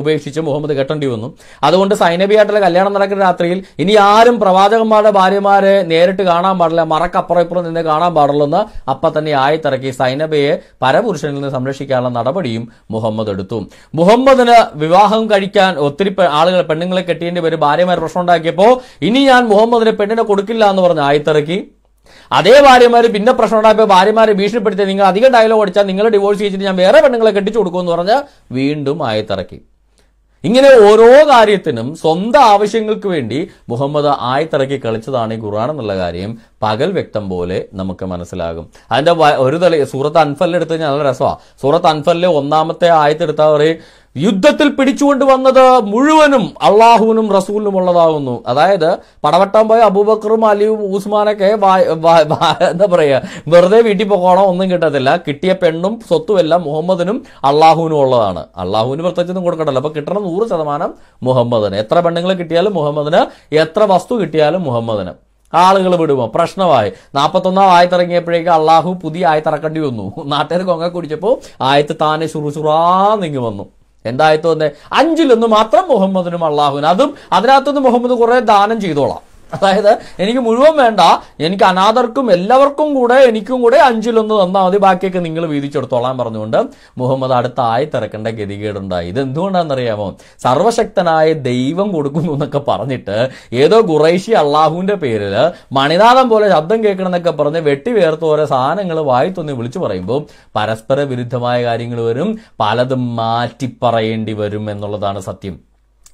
A: ഉപേക്ഷിച്ച് മുഹമ്മദ് കെട്ടേണ്ടി വന്നു അതുകൊണ്ട് സൈനബിയായിട്ടുള്ള കല്യാണം നടക്കുന്ന രാത്രിയിൽ ഇനി ആരും പ്രവാചകന്മാരുടെ ഭാര്യമാരെ നേരിട്ട് കാണാൻ പാടില്ല മറക്കപ്പുറപ്പുറം നിന്ന് കാണാൻ പാടുള്ളൂ എന്ന് അപ്പൊ തന്നെ ആയിത്തിറക്കി സൈനബയെ പരപുരുഷനിൽ നിന്ന് സംരക്ഷിക്കാനുള്ള നടപടിയും മുഹമ്മദ് എടുത്തു മുഹമ്മദിന് വിവാഹം കഴിക്കാൻ ഒത്തിരി ആളുകൾ പെണ്ണുങ്ങളെ കെട്ടിയതിന്റെ പേര് ഭാര്യമാർ പ്രശ്നം ഉണ്ടാക്കിയപ്പോൾ ഇനി ഞാൻ മുഹമ്മദിന് പെണ്ണിനെ കൊടുക്കില്ല എന്ന് പറഞ്ഞ് ആയിത്തിറക്കി അതേ ഭാര്യമാര് പിന്നെ പ്രശ്നം ഉണ്ടായപ്പോ ഭാര്യമാരെ ഭീഷണിപ്പെടുത്തി നിങ്ങൾ അധികം ഡയലോഗ് അടിച്ചാൽ നിങ്ങൾ ഡിവോഴ്സ് ചെയ്തിട്ട് ഞാൻ വേറെ പെണ്ണുങ്ങളെ കെട്ടിച്ചു കൊടുക്കുമെന്ന് പറഞ്ഞാൽ വീണ്ടും ആയത്തിറക്കി ഇങ്ങനെ ഓരോ കാര്യത്തിനും സ്വന്തം ആവശ്യങ്ങൾക്ക് വേണ്ടി മുഹമ്മദ് ആയത്തിറക്കി കളിച്ചതാണ് ഈ ഖുർആൻ എന്നുള്ള കാര്യം പകൽ വ്യക്തം പോലെ നമുക്ക് മനസ്സിലാകും അതിന്റെ ഒരു തല സൂറത്ത് അൻഫലിനെടുത്ത് ഞാൻ നല്ല രസമാണ് സൂറത്ത് അൻഫലിലെ ഒന്നാമത്തെ ആയത്തെടുത്താൽ പറയും യുദ്ധത്തിൽ പിടിച്ചുകൊണ്ട് വന്നത് മുഴുവനും അള്ളാഹുവിനും റസൂലിനും ഉള്ളതാവുന്നു അതായത് പടവട്ടം പോയ അബൂബക്കറും അലിയും ഉസ്മാനൊക്കെ എന്താ പറയുക വെറുതെ വീട്ടിൽ പോകണം ഒന്നും കിട്ടത്തില്ല കിട്ടിയ പെണ്ണും സ്വത്തും എല്ലാം മുഹമ്മദിനും അള്ളാഹുവിനും ഉള്ളതാണ് അള്ളാഹുവിന് പ്രത്യേകിച്ചൊന്നും കൊടുക്കണ്ടല്ലോ അപ്പൊ കിട്ടണം നൂറ് ശതമാനം മുഹമ്മദിന് എത്ര പെണ്ണുങ്ങൾ കിട്ടിയാലും മുഹമ്മദിന് എത്ര വസ്തു കിട്ടിയാലും മുഹമ്മദിന് ആളുകൾ വിടുമോ പ്രശ്നമായി നാൽപ്പത്തൊന്നാം ആയത്തിറങ്ങിയപ്പോഴേക്ക് അള്ളാഹു പുതിയ ആയത്തിറക്കേണ്ടി വന്നു നാട്ടുകാർ കൊങ്ങ കുടിച്ചപ്പോൾ ആയത്ത് താനെ ചുറുചുറാന്നിങ്ങി വന്നു രണ്ടായിരത്തി ഒന്ന് അഞ്ചിലൊന്ന് മാത്രം മുഹമ്മദിനും അള്ളാഹുവിന് അതും അതിനകത്തുനിന്ന് മുഹമ്മദ് കുറെ ദാനം ചെയ്തോളാം അതായത് എനിക്ക് മുഴുവൻ വേണ്ട എനിക്ക് അനാഥർക്കും എല്ലാവർക്കും കൂടെ എനിക്കും കൂടെ അഞ്ചിലൊന്ന് തന്നാൽ മതി ബാക്കിയൊക്കെ നിങ്ങൾ വീതിച്ചെടുത്തോളാൻ പറഞ്ഞുകൊണ്ട് മുഹമ്മദ് അടുത്ത ആയി തിരക്കേണ്ട ഗതികേടുണ്ടായി ഇത് എന്തുകൊണ്ടാണെന്നറിയാമോ സർവശക്തനായ ദൈവം കൊടുക്കുന്നു എന്നൊക്കെ പറഞ്ഞിട്ട് ഏതോ ഖുറൈഷി അള്ളാഹുവിന്റെ പേരിൽ മണിനാഥം പോലെ ശബ്ദം കേൾക്കണമെന്നൊക്കെ പറഞ്ഞ് വെട്ടി വേർത്ത് ഓരോ സാധനങ്ങൾ വായിത്തൊന്ന് വിളിച്ചു പറയുമ്പോൾ പരസ്പര വിരുദ്ധമായ കാര്യങ്ങൾ വരും പലതും പറയേണ്ടി വരും എന്നുള്ളതാണ് സത്യം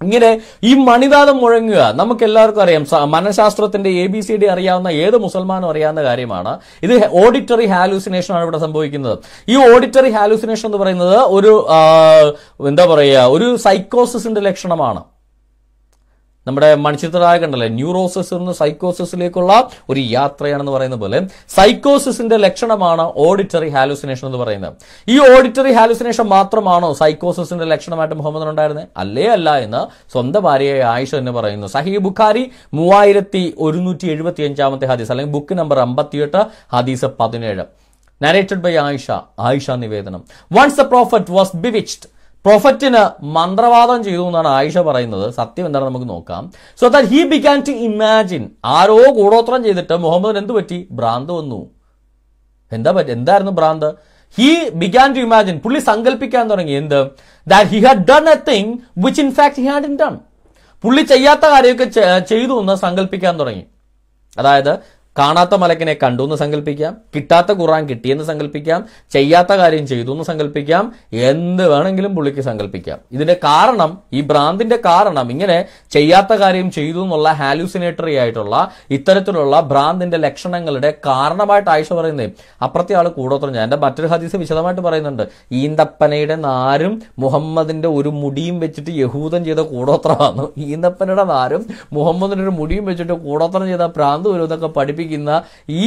A: ഇങ്ങനെ ഈ മണിതാതം മുഴങ്ങുക നമുക്ക് എല്ലാവർക്കും അറിയാം മനഃശാസ്ത്രത്തിന്റെ എ ബി സി ഡി അറിയാവുന്ന ഏത് മുസൽമാനും അറിയാവുന്ന കാര്യമാണ് ഇത് ഓഡിറ്ററി ഹാലൂസിനേഷൻ ആണ് ഇവിടെ സംഭവിക്കുന്നത് ഈ ഓഡിറ്ററി ഹാലൂസിനേഷൻ എന്ന് പറയുന്നത് ഒരു എന്താ പറയുക ഒരു സൈക്കോസിന്റെ ലക്ഷണമാണ് നമ്മുടെ മണിച്ചിത്രനായക ഉണ്ടല്ലേ ന്യൂറോസിസ് നിന്ന് സൈക്കോസിസിലേക്കുള്ള ഒരു യാത്രയാണെന്ന് പറയുന്ന പോലെ സൈക്കോസിസിന്റെ ലക്ഷണമാണ് ഓഡിറ്ററി ഹാലുസിനേഷൻ എന്ന് പറയുന്നത് ഈ ഓഡിറ്ററി ഹാലുസിനേഷൻ മാത്രമാണോ സൈക്കോസിസിന്റെ ലക്ഷണമായിട്ട് മുഹമ്മദ് ഉണ്ടായിരുന്നത് അല്ലേ അല്ല എന്ന് സ്വന്തം ഭാര്യയായ ആയിഷ എന്ന് പറയുന്നു സഹി ബുഖാരി മൂവായിരത്തി ഒരുന്നൂറ്റി എഴുപത്തി അഞ്ചാമത്തെ ഹദീസ് അല്ലെങ്കിൽ ബുക്ക് നമ്പർ അമ്പത്തിയെട്ട് ഹദീസ് പതിനേഴ് നരേറ്റഡ് ബൈ ആയിഷ ആയിഷ നിവേദനം once the prophet was bewitched പ്രൊഫറ്റിന് മന്ത്രവാദം ചെയ്തു എന്നാണ് ആയിഷ പറയുന്നത് സത്യം എന്താണെന്ന് നമുക്ക് നോക്കാം so that he began to imagine ആരോ കൂടോത്രം ചെയ്തിട്ട് മുഹമ്മദിന് എന്ത് പറ്റി ഭ്രാന്ത് വന്നു എന്താ പറ്റി എന്തായിരുന്നു ഭ്രാന്ത് ഹി ബിഗാൻ ടു ഇമാജിൻ പുള്ളി സങ്കല്പിക്കാൻ തുടങ്ങി എന്ത് that he had done a thing which in fact he had in done പുള്ളി ചെയ്യാത്ത കാര്യമൊക്കെ ചെയ്തു എന്ന് സങ്കല്പിക്കാൻ തുടങ്ങി അതായത് കാണാത്ത മലക്കിനെ കണ്ടു എന്ന് സങ്കല്പിക്കാം കിട്ടാത്ത ഖുറാൻ കിട്ടിയെന്ന് സങ്കല്പിക്കാം ചെയ്യാത്ത കാര്യം ചെയ്തു എന്ന് സങ്കല്പിക്കാം എന്ത് വേണമെങ്കിലും പുള്ളിക്ക് സങ്കല്പിക്കാം ഇതിന്റെ കാരണം ഈ ഭ്രാന്തിന്റെ കാരണം ഇങ്ങനെ ചെയ്യാത്ത കാര്യം ചെയ്തു എന്നുള്ള ഹാലൂസിനേറ്ററി ആയിട്ടുള്ള ഇത്തരത്തിലുള്ള ഭ്രാന്തിന്റെ ലക്ഷണങ്ങളുടെ കാരണമായിട്ട് ആയിഷ പറയുന്നത് അപ്പുറത്തെ ആൾ കൂടോത്രം ഞാൻ എന്റെ മറ്റൊരു ഹദീസ് വിശദമായിട്ട് പറയുന്നുണ്ട് ഈന്തപ്പനയുടെ നാരും മുഹമ്മദിന്റെ ഒരു മുടിയും വെച്ചിട്ട് യഹൂദൻ ചെയ്ത കൂടോത്രമാണ് ഈന്തപ്പനയുടെ നാരും മുഹമ്മദിന്റെ ഒരു മുടിയും വെച്ചിട്ട് കൂടോത്രം ചെയ്ത ഭ്രാന്ത് വരും എന്നൊക്കെ പഠിപ്പിക്കും ഇരിക്കുന്ന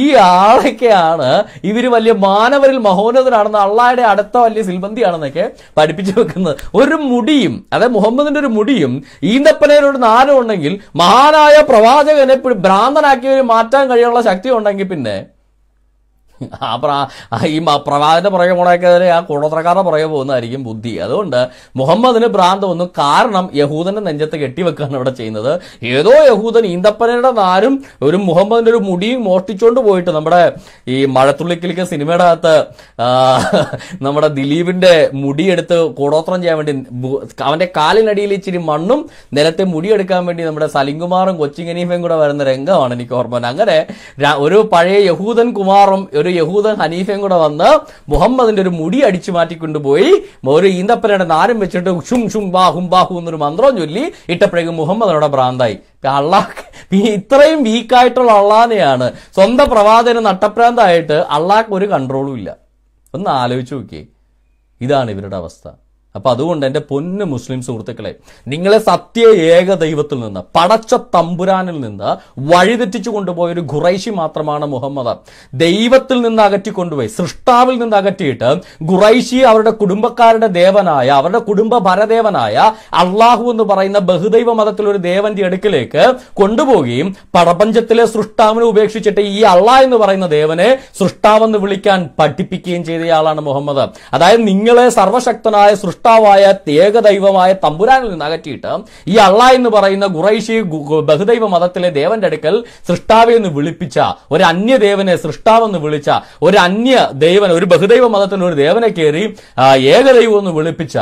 A: ഈ ആളൊക്കെയാണ് ഇവര് വലിയ മാനവരിൽ മഹോന്നതനാണെന്ന് അള്ളാഹയുടെ അടുത്ത വലിയ സിൽബന്തിയാണെന്നൊക്കെ പഠിപ്പിച്ചു വെക്കുന്നത് ഒരു മുടിയും അതായത് മുഹമ്മദിന്റെ ഒരു മുടിയും ഈന്തപ്പനോട് നാരം മഹാനായ പ്രവാചകനെ ഭ്രാന്തനാക്കിയവര് മാറ്റാൻ കഴിയാനുള്ള ശക്തി ഉണ്ടെങ്കിൽ പിന്നെ ആ പ്രാ ഈ പ്രവാചന്റെ പുറകെ പോണേക്കെതിരെ ആ കൂടോത്രക്കാരുടെ പുറകെ പോകുന്നതായിരിക്കും ബുദ്ധി അതുകൊണ്ട് മുഹമ്മദിന് ഭ്രാന്ത് വന്നു കാരണം യഹൂദന്റെ നെഞ്ചത്ത് കെട്ടിവെക്കാണ് ഇവിടെ ചെയ്യുന്നത് ഏതോ യഹൂദൻ ഈന്തപ്പനയുടെ നാരും ഒരു മുഹമ്മദിന്റെ ഒരു മുടിയും മോഷ്ടിച്ചുകൊണ്ട് പോയിട്ട് നമ്മുടെ ഈ മഴത്തുള്ളിക്കിളിക്ക സിനിമയുടെ അകത്ത് നമ്മുടെ ദിലീപിന്റെ മുടിയെടുത്ത് കൂടോത്രം ചെയ്യാൻ വേണ്ടി അവന്റെ കാലിനടിയിൽ ഇച്ചിരി മണ്ണും നിലത്തെ മുടിയെടുക്കാൻ വേണ്ടി നമ്മുടെ സലിംകുമാറും കൊച്ചിങ്ങനീഫയും കൂടെ വരുന്ന രംഗമാണ് എനിക്ക് ഓർമ്മ അങ്ങനെ ഒരു പഴയ യഹൂദൻ കുമാറും ഒരു ഒരു യഹൂദൻ ഹനീഫയും കൂടെ വന്ന് മുഹമ്മദിന്റെ ഒരു മുടി അടിച്ചു മാറ്റിക്കൊണ്ടുപോയി ഒരു ഈന്തപ്പനയുടെ നാരം വെച്ചിട്ട് ഷും ഷും ബാ ഹും ബാ എന്നൊരു മന്ത്രം ചൊല്ലി ഇട്ടപ്പോഴേക്കും മുഹമ്മദ് അവിടെ ഭ്രാന്തായി അള്ളാഹ് ഇത്രയും വീക്കായിട്ടുള്ള അള്ളാഹനെയാണ് സ്വന്തം പ്രവാചന നട്ടപ്രാന്തായിട്ട് അള്ളാഹ് ഒരു കൺട്രോളും ഇല്ല ഒന്ന് ആലോചിച്ച് നോക്കിയേ ഇതാണ് ഇവരുടെ അവസ്ഥ അപ്പൊ അതുകൊണ്ട് എന്റെ പൊന്ന് മുസ്ലിം സുഹൃത്തുക്കളെ നിങ്ങളെ സത്യ ഏക ദൈവത്തിൽ നിന്ന് പടച്ച തമ്പുരാനിൽ നിന്ന് വഴിതെറ്റിച്ചു കൊണ്ടുപോയ ഒരു ഖുറൈശി മാത്രമാണ് മുഹമ്മദ് ദൈവത്തിൽ നിന്ന് അകറ്റി കൊണ്ടുപോയി സൃഷ്ടാവിൽ നിന്ന് അകറ്റിയിട്ട് ഖുറൈശി അവരുടെ കുടുംബക്കാരുടെ ദേവനായ അവരുടെ കുടുംബ ഭരദേവനായ അള്ളാഹു എന്ന് പറയുന്ന ബഹുദൈവ മതത്തിലെ ഒരു ദേവന്റെ അടുക്കിലേക്ക് കൊണ്ടുപോവുകയും പടപഞ്ചത്തിലെ സൃഷ്ടാവിനെ ഉപേക്ഷിച്ചിട്ട് ഈ അള്ളാ എന്ന് പറയുന്ന ദേവനെ സൃഷ്ടാവെന്ന് വിളിക്കാൻ പഠിപ്പിക്കുകയും ചെയ്തയാളാണ് മുഹമ്മദ് അതായത് നിങ്ങളെ സർവശക്തനായ സൃഷ്ട സൃഷ്ടാവായ ഏകദൈവമായ തമ്പുരാനിൽ നിന്ന് അകറ്റിയിട്ട് ഈ അള്ള എന്ന് പറയുന്ന ഗുറൈഷി ബഹുദൈവ മതത്തിലെ ദേവന്റെ അടുക്കൽ സൃഷ്ടാവെ എന്ന് വിളിപ്പിച്ച ഒരു അന്യദേവനെ സൃഷ്ടാവെന്ന് വിളിച്ച ഒരു അന്യ ദൈവൻ ഒരു ബഹുദൈവ മതത്തിൽ ഒരു ദേവനെ കയറി ഏകദൈവം എന്ന് വിളിപ്പിച്ച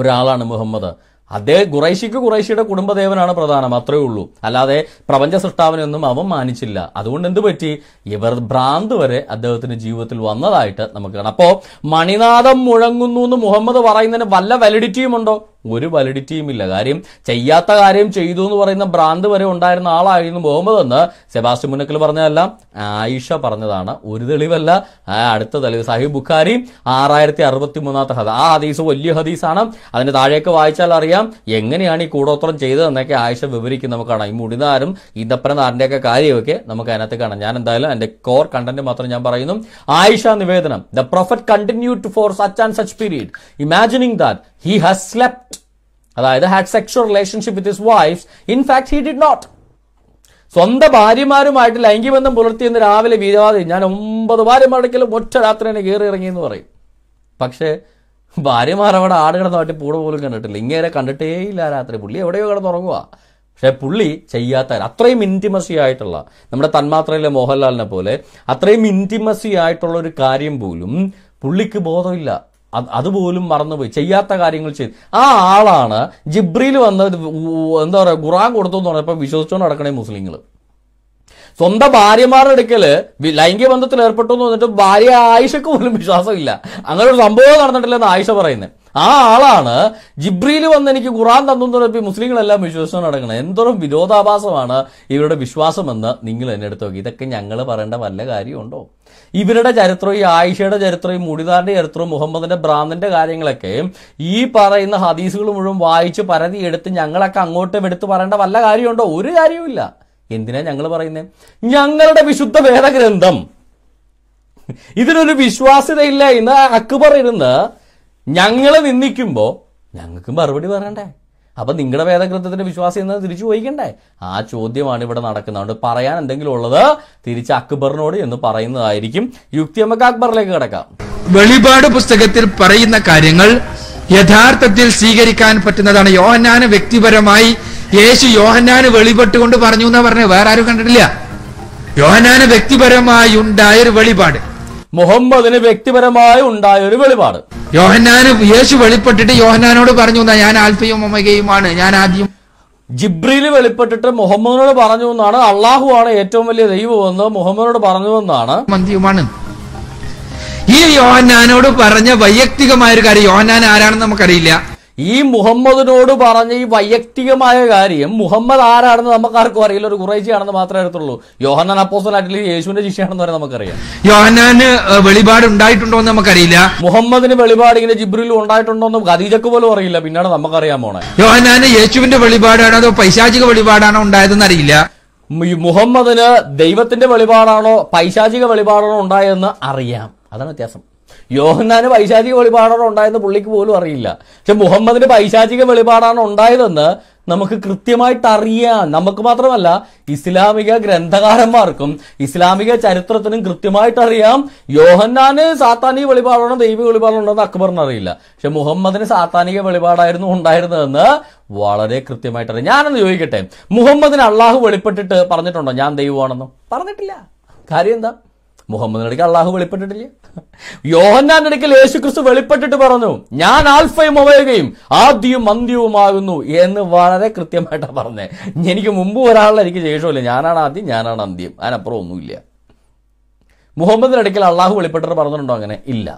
A: ഒരാളാണ് മുഹമ്മദ് അദ്ദേഹം ഖുറൈശിക്ക് ഖുറൈശിയുടെ കുടുംബദേവനാണ് പ്രധാനം അത്രയേ ഉള്ളൂ അല്ലാതെ പ്രപഞ്ച സൃഷ്ടാവിനൊന്നും അവൻ മാനിച്ചില്ല അതുകൊണ്ട് എന്ത് പറ്റി ഇവർ ഭ്രാന്ത് വരെ അദ്ദേഹത്തിന്റെ ജീവിതത്തിൽ വന്നതായിട്ട് നമുക്ക് കാണാം അപ്പോൾ മണിനാഥം മുഴങ്ങുന്നു എന്ന് മുഹമ്മദ് പറയുന്നതിന് വല്ല വാലിഡിറ്റിയും ഉണ്ടോ ഒരു വലിഡിറ്റിയും ഇല്ല കാര്യം ചെയ്യാത്ത കാര്യം ചെയ്തു എന്ന് പറയുന്ന ഭ്രാന്ത് വരെ ഉണ്ടായിരുന്ന ആളായിരുന്നു മുഹമ്മദ് എന്ന് സെബാസ്റ്റ്യൻ മുന്നക്കൽ പറഞ്ഞതല്ല ആയിഷ പറഞ്ഞതാണ് ഒരു തെളിവല്ല അടുത്ത തെളിവ് സാഹിബ് ബുഖാരി ആറായിരത്തി അറുപത്തി മൂന്നാമത്തെ ഹദ ആ ഹദീസ് വലിയ ഹദീസാണ് അതിന്റെ താഴേക്ക് വായിച്ചാൽ അറിയാം എങ്ങനെയാണ് ഈ കൂടോത്രം ചെയ്തതെന്നൊക്കെ ആയിഷ വിവരിക്കും നമുക്ക് കാണാം ഈ മുടിനാരും ഇതപ്പന നാടിന്റെയൊക്കെ കാര്യമൊക്കെ നമുക്ക് അതിനകത്ത് കാണാം ഞാൻ എന്തായാലും എന്റെ കോർ കണ്ടന്റ് മാത്രം ഞാൻ പറയുന്നു ആയിഷ നിവേദനം the prophet continue to for such and such period imagining that he has slept അതായത് had sexual relationship with his wife in fact he did not സ്വന്തം ഭാര്യമാരുമായിട്ട് ലൈംഗികബന്ധം പുലർത്തിയെന്ന് രാവിലെ വീരവാദി ഞാൻ ഒമ്പത് ഭാര്യമാരുടെക്കലും ഒറ്റ രാത്രി തന്നെ കയറി ഇറങ്ങി എന്ന് പറയും പക്ഷേ ഭാര്യമാർ അവിടെ ആട് കിടന്നതായിട്ട് പൂട പോലും കണ്ടിട്ടില്ല ഇങ്ങനെ കണ്ടിട്ടേ ഇല്ല രാത്രി പുള്ളി എവിടെയോ കിടന്നുറങ്ങുക പക്ഷെ പുള്ളി ചെയ്യാത്ത അത്രയും ഇൻറ്റിമസി ആയിട്ടുള്ള നമ്മുടെ തന്മാത്രയിലെ മോഹൻലാലിനെ പോലെ അത്രയും ഇൻറ്റിമസി ആയിട്ടുള്ള ഒരു കാര്യം പോലും പുള്ളിക്ക് ബോധമില്ല അതുപോലും മറന്നുപോയി ചെയ്യാത്ത കാര്യങ്ങൾ ചെയ്തു ആ ആളാണ് ജിബ്രിയിൽ വന്ന് എന്താ പറയുക ഖുറാൻ കൊടുത്തു എന്ന് പറഞ്ഞപ്പോൾ വിശ്വസിച്ചുകൊണ്ട് നടക്കണേ മുസ്ലിങ്ങൾ സ്വന്തം ഭാര്യമാരുടെ അടുക്കല് ലൈംഗിക ബന്ധത്തിൽ ഏർപ്പെട്ടു എന്ന് പറഞ്ഞിട്ട് ഭാര്യ ആയിഷക്ക് പോലും വിശ്വാസമില്ല അങ്ങനെ ഒരു സംഭവം നടന്നിട്ടില്ല എന്ന് ആയിഷ പറയുന്നത് ആ ആളാണ് ജിബ്രിയിൽ വന്ന് എനിക്ക് ഖുറാൻ തന്നു തുടങ്ങി മുസ്ലിങ്ങളെല്ലാം വിശ്വസിച്ചു നടക്കണം എന്തോരം വിരോധാഭാസമാണ് ഇവരുടെ വിശ്വാസമെന്ന് നിങ്ങൾ എന്നെ എടുത്തു നോക്കി ഇതൊക്കെ ഞങ്ങൾ പറയേണ്ട വല്ല കാര്യമുണ്ടോ ഇവരുടെ ചരിത്രം ഈ ആയിഷയുടെ ചരിത്രം ഈ മുടിദാറിന്റെ ചരിത്രം മുഹമ്മദിന്റെ ഭ്രാന്തിന്റെ കാര്യങ്ങളൊക്കെ ഈ പറയുന്ന ഹദീസുകൾ മുഴുവൻ വായിച്ച് പരതി എടുത്ത് ഞങ്ങളൊക്കെ അങ്ങോട്ടും എടുത്ത് പറയേണ്ട വല്ല കാര്യമുണ്ടോ ഒരു കാര്യവുമില്ല എന്തിനാ ഞങ്ങൾ പറയുന്നത് ഞങ്ങളുടെ വിശുദ്ധ വേദഗ്രന്ഥം ഇതിനൊരു വിശ്വാസ്യതയില്ല എന്ന് അക്ബർ ഇരുന്ന് ഞങ്ങളെ നിന്ദിക്കുമ്പോൾ ഞങ്ങൾക്ക് മറുപടി പറയണ്ടേ അപ്പൊ നിങ്ങളുടെ വേദഗ്രന്ഥത്തിന്റെ വിശ്വാസം എന്ന് തിരിച്ചു ചോദിക്കണ്ടേ ആ ചോദ്യമാണ് ഇവിടെ നടക്കുന്നത് അതുകൊണ്ട് പറയാൻ എന്തെങ്കിലും ഉള്ളത് തിരിച്ച് അക്ബറിനോട് എന്ന് പറയുന്നതായിരിക്കും യുക്തി നമുക്ക് അക്ബറിലേക്ക് കിടക്കാം
C: വെളിപാട് പുസ്തകത്തിൽ പറയുന്ന കാര്യങ്ങൾ യഥാർത്ഥത്തിൽ സ്വീകരിക്കാൻ പറ്റുന്നതാണ് യോഹന്നാന് വ്യക്തിപരമായി യേശു യോഹന്നാന് കൊണ്ട് പറഞ്ഞു എന്നാ പറഞ്ഞത് വേറെ ആരും കണ്ടിട്ടില്ല യോഹന്നാന് വ്യക്തിപരമായി ഉണ്ടായൊരു വെളിപാട് മുഹമ്മദിന് വ്യക്തിപരമായി ഉണ്ടായ ഒരു വെളിപാട് യോഹന്നാന് യേശു വെളിപ്പെട്ടിട്ട്
A: യോഹന്നാനോട് പറഞ്ഞു ഞാൻ ആൽഫയും ഒമകയുമാണ് ഞാൻ ആദ്യം ജിബ്രിയില് വെളിപ്പെട്ടിട്ട് മുഹമ്മദിനോട് പറഞ്ഞു എന്നാണ് അള്ളാഹു ആണ് ഏറ്റവും വലിയ ദൈവമെന്ന് മുഹമ്മദിനോട് പറഞ്ഞു എന്നാണ് മന്ത്രിയുമാണ്
C: ഈ യോഹന്നാനോട് പറഞ്ഞ വൈയക്തികമായ ഒരു കാര്യം യോഹന്നാൻ ആരാണെന്ന് നമുക്കറിയില്ല
A: ഈ മുഹമ്മദിനോട് പറഞ്ഞ ഈ വൈയക്തികമായ കാര്യം മുഹമ്മദ് ആരാണെന്ന് നമുക്കാർക്കും അറിയില്ല ഒരു കുറേശ്ശിയാണെന്ന് മാത്രമേ അടുത്തുള്ളൂ യോഹന്നാൻ അപ്പോസൽ അറ്റ്ലീസ്റ്റ് യേശുവിന്റെ ശിഷ്യാണെന്ന് വരെ നമുക്കറിയാം
C: യോഹന്നാന് വെളിപാട് ഉണ്ടായിട്ടുണ്ടോ എന്ന് നമുക്കറിയില്ല മുഹമ്മദിന് വെളിപാട് ഇങ്ങനെ ജിബ്രിൽ ഉണ്ടായിട്ടുണ്ടോ എന്ന് ഖദീജക്ക്
A: പോലും അറിയില്ല പിന്നീട് നമുക്കറിയാൻ പോണേ
C: യോഹന്നാന് യേശുവിന്റെ വെളിപാടാണോ അതോ പൈശാചിക വെളിപാടാണോ ഉണ്ടായതെന്ന്
A: അറിയില്ല മുഹമ്മദിന് ദൈവത്തിന്റെ വെളിപാടാണോ പൈശാചിക വെളിപാടാണോ ഉണ്ടായതെന്ന് അറിയാം അതാണ് വ്യത്യാസം യോഹന്നാന് പൈശാചിക വെളിപാടാണ് ഉണ്ടായെന്ന് പുള്ളിക്ക് പോലും അറിയില്ല പക്ഷെ മുഹമ്മദിന് പൈശാചിക വെളിപാടാണ് ഉണ്ടായതെന്ന് നമുക്ക് കൃത്യമായിട്ട് അറിയാം നമുക്ക് മാത്രമല്ല ഇസ്ലാമിക ഗ്രന്ഥകാരന്മാർക്കും ഇസ്ലാമിക ചരിത്രത്തിനും കൃത്യമായിട്ട് അറിയാം യോഹന്നാന് സാത്താനിക വെളിപാടാണോ ദൈവിക വെളിപാടാണോ എന്ന് അക്ബറിന് അറിയില്ല പക്ഷെ മുഹമ്മദിന് സാത്താനിക വെളിപാടായിരുന്നു ഉണ്ടായിരുന്നതെന്ന് വളരെ കൃത്യമായിട്ട് അറിയാം ഞാനൊന്ന് ചോദിക്കട്ടെ മുഹമ്മദിന് അള്ളാഹു വെളിപ്പെട്ടിട്ട് പറഞ്ഞിട്ടുണ്ടോ ഞാൻ ദൈവമാണെന്നോ പറഞ്ഞിട്ടില്ല കാര്യം എന്താ മുഹമ്മദ് നടിക്ക് അള്ളാഹു വെളിപ്പെട്ടിട്ടില്ല യോഹന്നാൻ അടുക്കൽ യേശു ക്രിസ്തു വെളിപ്പെട്ടിട്ട് പറഞ്ഞു ഞാൻ ആൽഫയും ഒമേഗയും ആദ്യവും അന്ത്യവുമാകുന്നു എന്ന് വളരെ കൃത്യമായിട്ടാണ് പറഞ്ഞത് എനിക്ക് മുമ്പ് ഒരാളെ എനിക്ക് ശേഷമില്ല ഞാനാണ് ആദ്യം ഞാനാണ് അന്ത്യം അതിനപ്പുറം ഒന്നുമില്ല നടക്കൽ അള്ളാഹു വെളിപ്പെട്ടിട്ട് പറഞ്ഞിട്ടുണ്ടോ അങ്ങനെ ഇല്ല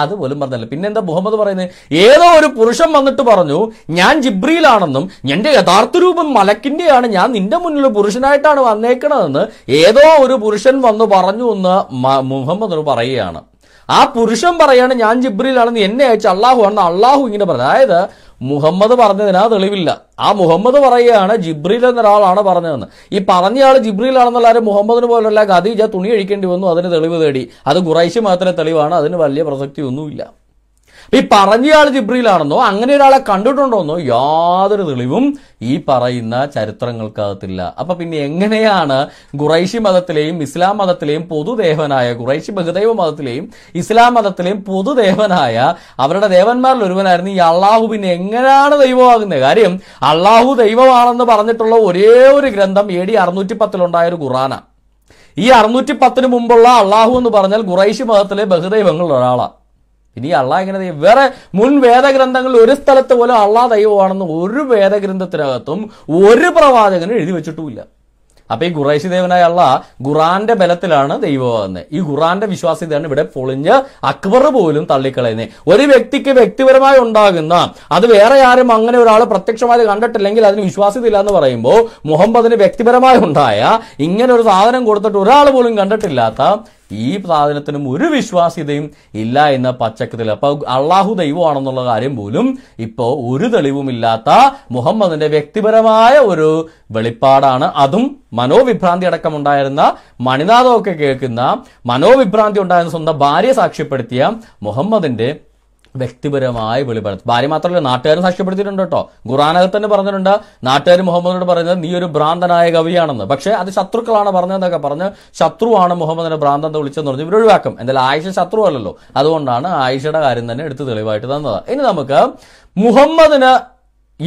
A: അതുപോലും പിന്നെ പിന്നെന്താ മുഹമ്മദ് പറയുന്നത് ഏതോ ഒരു പുരുഷൻ വന്നിട്ട് പറഞ്ഞു ഞാൻ ജിബ്രിയിലാണെന്നും എൻ്റെ യഥാർത്ഥ രൂപം മലക്കിന്റെയാണ് ഞാൻ നിന്റെ മുന്നിൽ പുരുഷനായിട്ടാണ് വന്നേക്കണതെന്ന് ഏതോ ഒരു പുരുഷൻ വന്ന് പറഞ്ഞു എന്ന് മുഹമ്മദ് പറയുകയാണ് ആ പുരുഷൻ പറയാണ് ഞാൻ ജിബ്രിയിലാണെന്ന് എന്നെ അയച്ച അള്ളാഹു ആണെന്ന് അള്ളാഹു ഇങ്ങനെ പറഞ്ഞു അതായത് മുഹമ്മദ് പറഞ്ഞതിനാ തെളിവില്ല ആ മുഹമ്മദ് പറയുകയാണ് ജിബ്രീൽ ഒരാളാണ് പറഞ്ഞതെന്ന് ഈ പറഞ്ഞയാൾ ജിബ്രീൽ ആരും മുഹമ്മദിന് പോലുള്ള ഖദീജ തുണി അഴിക്കേണ്ടി വന്നു അതിന് തെളിവ് തേടി അത് ഖുറൈശി മാത്രമേ തെളിവാണ് അതിന് വലിയ പ്രസക്തി ഒന്നുമില്ല ഈ പറഞ്ഞയാൾ ജിബ്രിയിലാണെന്നോ അങ്ങനെ ഒരാളെ കണ്ടിട്ടുണ്ടോന്നോ യാതൊരു തെളിവും ഈ പറയുന്ന ചരിത്രങ്ങൾക്കകത്തില്ല അപ്പൊ പിന്നെ എങ്ങനെയാണ് ഖുറൈശി മതത്തിലെയും ഇസ്ലാം മതത്തിലെയും പൊതുദേവനായ ഖുറൈശി ബഹുദൈവ മതത്തിലെയും ഇസ്ലാം മതത്തിലെയും പൊതുദേവനായ അവരുടെ ദേവന്മാരിൽ ഒരുവനായിരുന്നു ഈ അള്ളാഹു പിന്നെ എങ്ങനെയാണ് ദൈവമാകുന്നത് കാര്യം അള്ളാഹു ദൈവമാണെന്ന് പറഞ്ഞിട്ടുള്ള ഒരേ ഒരു ഗ്രന്ഥം എ ഡി അറുന്നൂറ്റി പത്തിലുണ്ടായ ഒരു ഖുറാന ഈ അറുന്നൂറ്റി പത്തിന് മുമ്പുള്ള അള്ളാഹു എന്ന് പറഞ്ഞാൽ ഖുറൈശി മതത്തിലെ ബഹുദൈവങ്ങളിൽ ഒരാളാണ് ഇനി അള്ളാഹ് ഇങ്ങനെ വേറെ മുൻ വേദഗ്രന്ഥങ്ങൾ ഒരു സ്ഥലത്ത് പോലും അള്ളാഹ് ദൈവമാണെന്ന് ഒരു വേദഗ്രന്ഥത്തിനകത്തും ഒരു പ്രവാചകനും എഴുതി വെച്ചിട്ടുമില്ല അപ്പൊ ഈ ഖുറൈശി ദേവനായ അള്ളാഹ് ഖുറാന്റെ ബലത്തിലാണ് ദൈവമാകുന്നത് ഈ ഖുറാന്റെ വിശ്വാസ്യതയാണ് ഇവിടെ പൊളിഞ്ഞ് അക്ബർ പോലും തള്ളിക്കളയുന്നത് ഒരു വ്യക്തിക്ക് വ്യക്തിപരമായി ഉണ്ടാകുന്ന അത് വേറെ ആരും അങ്ങനെ ഒരാൾ പ്രത്യക്ഷമായി കണ്ടിട്ടില്ലെങ്കിൽ അതിന് ഇല്ല എന്ന് പറയുമ്പോൾ മുഹമ്മദിന് വ്യക്തിപരമായി ഉണ്ടായ ഇങ്ങനെ ഒരു സാധനം കൊടുത്തിട്ട് ഒരാൾ പോലും കണ്ടിട്ടില്ലാത്ത ഈ സാധനത്തിനും ഒരു വിശ്വാസ്യതയും ഇല്ല എന്ന പച്ചക്കത്തിൽ അപ്പൊ അള്ളാഹു ദൈവമാണെന്നുള്ള കാര്യം പോലും ഇപ്പോ ഒരു തെളിവുമില്ലാത്ത മുഹമ്മദിന്റെ വ്യക്തിപരമായ ഒരു വെളിപ്പാടാണ് അതും മനോവിഭ്രാന്തി അടക്കമുണ്ടായിരുന്ന മണിനാഥമൊക്കെ കേൾക്കുന്ന മനോവിഭ്രാന്തി ഉണ്ടായിരുന്ന സ്വന്തം ഭാര്യ സാക്ഷ്യപ്പെടുത്തിയ മുഹമ്മദിന്റെ വ്യക്തിപരമായ വെളിപ്പെടുത്തും ഭാര്യ മാത്രമല്ല നാട്ടുകാരും സാക്ഷ്യപ്പെടുത്തിയിട്ടുണ്ട് കേട്ടോ ഖുറാനകത്ത് തന്നെ പറഞ്ഞിട്ടുണ്ട് നാട്ടുകാർ മുഹമ്മദിനോട് പറഞ്ഞത് നീ ഒരു ഭ്രാന്തനായ കവിയാണെന്ന് പക്ഷേ അത് ശത്രുക്കളാണ് പറഞ്ഞതെന്നൊക്കെ പറഞ്ഞ് ശത്രുവാണ് മുഹമ്മദിനെ ഭ്രാന്തൻ വിളിച്ചെന്ന് പറഞ്ഞ് ഒഴിവാക്കും എന്തായാലും ആയിഷ ശത്രു അല്ലല്ലോ അതുകൊണ്ടാണ് ആയിഷയുടെ കാര്യം തന്നെ എടുത്ത് തെളിവായിട്ട് തന്നത് ഇനി നമുക്ക് മുഹമ്മദിന്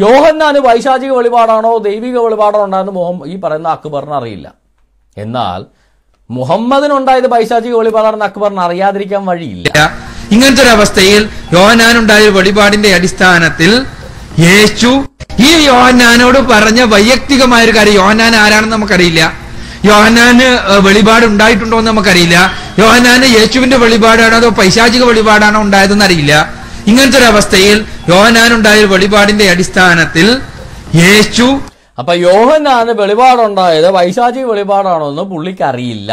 A: യോഹന്നാന് വൈശാചിക വെളിപാടാണോ ദൈവിക വെളിപാടാണോ ഉണ്ടായെന്ന് മുഹമ്മ ഈ പറയുന്ന അക്ബറിന് അറിയില്ല എന്നാൽ മുഹമ്മദിനുണ്ടായത് പൈശാചിക വെളിപാടാണെന്ന് അക്ബറിന് അറിയാതിരിക്കാൻ വഴിയില്ല ഇങ്ങനത്തെ ഒരു അവസ്ഥയിൽ യോഹനാനുണ്ടായ വെളിപാടിന്റെ
C: അടിസ്ഥാനത്തിൽ യേശു ഈ യോഹന്നാനോട് പറഞ്ഞ വൈയക്തികമായ ഒരു കാര്യം യോഹന്നാൻ ആരാണെന്ന് നമുക്കറിയില്ല യോഹനാന് വെളിപാട് ഉണ്ടായിട്ടുണ്ടോ എന്ന് നമുക്കറിയില്ല യോഹനാന് യേശുവിന്റെ വെളിപാടാണോ അതോ പൈശാചിക വെളിപാടാണോ ഉണ്ടായതെന്ന് അറിയില്ല ഇങ്ങനത്തെ ഒരു അവസ്ഥയിൽ
A: യോഹനാനുണ്ടായ വെളിപാടിന്റെ അടിസ്ഥാനത്തിൽ യേശു അപ്പൊ യോഹനാന് വെളിപാടുണ്ടായത് വൈശാചിക വെളിപാടാണോ എന്ന് പുള്ളിക്ക് അറിയില്ല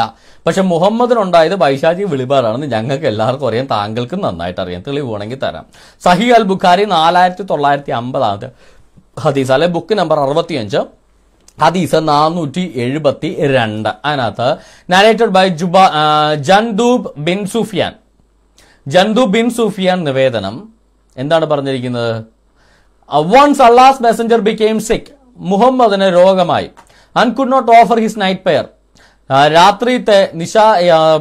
A: പക്ഷെ മുഹമ്മദിനുണ്ടായത് ബൈഷാജി വിളിപാടാണെന്ന് ഞങ്ങൾക്ക് എല്ലാവർക്കും അറിയാം താങ്കൾക്കും നന്നായിട്ട് അറിയാം തെളിവ് വേണമെങ്കിൽ തരാം സഹി അൽ ബുഖാരി നാലായിരത്തി തൊള്ളായിരത്തി അമ്പതാമത് ഹദീസ് അല്ലെ ബുക്ക് നമ്പർ അറുപത്തി അഞ്ച് ഹദീസ് നാനൂറ്റി എഴുപത്തി രണ്ട് അതിനകത്ത് narrated by Juba Jundub bin Sufyan Jundub bin Sufyan നിവേദനം എന്താണ് പറഞ്ഞിരിക്കുന്നത് വൺസ് അള്ളാസ് മെസഞ്ചർ ബിക്കെയിം സിക്ക് മുഹമ്മദിന് രോഗമായി and could not offer his night prayer രാത്രിത്തെ നിശ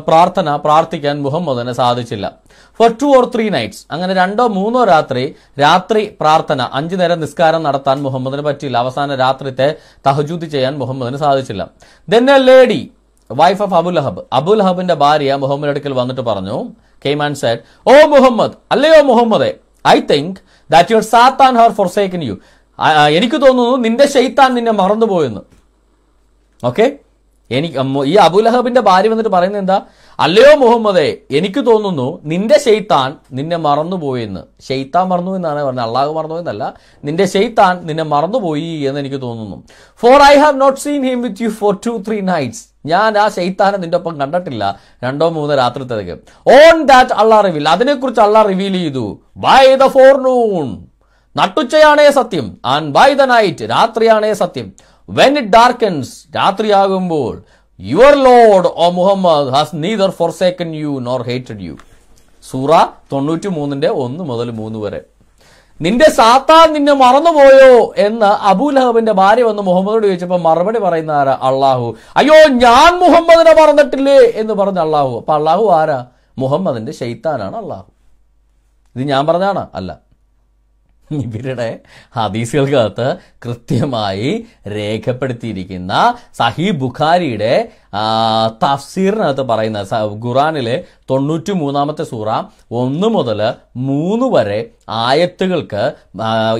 A: പ്രാർത്ഥന പ്രാർത്ഥിക്കാൻ മുഹമ്മദിന് സാധിച്ചില്ല for two or three nights അങ്ങനെ രണ്ടോ മൂന്നോ രാത്രി രാത്രി പ്രാർത്ഥന അഞ്ചു നേരം നിസ്കാരം നടത്താൻ മുഹമ്മദിന് പറ്റിയില്ല അവസാന രാത്രിത്തെ തഹജൂദ് ചെയ്യാൻ മുഹമ്മദിന് സാധിച്ചില്ല then a lady wife of Abul Hab Abul ഹബിന്റെ ഭാര്യ മുഹമ്മദ് അടുക്കൽ വന്നിട്ട് പറഞ്ഞു കെയ്മാൻ സെഡ് ഓ മുഹമ്മദ് അല്ലയോ മുഹമ്മദെ I think that your Satan her four സേക്കൻ U എനിക്ക് തോന്നുന്നു നിന്റെ ഷെയ്ത്താൻ നിന്നെ മറന്നുപോയെന്ന് ഓക്കെ എനിക്ക് ഈ അബുലഹബിന്റെ ഭാര്യ വന്നിട്ട് പറയുന്നത് എന്താ അല്ലയോ മുഹമ്മദേ എനിക്ക് തോന്നുന്നു നിന്റെ ഷെയ്ത്താൻ നിന്നെ മറന്നുപോയെന്ന് ഷെയ്ത്താൻ മറന്നു എന്നാണ് പറഞ്ഞത് അള്ളാഹു മറന്നു എന്നല്ല നിന്റെ ഷെയ്ത്താൻ നിന്നെ മറന്നുപോയി എന്ന് എനിക്ക് തോന്നുന്നു for I have not seen him with you for two three nights ഞാൻ ആ ഷെയ്ത്താനെ നിന്റെ ഒപ്പം കണ്ടിട്ടില്ല രണ്ടോ മൂന്നോ രാത്രി തിരക്ക് ഓൺ ദാറ്റ് അള്ളാ റിവീൽ അതിനെക്കുറിച്ച് അള്ളാ റിവീൽ ചെയ്തു ബൈ ദ നൂൺ നട്ടുച്ചയാണേ സത്യം ആൻഡ് ബൈ ദ നൈറ്റ് രാത്രിയാണേ സത്യം വെൻ ഇറ്റ് ഡാർക്കൻസ് രാത്രിയാകുമ്പോൾ your Lord O Muhammad has neither for forsaken you nor hated you സൂറ തൊണ്ണൂറ്റി മൂന്നിന്റെ ഒന്ന് മുതൽ മൂന്ന് വരെ നിന്റെ സാത്താൻ നിന്നെ മറന്നുപോയോ എന്ന് അബൂലഹബിന്റെ ഭാര്യ വന്ന് മുഹമ്മദോട് ചോദിച്ചപ്പോൾ മറുപടി പറയുന്ന ആരാ അള്ളാഹു അയ്യോ ഞാൻ മുഹമ്മദിനെ മറന്നിട്ടില്ലേ എന്ന് പറഞ്ഞ അള്ളാഹു അപ്പൊ അള്ളാഹു ആരാ മുഹമ്മദിന്റെ ഷെയ്ത്താനാണ് അള്ളാഹു ഇത് ഞാൻ പറഞ്ഞാണ് അല്ല ഇവരുടെ ഹദീസുകൾക്കകത്ത് കൃത്യമായി രേഖപ്പെടുത്തിയിരിക്കുന്ന സഹി ബുഖാരിയുടെ തഫ്സീറിനകത്ത് പറയുന്ന ഖുറാനിലെ തൊണ്ണൂറ്റി മൂന്നാമത്തെ സൂറ ഒന്ന് മുതൽ മൂന്ന് വരെ ആയത്തുകൾക്ക്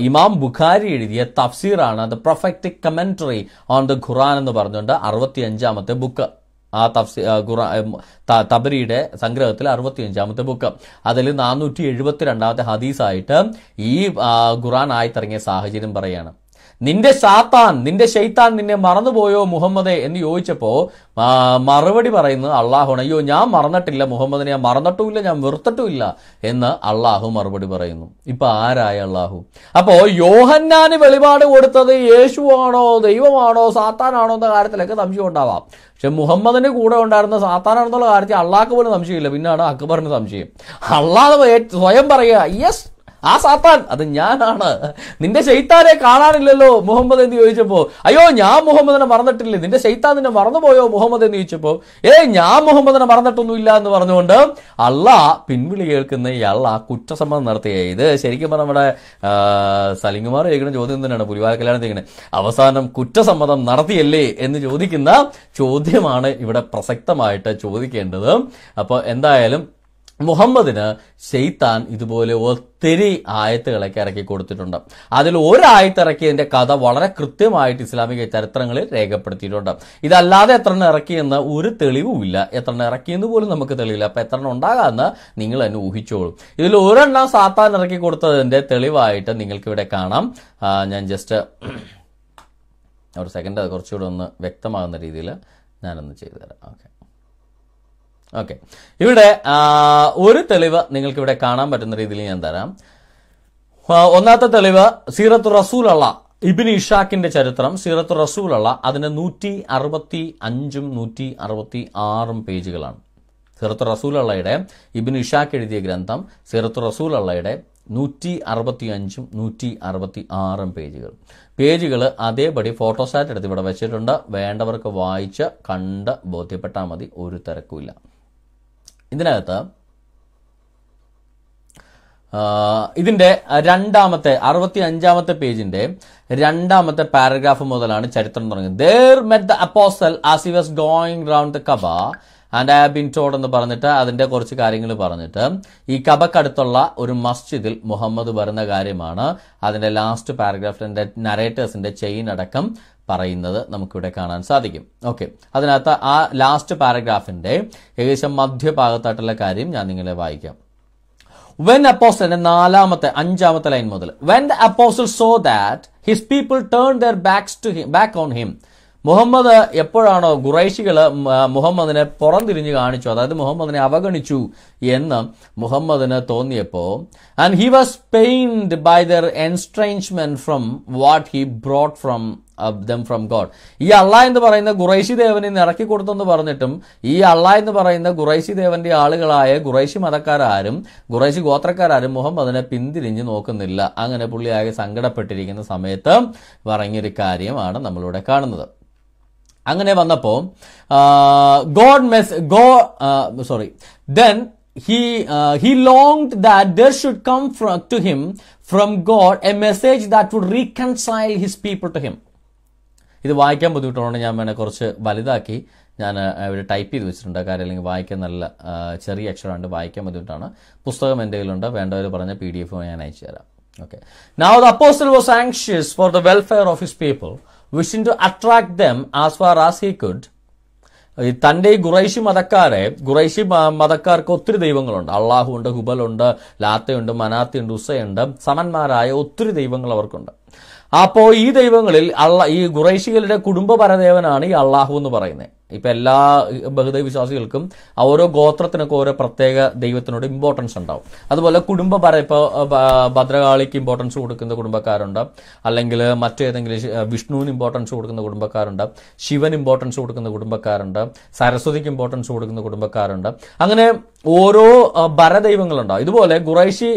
A: ഇമാം ബുഖാരി എഴുതിയ തഫ്സീറാണ് the prophetic commentary on the Quran എന്ന് പറഞ്ഞുകൊണ്ട് അറുപത്തി അഞ്ചാമത്തെ ബുക്ക് ആ തഫ്സി തബരിയുടെ സംഗ്രഹത്തിൽ അഞ്ചാമത്തെ ബുക്ക് അതിൽ നാനൂറ്റി എഴുപത്തി രണ്ടാമത്തെ ഹദീസായിട്ട് ഈ ഖുറാൻ ആയിത്തിറങ്ങിയ സാഹചര്യം പറയാണ് നിന്റെ സാത്താൻ നിന്റെ ഷെയ്ത്താൻ നിന്നെ മറന്നുപോയോ മുഹമ്മദെ എന്ന് ചോദിച്ചപ്പോ മറുപടി പറയുന്നത് അള്ളാഹുണ് അയ്യോ ഞാൻ മറന്നിട്ടില്ല മുഹമ്മദിനെ ഞാൻ മറന്നിട്ടുമില്ല ഞാൻ വെറുത്തിട്ടുമില്ല എന്ന് അള്ളാഹു മറുപടി പറയുന്നു ഇപ്പൊ ആരായ അള്ളാഹു അപ്പോ യോഹന്നാന് വെളിപാട് കൊടുത്തത് യേശുവാണോ ദൈവമാണോ സാത്താനാണോ എന്ന കാര്യത്തിലൊക്കെ സംശയം ഉണ്ടാവാം പക്ഷെ മുഹമ്മദിന്റെ കൂടെ ഉണ്ടായിരുന്ന സാത്താനാണെന്നുള്ള കാര്യത്തിൽ അള്ളാഹ്ക്ക് പോലും സംശയമില്ല പിന്നാണ് അക്ബറിന് സംശയം അള്ളാഹ് സ്വയം പറയുക യെസ് ആ സാത്താൻ അത് ഞാനാണ് നിന്റെ ശൈത്താനെ കാണാനില്ലല്ലോ മുഹമ്മദ് എന്ന് ചോദിച്ചപ്പോൾ അയ്യോ ഞാൻ മുഹമ്മദിനെ മറന്നിട്ടില്ലേ നിന്റെ ശൈത്താൻ നിന്നെ മറന്നുപോയോ മുഹമ്മദ് എന്ന് ചോദിച്ചപ്പോൾ ഏ ഞാൻ മുഹമ്മദിനെ മറന്നിട്ടൊന്നുമില്ല എന്ന് പറഞ്ഞുകൊണ്ട് അള്ളാ പിൻവിളി കേൾക്കുന്ന ഇയാൾ ആ കുറ്റസമ്മതം നടത്തിയ ഇത് ശരിക്കും പറഞ്ഞ നമ്മുടെ സലിംഗുമാർ ചോദിക്കുന്ന ചോദ്യം തന്നെയാണ് പുലിവാര കല്യാണം ചെയ്യുന്നത് അവസാനം കുറ്റസമ്മതം നടത്തിയല്ലേ എന്ന് ചോദിക്കുന്ന ചോദ്യമാണ് ഇവിടെ പ്രസക്തമായിട്ട് ചോദിക്കേണ്ടത് അപ്പോൾ എന്തായാലും മുഹമ്മദിന് ഷെയ്ത്താൻ ഇതുപോലെ ഒത്തിരി ആയത്തുകളൊക്കെ ഇറക്കി കൊടുത്തിട്ടുണ്ട് അതിൽ ഒരായത്തിറക്കിയതിന്റെ ഇറക്കിയതിന്റെ കഥ വളരെ കൃത്യമായിട്ട് ഇസ്ലാമിക ചരിത്രങ്ങളിൽ രേഖപ്പെടുത്തിയിട്ടുണ്ട് ഇതല്ലാതെ എത്ര എണ്ണം ഇറക്കിയെന്ന് ഒരു തെളിവുമില്ല എണ്ണം ഇറക്കിയെന്ന് പോലും നമുക്ക് തെളിവില്ല എത്ര എണ്ണം ഉണ്ടാകാമെന്ന് നിങ്ങൾ തന്നെ ഊഹിച്ചോളും ഇതിൽ ഒരെണ്ണം സാത്താൻ ഇറക്കി കൊടുത്തതിന്റെ തെളിവായിട്ട് നിങ്ങൾക്ക് ഇവിടെ കാണാം ഞാൻ ജസ്റ്റ് ഒരു സെക്കൻഡ് അത് കുറച്ചുകൂടെ ഒന്ന് വ്യക്തമാകുന്ന രീതിയിൽ ഞാനൊന്ന് ചെയ്തു തരാം ഓക്കെ ഓക്കെ ഇവിടെ ഒരു തെളിവ് നിങ്ങൾക്ക് ഇവിടെ കാണാൻ പറ്റുന്ന രീതിയിൽ ഞാൻ തരാം ഒന്നാമത്തെ തെളിവ് സീറത്ത് റസൂൽ അള്ള ഇബിൻ ഇഷാക്കിന്റെ ചരിത്രം സീറത്ത് റസൂൽ അള്ള അതിന്റെ നൂറ്റി അറുപത്തി അഞ്ചും നൂറ്റി അറുപത്തി ആറും പേജുകളാണ് സീറത്ത് റസൂൽ അള്ളയുടെ ഇബിൻ ഇഷാക്ക് എഴുതിയ ഗ്രന്ഥം സീറത്ത് റസൂൽ അള്ളയുടെ നൂറ്റി അറുപത്തി അഞ്ചും നൂറ്റി അറുപത്തി ആറും പേജുകൾ പേജുകൾ അതേപടി ഫോട്ടോസാറ്റ് എടുത്ത് ഇവിടെ വെച്ചിട്ടുണ്ട് വേണ്ടവർക്ക് വായിച്ച് കണ്ട് ബോധ്യപ്പെട്ടാൽ മതി ഒരു തിരക്കുമില്ല ഇതിനകത്ത് ഇതിന്റെ രണ്ടാമത്തെ അറുപത്തി അഞ്ചാമത്തെ പേജിന്റെ രണ്ടാമത്തെ പാരഗ്രാഫ് മുതലാണ് ചരിത്രം തുടങ്ങുന്നത് there met the apostle as he was going round the Kaaba and I been ടോഡ് എന്ന് പറഞ്ഞിട്ട് അതിന്റെ കുറച്ച് കാര്യങ്ങൾ പറഞ്ഞിട്ട് ഈ കബക്കടുത്തുള്ള ഒരു മസ്ജിദിൽ മുഹമ്മദ് വരുന്ന കാര്യമാണ് അതിന്റെ ലാസ്റ്റ് പാരഗ്രാഫിൽ എൻ്റെ നരേറ്റേഴ്സിന്റെ ചെയിൻ അടക്കം പറയുന്നത് നമുക്കിവിടെ കാണാൻ സാധിക്കും ഓക്കെ അതിനകത്ത് ആ ലാസ്റ്റ് പാരഗ്രാഫിന്റെ ഏകദേശം മധ്യഭാഗത്തായിട്ടുള്ള കാര്യം ഞാൻ നിങ്ങളെ വായിക്കാം വെൻ അപ്പോസിന്റെ നാലാമത്തെ അഞ്ചാമത്തെ ലൈൻ മുതൽ when the apostle saw that his people turn their backs to him back on him Muhammad എപ്പോഴാണോ ഖുറൈശികൾ മുഹമ്മദിനെ പുറംതിരിഞ്ഞു കാണിച്ചു അതായത് മുഹമ്മദിനെ അവഗണിച്ചു എന്ന് മുഹമ്മദിന് തോന്നിയപ്പോൾ and he was pained by their estrangement from what he brought from them from God ഈ അള്ള എന്ന് പറയുന്ന ഖുറൈശി ദേവനെ ഇറക്കി എന്ന് പറഞ്ഞിട്ടും ഈ അള്ള എന്ന് പറയുന്ന ഖുറൈശി ദേവന്റെ ആളുകളായ ഖുറൈശി മതക്കാരാരും ഖുറൈശി ഗോത്രക്കാരാരും മുഹമ്മദിനെ പിന്തിരിഞ്ഞ് നോക്കുന്നില്ല അങ്ങനെ പുള്ളിയാകെ സങ്കടപ്പെട്ടിരിക്കുന്ന സമയത്ത് പറഞ്ഞൊരു കാര്യമാണ് നമ്മളിവിടെ കാണുന്നത് അങ്ങനെ വന്നപ്പോൾ God mess go sorry then he he he longed that there should come from, to him from god a message that would reconcile his people to him ഇത് വായിക്കാൻ ബുദ്ധിമുട്ടുള്ളതുകൊണ്ട് ഞാൻ വേണേൽ കുറച്ച് വലുതാക്കി ഞാൻ ഇവിടെ ടൈപ്പ് ചെയ്ത് വെച്ചിട്ടുണ്ട് കാര്യം അല്ലെങ്കിൽ വായിക്കാൻ നല്ല ചെറിയ അക്ഷരമുണ്ട് വായിക്കാൻ ബുദ്ധിമുട്ടാണ് പുസ്തകം എൻ്റെ കയ്യിലുണ്ട് വേണ്ടവർ പറഞ്ഞ പി ഡി എഫ് ഞാൻ അയച്ചു തരാം Okay. The the was anxious for the welfare of his people people, to to attract as far as he he തന്റെ ഈ ഗുറൈശി മതക്കാരെ ഗുറൈശി മതക്കാർക്ക് ഒത്തിരി ദൈവങ്ങളുണ്ട് അള്ളാഹുണ്ട് ഹുബലുണ്ട് ലാത്തയുണ്ട് മനാത്തയുണ്ട് ഉസയുണ്ട് സമന്മാരായ ഒത്തിരി ദൈവങ്ങൾ അവർക്കുണ്ട് അപ്പോൾ ഈ ദൈവങ്ങളിൽ അള്ള ഈ ഖുറൈശികളുടെ കുടുംബ പരദേവനാണ് ഈ അള്ളാഹു എന്ന് പറയുന്നത് ഇപ്പം എല്ലാ ബഹുദൈവ വിശ്വാസികൾക്കും ഓരോ ഗോത്രത്തിനൊക്കെ ഓരോ പ്രത്യേക ദൈവത്തിനോട് ഇമ്പോർട്ടൻസ് ഉണ്ടാവും അതുപോലെ കുടുംബ പര ഇപ്പോൾ ഭദ്രകാളിക്ക് ഇമ്പോർട്ടൻസ് കൊടുക്കുന്ന കുടുംബക്കാരുണ്ട് അല്ലെങ്കിൽ മറ്റേതെങ്കിലും വിഷ്ണുവിന് ഇമ്പോർട്ടൻസ് കൊടുക്കുന്ന കുടുംബക്കാരുണ്ട് ശിവൻ ഇമ്പോർട്ടൻസ് കൊടുക്കുന്ന കുടുംബക്കാരുണ്ട് സരസ്വതിക്ക് ഇമ്പോർട്ടൻസ് കൊടുക്കുന്ന കുടുംബക്കാരുണ്ട് അങ്ങനെ ഓരോ ഭരദൈവങ്ങളുണ്ടാവും ഇതുപോലെ ഖുറൈശി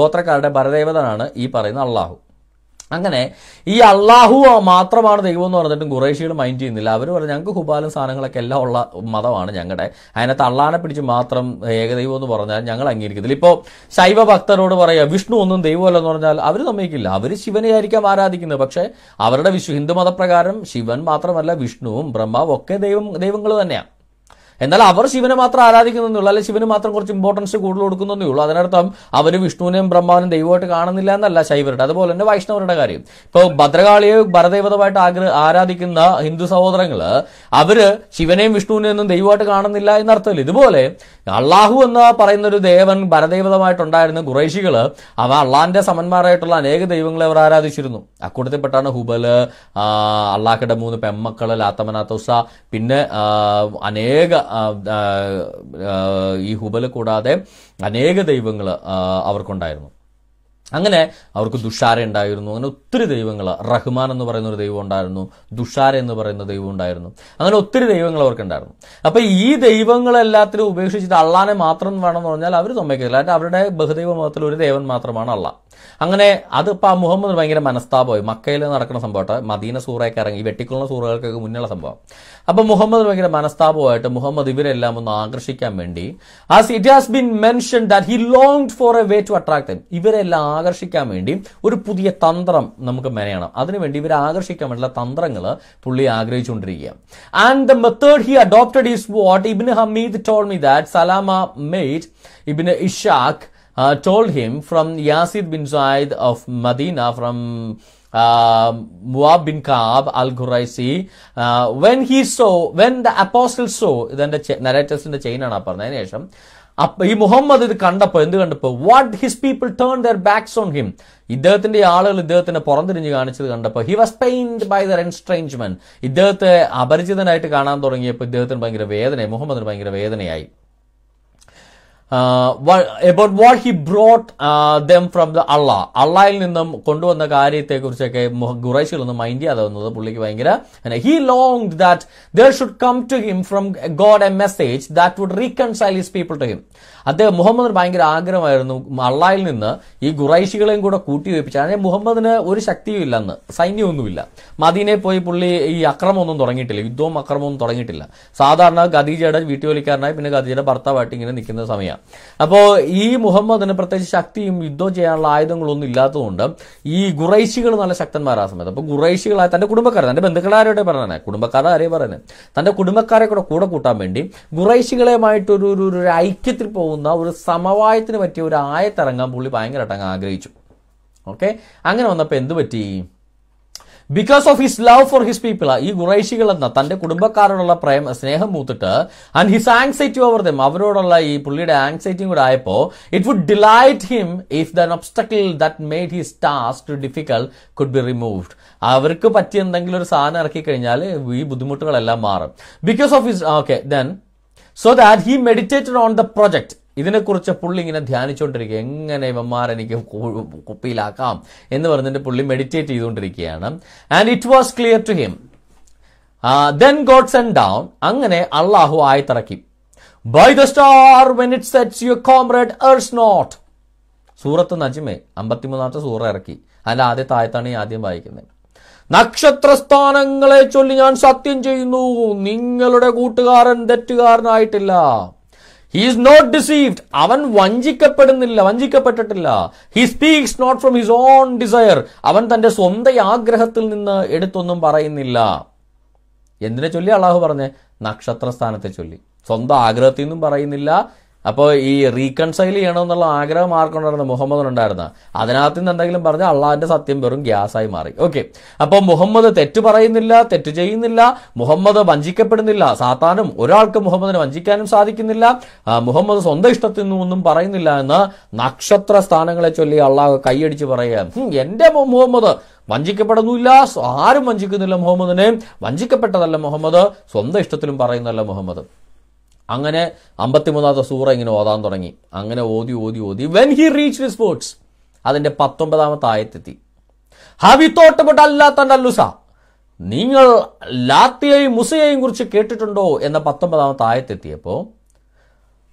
A: ഗോത്രക്കാരുടെ ഭരദേവതനാണ് ഈ പറയുന്ന അള്ളാഹു അങ്ങനെ ഈ അള്ളാഹു മാത്രമാണ് ദൈവം എന്ന് പറഞ്ഞിട്ടും ഖുറേഷികൾ മൈൻഡ് ചെയ്യുന്നില്ല അവർ പറഞ്ഞു ഞങ്ങൾക്ക് ഹുബാലും സാധനങ്ങളൊക്കെ എല്ലാം ഉള്ള മതമാണ് ഞങ്ങളുടെ അതിനകത്ത് അള്ളാനെ പിടിച്ച് മാത്രം ഏകദൈവം എന്ന് പറഞ്ഞാൽ ഞങ്ങൾ അംഗീകരിക്കത്തില്ല ഇപ്പോൾ ശൈവ ഭക്തരോട് പറയുക വിഷ്ണു ഒന്നും ദൈവമല്ല എന്ന് പറഞ്ഞാൽ അവർ സമ്മതിക്കില്ല അവർ ആയിരിക്കാം ആരാധിക്കുന്നത് പക്ഷേ അവരുടെ വിശ്വ ഹിന്ദു മതപ്രകാരം ശിവൻ മാത്രമല്ല വിഷ്ണുവും ബ്രഹ്മാവും ഒക്കെ ദൈവം ദൈവങ്ങൾ തന്നെയാണ് എന്നാൽ അവർ ശിവനെ മാത്രം ആരാധിക്കുന്നുള്ളൂ അല്ലെങ്കിൽ ശിവന് മാത്രം കുറച്ച് ഇമ്പോർട്ടൻസ് കൂടുതൽ കൊടുക്കുന്നേ ഉള്ളൂ അതിനർത്ഥം അവർ വിഷ്ണുവിനെയും ബ്രഹ്മാവിനും ദൈവമായിട്ട് കാണുന്നില്ല എന്നല്ല ശൈവരുടെ അതുപോലെ തന്നെ വൈഷ്ണവരുടെ കാര്യം ഇപ്പോൾ ഭദ്രകാളിയെ ഭരദൈവതമായിട്ട് ആഗ്ര ആരാധിക്കുന്ന ഹിന്ദു സഹോദരങ്ങൾ അവര് ശിവനെയും വിഷ്ണുവിനെയും ഒന്നും ദൈവമായിട്ട് കാണുന്നില്ല എന്നർത്ഥമില്ല ഇതുപോലെ അള്ളാഹു എന്ന് പറയുന്ന ഒരു ദേവൻ ഭരദൈവതമായിട്ടുണ്ടായിരുന്ന ഖുറൈശികൾ അവ അള്ളാന്റെ സമന്മാരായിട്ടുള്ള അനേക ദൈവങ്ങളെ അവർ ആരാധിച്ചിരുന്നു അക്കൂട്ടത്തിൽപ്പെട്ടാണ് ഹുബല് അള്ളാഹുടെ മൂന്ന് പെമ്മക്കള് ലാത്തമനാത്തോസ പിന്നെ അനേക ഈ ഹുബൽ കൂടാതെ അനേക ദൈവങ്ങൾ അവർക്കുണ്ടായിരുന്നു അങ്ങനെ അവർക്ക് ദുഷാര ഉണ്ടായിരുന്നു അങ്ങനെ ഒത്തിരി ദൈവങ്ങൾ റഹ്മാൻ എന്ന് പറയുന്ന ഒരു ദൈവം ഉണ്ടായിരുന്നു ദുഷാര എന്ന് പറയുന്ന ദൈവം ഉണ്ടായിരുന്നു അങ്ങനെ ഒത്തിരി ദൈവങ്ങൾ അവർക്കുണ്ടായിരുന്നു അപ്പൊ ഈ ദൈവങ്ങളെല്ലാത്തിലും ഉപേക്ഷിച്ചിട്ട് അള്ളാനെ മാത്രം വേണമെന്ന് പറഞ്ഞാൽ അവർ സമ്മതിക്കില്ല അവരുടെ ബഹുദൈവ മതത്തിൽ ഒരു ദേവൻ മാത്രമാണ് അള്ളാഹ് അങ്ങനെ അതിപ്പോൾ ആ മുഹമ്മദ് ഭയങ്കര മനസ്താപമായി മക്കയിൽ നടക്കുന്ന സംഭവമായിട്ട് മദീന സൂറയൊക്കെ ഇറങ്ങി വെട്ടിക്കുള്ള സൂറകൾക്കൊക്കെ മുന്നിലുള്ള സംഭവം അപ്പോൾ മുഹമ്മദ് ഭയങ്കര മനസ്താപമായിട്ട് മുഹമ്മദ് ഇവരെല്ലാം ഒന്ന് ആകർഷിക്കാൻ വേണ്ടി as it has been mention that he long for a way to attract them ഇവരെല്ലാം ആകർഷിക്കാൻ വേണ്ടി ഒരു പുതിയ തന്ത്രം നമുക്ക് മെനയണം അതിനുവേണ്ടി ഇവരെ ആകർഷിക്കാൻ വേണ്ടിയുള്ള തന്ത്രങ്ങൾ പുള്ളി ആഗ്രഹിച്ചുകൊണ്ടിരിക്കുക and the method he adopted is what Ibn Hamid told me that Salama മെയ്റ്റ് Ibn Ishaq uh, told him from Yazid bin Zaid of Medina, from uh, Muab bin Kaab al-Ghuraisi, uh, when he saw, when the apostle saw, ഇതിന്റെ നരേറ്റേഴ്സിന്റെ ചെയിനാണ് പറഞ്ഞത് അതിനുശേഷം അപ്പൊ ഈ മുഹമ്മദ് ഇത് കണ്ടപ്പോ എന്ത് കണ്ടപ്പോ what his people turn their backs on him ഇദ്ദേഹത്തിന്റെ ആളുകൾ ഇദ്ദേഹത്തിന്റെ പുറംതിരിഞ്ഞ് കാണിച്ചത് കണ്ടപ്പോ he was pained by their estrangement ഇദ്ദേഹത്തെ അപരിചിതനായിട്ട് കാണാൻ തുടങ്ങിയപ്പോൾ ഇദ്ദേഹത്തിന് ഭയങ്കര വേദനയായി മുഹമ്മദിന് ഭയങ്കര വേദനയായി about what he brought them from the Allah അള്ളയിൽ നിന്നും കൊണ്ടുവന്ന കാര്യത്തെക്കുറിച്ചൊക്കെ ഖുറൈശികളൊന്നും മൈൻഡ് ചെയ്യാതെ വന്നത് പുള്ളിക്ക് ഭയങ്കര he long that there should come to him from God a message that would reconcile his people to him അദ്ദേഹം മുഹമ്മദിന് ഭയങ്കര ആഗ്രഹമായിരുന്നു അള്ളായിൽ നിന്ന് ഈ ഖുറൈശികളെയും കൂടെ കൂട്ടിവയ്പ്പിച്ച അതിന് മുഹമ്മദിന് ഒരു ശക്തിയും ഇല്ലെന്ന് സൈന്യമൊന്നുമില്ല മദീനെ പോയി പുള്ളി ഈ അക്രമമൊന്നും തുടങ്ങിയിട്ടില്ല യുദ്ധവും അക്രമവും തുടങ്ങിയിട്ടില്ല സാധാരണ ഖദീജയുടെ വീട്ടുജോലിക്കാരനായി പിന്നെ ഖദീജയുടെ ഭർത്താവായിട്ട് ഇങ്ങനെ നിൽക്കുന്ന സമയം തന്നെയാണ് അപ്പോൾ ഈ മുഹമ്മദിന് പ്രത്യേകിച്ച് ശക്തിയും യുദ്ധം ചെയ്യാനുള്ള ആയുധങ്ങളൊന്നും ഇല്ലാത്തതുകൊണ്ട് ഈ ഗുറൈശികൾ നല്ല ശക്തന്മാരാ സമയത്ത് അപ്പോൾ ഗുറൈശികളായ തൻ്റെ കുടുംബക്കാരെ തൻ്റെ ബന്ധുക്കളാരോടെ പറയുന്നത് കുടുംബക്കാരെ ആരെയും പറയുന്നത് തൻ്റെ കുടുംബക്കാരെ കൂടെ കൂടെ കൂട്ടാൻ വേണ്ടി ഗുറൈശികളെയുമായിട്ടൊരു ഒരു ഒരു ഐക്യത്തിൽ പോകുന്ന ഒരു സമവായത്തിന് പറ്റിയ ഒരു ആയത്തിറങ്ങാൻ പുള്ളി ഭയങ്കരമായിട്ട് അങ്ങ് ആഗ്രഹിച്ചു ഓക്കെ അങ്ങനെ വന്നപ്പോൾ എന്ത് പറ്റി because of his love for his people ഈ ഖുറൈശികൾ എന്ന തന്റെ കുടുംബക്കാരോടുള്ള പ്രേമ സ്നേഹം മൂത്തിട്ട് and his anxiety over them അവരോടുള്ള ഈ പുള്ളിയുടെ ആങ്സൈറ്റിയും കൂടെ ആയപ്പോ it would delight him if the obstacle that made his task too difficult could be removed അവർക്ക് പറ്റിയ എന്തെങ്കിലും ഒരു സാധനം ഇറക്കി കഴിഞ്ഞാൽ ഈ ബുദ്ധിമുട്ടുകളെല്ലാം മാറും because of his okay then so that he meditated on the project ഇതിനെക്കുറിച്ച് പുള്ളി ഇങ്ങനെ ധ്യാനിച്ചുകൊണ്ടിരിക്കുക എങ്ങനെ ഇവന്മാർ എനിക്ക് കുപ്പിയിലാക്കാം എന്ന് പറഞ്ഞിട്ട് പുള്ളി മെഡിറ്റേറ്റ് ചെയ്തുകൊണ്ടിരിക്കുകയാണ് and it was clear to him then God send down അങ്ങനെ അള്ളാഹു ആയി തറക്കി by the star when it sets your comrade errs not സൂറത്ത് നജിമേ അമ്പത്തിമൂന്നാമത്തെ സൂറ ഇറക്കി അതിൻ്റെ ആദ്യത്തെ ആയത്താണ് ഈ ആദ്യം വായിക്കുന്നത് നക്ഷത്രസ്ഥാനങ്ങളെ ചൊല്ലി ഞാൻ സത്യം ചെയ്യുന്നു നിങ്ങളുടെ കൂട്ടുകാരൻ തെറ്റുകാരനായിട്ടില്ല ഈസ് നോട്ട് ഡിസീവ്ഡ് അവൻ വഞ്ചിക്കപ്പെടുന്നില്ല വഞ്ചിക്കപ്പെട്ടിട്ടില്ല he speaks not from his own desire അവൻ തന്റെ സ്വന്തം ആഗ്രഹത്തിൽ നിന്ന് എടുത്തൊന്നും പറയുന്നില്ല എന്തിനെ ചൊല്ലി അള്ളാഹു പറഞ്ഞേ നക്ഷത്ര സ്ഥാനത്തെ ചൊല്ലി സ്വന്തം ആഗ്രഹത്തിൽ നിന്നും പറയുന്നില്ല അപ്പോൾ ഈ റീകൺസൈൽ ചെയ്യണമെന്നുള്ള ആഗ്രഹം ആർക്കുണ്ടായിരുന്നു ഉണ്ടായിരുന്ന അതിനകത്ത് നിന്ന് എന്തെങ്കിലും പറഞ്ഞാൽ അള്ളാഹിന്റെ സത്യം വെറും ഗ്യാസായി മാറി ഓക്കെ അപ്പോൾ മുഹമ്മദ് തെറ്റ് പറയുന്നില്ല തെറ്റ് ചെയ്യുന്നില്ല മുഹമ്മദ് വഞ്ചിക്കപ്പെടുന്നില്ല സാത്താനും ഒരാൾക്ക് മുഹമ്മദിനെ വഞ്ചിക്കാനും സാധിക്കുന്നില്ല മുഹമ്മദ് സ്വന്തം ഇഷ്ടത്തിൽ നിന്നൊന്നും പറയുന്നില്ല എന്ന് നക്ഷത്ര സ്ഥാനങ്ങളെ ചൊല്ലി അള്ളാഹ് കൈയടിച്ച് പറയുക എന്റെ മുഹമ്മദ് വഞ്ചിക്കപ്പെടുന്നില്ല ആരും വഞ്ചിക്കുന്നില്ല മുഹമ്മദിനെ വഞ്ചിക്കപ്പെട്ടതല്ല മുഹമ്മദ് സ്വന്തം ഇഷ്ടത്തിലും പറയുന്നതല്ല മുഹമ്മദ് അങ്ങനെ അമ്പത്തിമൂന്നാമത്തെ സൂറ ഇങ്ങനെ ഓതാൻ തുടങ്ങി അങ്ങനെ ഓതി ഓതി ഓതി when he reach the sports അതിന്റെ പത്തൊമ്പതാമത്തെ ആയത്തെത്തി ഹവി തോട്ടപ്പെട്ട് അല്ലാത്തണ്ട ലുസ നിങ്ങൾ ലാത്തിയെയും മുസയെയും കുറിച്ച് കേട്ടിട്ടുണ്ടോ എന്ന പത്തൊമ്പതാമത്തെ ആയത്തെത്തിയപ്പോൾ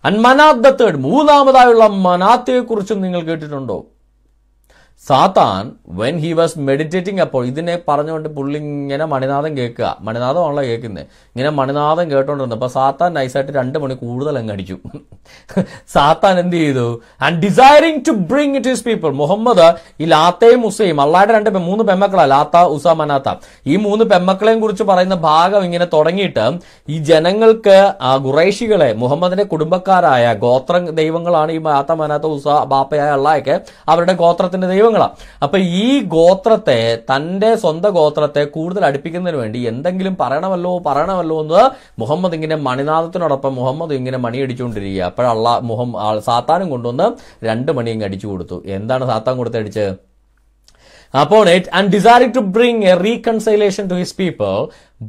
A: അൻമനാദ് തേർഡ് മൂന്നാമതായുള്ള കുറിച്ചും നിങ്ങൾ കേട്ടിട്ടുണ്ടോ സാത്താൻ വെൻ ഹി വാസ് മെഡിറ്റേറ്റിംഗ് അപ്പോൾ ഇതിനെ പറഞ്ഞുകൊണ്ട് പുള്ളി ഇങ്ങനെ മണിനാഥം കേൾക്കുക മണിനാഥമാണല്ലോ കേൾക്കുന്നത് ഇങ്ങനെ മണിനാഥം കേട്ടോണ്ടിരുന്നു അപ്പൊ സാത്താൻ നൈസായിട്ട് രണ്ട് മണി കൂടുതൽ അങ്ങ് അടിച്ചു സാത്താൻ എന്ത് ചെയ്തു and desiring to bring it his people Muhammad ഈ ലാത്തയും ഉസയും അള്ളാടെ രണ്ട് മൂന്ന് പെമ്മക്കളാ ലാത്ത ഉസ മനാത്ത ഈ മൂന്ന് പെമ്മക്കളെയും കുറിച്ച് പറയുന്ന ഭാഗം ഇങ്ങനെ തുടങ്ങിയിട്ട് ഈ ജനങ്ങൾക്ക് ആ ഖുറൈഷികളെ മുഹമ്മദിന്റെ കുടുംബക്കാരായ ഗോത്ര ദൈവങ്ങളാണ് ഈ ലാത്ത മനാത്ത ഉസ ബാപ്പയായ അള്ളായൊക്കെ അവരുടെ ഗോത്രത്തിന്റെ ദൈവം ഗോത്രങ്ങളാണ് അപ്പൊ ഈ ഗോത്രത്തെ തന്റെ സ്വന്തം ഗോത്രത്തെ കൂടുതൽ അടുപ്പിക്കുന്നതിന് വേണ്ടി എന്തെങ്കിലും പറയണമല്ലോ പറയണമല്ലോ എന്ന് മുഹമ്മദ് ഇങ്ങനെ മണിനാഥത്തിനോടൊപ്പം മുഹമ്മദ് ഇങ്ങനെ മണിയടിച്ചുകൊണ്ടിരിക്കുക അപ്പോഴുള്ള മുഹമ്മ സാത്താനും കൊണ്ടുവന്ന് രണ്ട് മണി ഇങ്ങനെ അടിച്ചു കൊടുത്തു എന്താണ് സാത്താൻ കൊടുത്തടിച്ച് upon it and desiring to bring a reconciliation to his people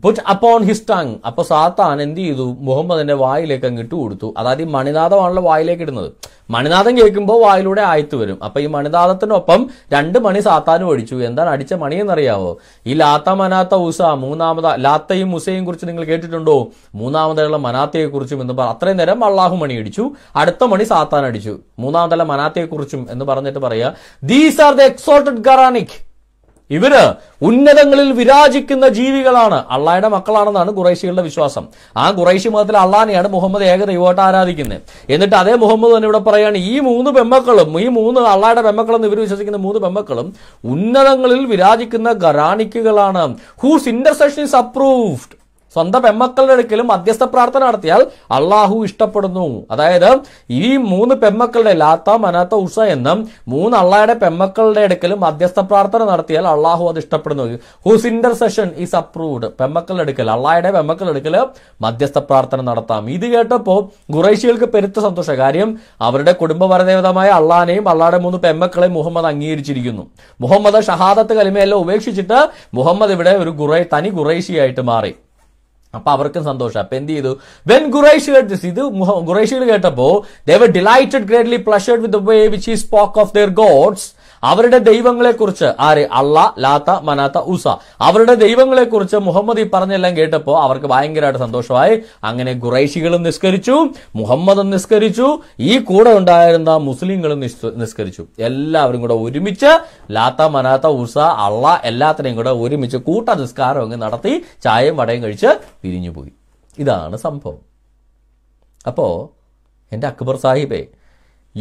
A: but upon his tongue അപ്പൊ സാത്താൻ എന്ത് ചെയ്തു മുഹമ്മദിന്റെ വായിലേക്ക് അങ്ങ് ഇട്ട് കൊടുത്തു അതായത് ഈ മണിനാഥമാണല്ലോ വായിലേക്ക് ഇടുന്നത് മണിനാഥം കേൾക്കുമ്പോൾ വായിലൂടെ ആയത്ത് വരും അപ്പൊ ഈ മണിനാഥത്തിനൊപ്പം രണ്ട് മണി സാത്താനും ഒഴിച്ചു എന്താണ് അടിച്ച മണി എന്നറിയാവോ ഈ ലാത്ത മനാത്ത ഉസ മൂന്നാമത ലാത്തയും ഉസയും കുറിച്ച് നിങ്ങൾ കേട്ടിട്ടുണ്ടോ മൂന്നാമതായുള്ള മനാത്തയെ കുറിച്ചും എന്ന് പറ അത്രയും നേരം അള്ളാഹു മണി അടിച്ചു അടുത്ത മണി സാത്താൻ അടിച്ചു മൂന്നാമതല്ല മനാത്തയെ കുറിച്ചും എന്ന് പറഞ്ഞിട്ട് പറയാ ദീസ് ആർ ദ എക്സോട്ടഡ് ഗറാനിക് ഇവര് ഉന്നതങ്ങളിൽ വിരാജിക്കുന്ന ജീവികളാണ് അള്ളാഹയുടെ മക്കളാണെന്നാണ് ഖുറൈശികളുടെ വിശ്വാസം ആ ഖുറൈശി മതത്തിൽ അള്ളാനെയാണ് മുഹമ്മദ് ഏക ദൈവമായിട്ട് ആരാധിക്കുന്നത് എന്നിട്ട് അതേ മുഹമ്മദ് തന്നെ ഇവിടെ പറയാണ് ഈ മൂന്ന് പെമ്മക്കളും ഈ മൂന്ന് അള്ളാഹയുടെ പെമ്മക്കളെന്ന് ഇവർ വിശ്വസിക്കുന്ന മൂന്ന് പെമ്മക്കളും ഉന്നതങ്ങളിൽ വിരാജിക്കുന്ന ഖറാണിക്കുകളാണ് ഹൂസ് ഇന്റർസെഷൻ ഇസ് അപ്രൂവ്ഡ് സ്വന്തം പെമ്മക്കളുടെ അടുക്കലും മധ്യസ്ഥ പ്രാർത്ഥന നടത്തിയാൽ അള്ളാഹു ഇഷ്ടപ്പെടുന്നു അതായത് ഈ മൂന്ന് പെമ്മക്കളുടെ ലാത്ത മനാത്ത ഉഷ എന്നും മൂന്ന് അള്ളാഹയുടെ പെമ്മക്കളുടെ അടുക്കലും മധ്യസ്ഥ പ്രാർത്ഥന നടത്തിയാൽ അള്ളാഹു അത് ഇഷ്ടപ്പെടുന്നു ഹൂസ് ഇന്റർസെഷൻ ഈസ് അപ്രൂവ്ഡ് പെമ്മക്കളുടെ അടുക്കൽ അള്ളാഹയുടെ പെമ്മക്കളുടെ അടുക്കൽ മധ്യസ്ഥ പ്രാർത്ഥന നടത്താം ഇത് കേട്ടപ്പോൾ ഖുറൈശികൾക്ക് പെരുത്ത സന്തോഷ കാര്യം അവരുടെ കുടുംബപരദേവതമായ അള്ളാനെയും അള്ളാഹയുടെ മൂന്ന് പെമ്മക്കളെ മുഹമ്മദ് അംഗീകരിച്ചിരിക്കുന്നു മുഹമ്മദ് ഷഹാദത്ത് കലിമയെല്ലാം ഉപേക്ഷിച്ചിട്ട് മുഹമ്മദ് ഇവിടെ ഒരു ഗുറൈ തനി ഖുറൈശിയായിട്ട് മാറി അപ്പൊ അവർക്കും സന്തോഷം അപ്പൊ എന്ത് ചെയ്തു വെൻ ഖുറൈഷ് കേട്ട് ഇത് ഖുറൈഷികൾ കേട്ടപ്പോ they were delighted greatly pleasured with way which he spoke of their gods അവരുടെ ദൈവങ്ങളെക്കുറിച്ച് ആര് അള്ള ലാത്ത മനാത്ത ഉസ അവരുടെ ദൈവങ്ങളെക്കുറിച്ച് മുഹമ്മദ് ഈ പറഞ്ഞെല്ലാം കേട്ടപ്പോൾ അവർക്ക് ഭയങ്കരമായിട്ട് സന്തോഷമായി അങ്ങനെ ഖുറൈശികളും നിസ്കരിച്ചു മുഹമ്മദും നിസ്കരിച്ചു ഈ കൂടെ ഉണ്ടായിരുന്ന മുസ്ലിങ്ങളും നിസ്കരിച്ചു എല്ലാവരും കൂടെ ഒരുമിച്ച് ലാത്ത മനാത്ത ഉസ അള്ള എല്ലാത്തിനെയും കൂടെ ഒരുമിച്ച് കൂട്ട നിസ്കാരം അങ്ങ് നടത്തി ചായയും വടയും കഴിച്ച് പിരിഞ്ഞുപോയി ഇതാണ് സംഭവം അപ്പോൾ എൻ്റെ അക്ബർ സാഹിബേ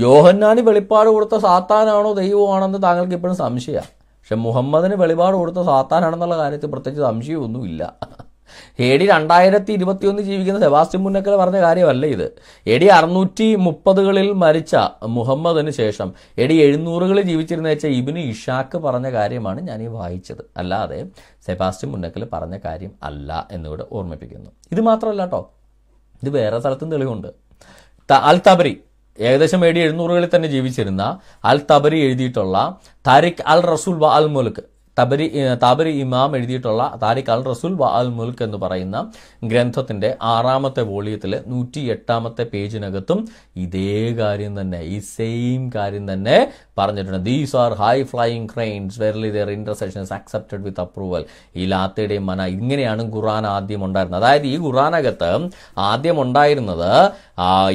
A: യോഹന്നാന് വെളിപ്പാട് കൊടുത്ത സാത്താനാണോ ദൈവമാണെന്ന് താങ്കൾക്ക് ഇപ്പോഴും സംശയമാണ് പക്ഷെ മുഹമ്മദിന് വെളിപാട് കൊടുത്ത സാത്താനാണെന്നുള്ള കാര്യത്തിൽ പ്രത്യേകിച്ച് സംശയമൊന്നുമില്ല ഏടി രണ്ടായിരത്തി ഇരുപത്തി ഒന്ന് ജീവിക്കുന്ന സെബാസ്റ്റ്യൻ മുന്നക്കൽ പറഞ്ഞ കാര്യമല്ല ഇത് എടി അറുന്നൂറ്റി മുപ്പതുകളിൽ മരിച്ച മുഹമ്മദിന് ശേഷം എടി എഴുന്നൂറുകളിൽ ജീവിച്ചിരുന്ന വെച്ച ഇബിന് ഇഷാക്ക് പറഞ്ഞ കാര്യമാണ് ഞാൻ ഈ വായിച്ചത് അല്ലാതെ സെബാസ്റ്റ്യൻ മുന്നക്കൽ പറഞ്ഞ കാര്യം അല്ല എന്നിവിടെ ഓർമ്മിപ്പിക്കുന്നു ഇത് മാത്രമല്ല കേട്ടോ ഇത് വേറെ സ്ഥലത്തും തെളിവുണ്ട് അൽ തബരി ഏകദേശം എ ഡി എഴുന്നൂറുകളിൽ തന്നെ ജീവിച്ചിരുന്ന അൽ തബരി എഴുതിയിട്ടുള്ള താരിഖ് അൽ റസൂൽ വ അൽ മുൽക്ക് തബരി താബരി ഇമാം എഴുതിയിട്ടുള്ള താരിഖ് അൽ റസൂൽ വ അൽ മുൽക്ക് എന്ന് പറയുന്ന ഗ്രന്ഥത്തിന്റെ ആറാമത്തെ വോളിയത്തിൽ നൂറ്റി എട്ടാമത്തെ പേജിനകത്തും ഇതേ കാര്യം തന്നെ ഈ സെയിം കാര്യം തന്നെ പറഞ്ഞിട്ടുണ്ട് these are high flying cranes verily their intercessions accepted with approval ഈ ലാത്തയുടെയും മന ഇങ്ങനെയാണ് ഖുറാൻ ആദ്യം ഉണ്ടായിരുന്നത് അതായത് ഈ ഖുറാനകത്ത് ആദ്യം ഉണ്ടായിരുന്നത്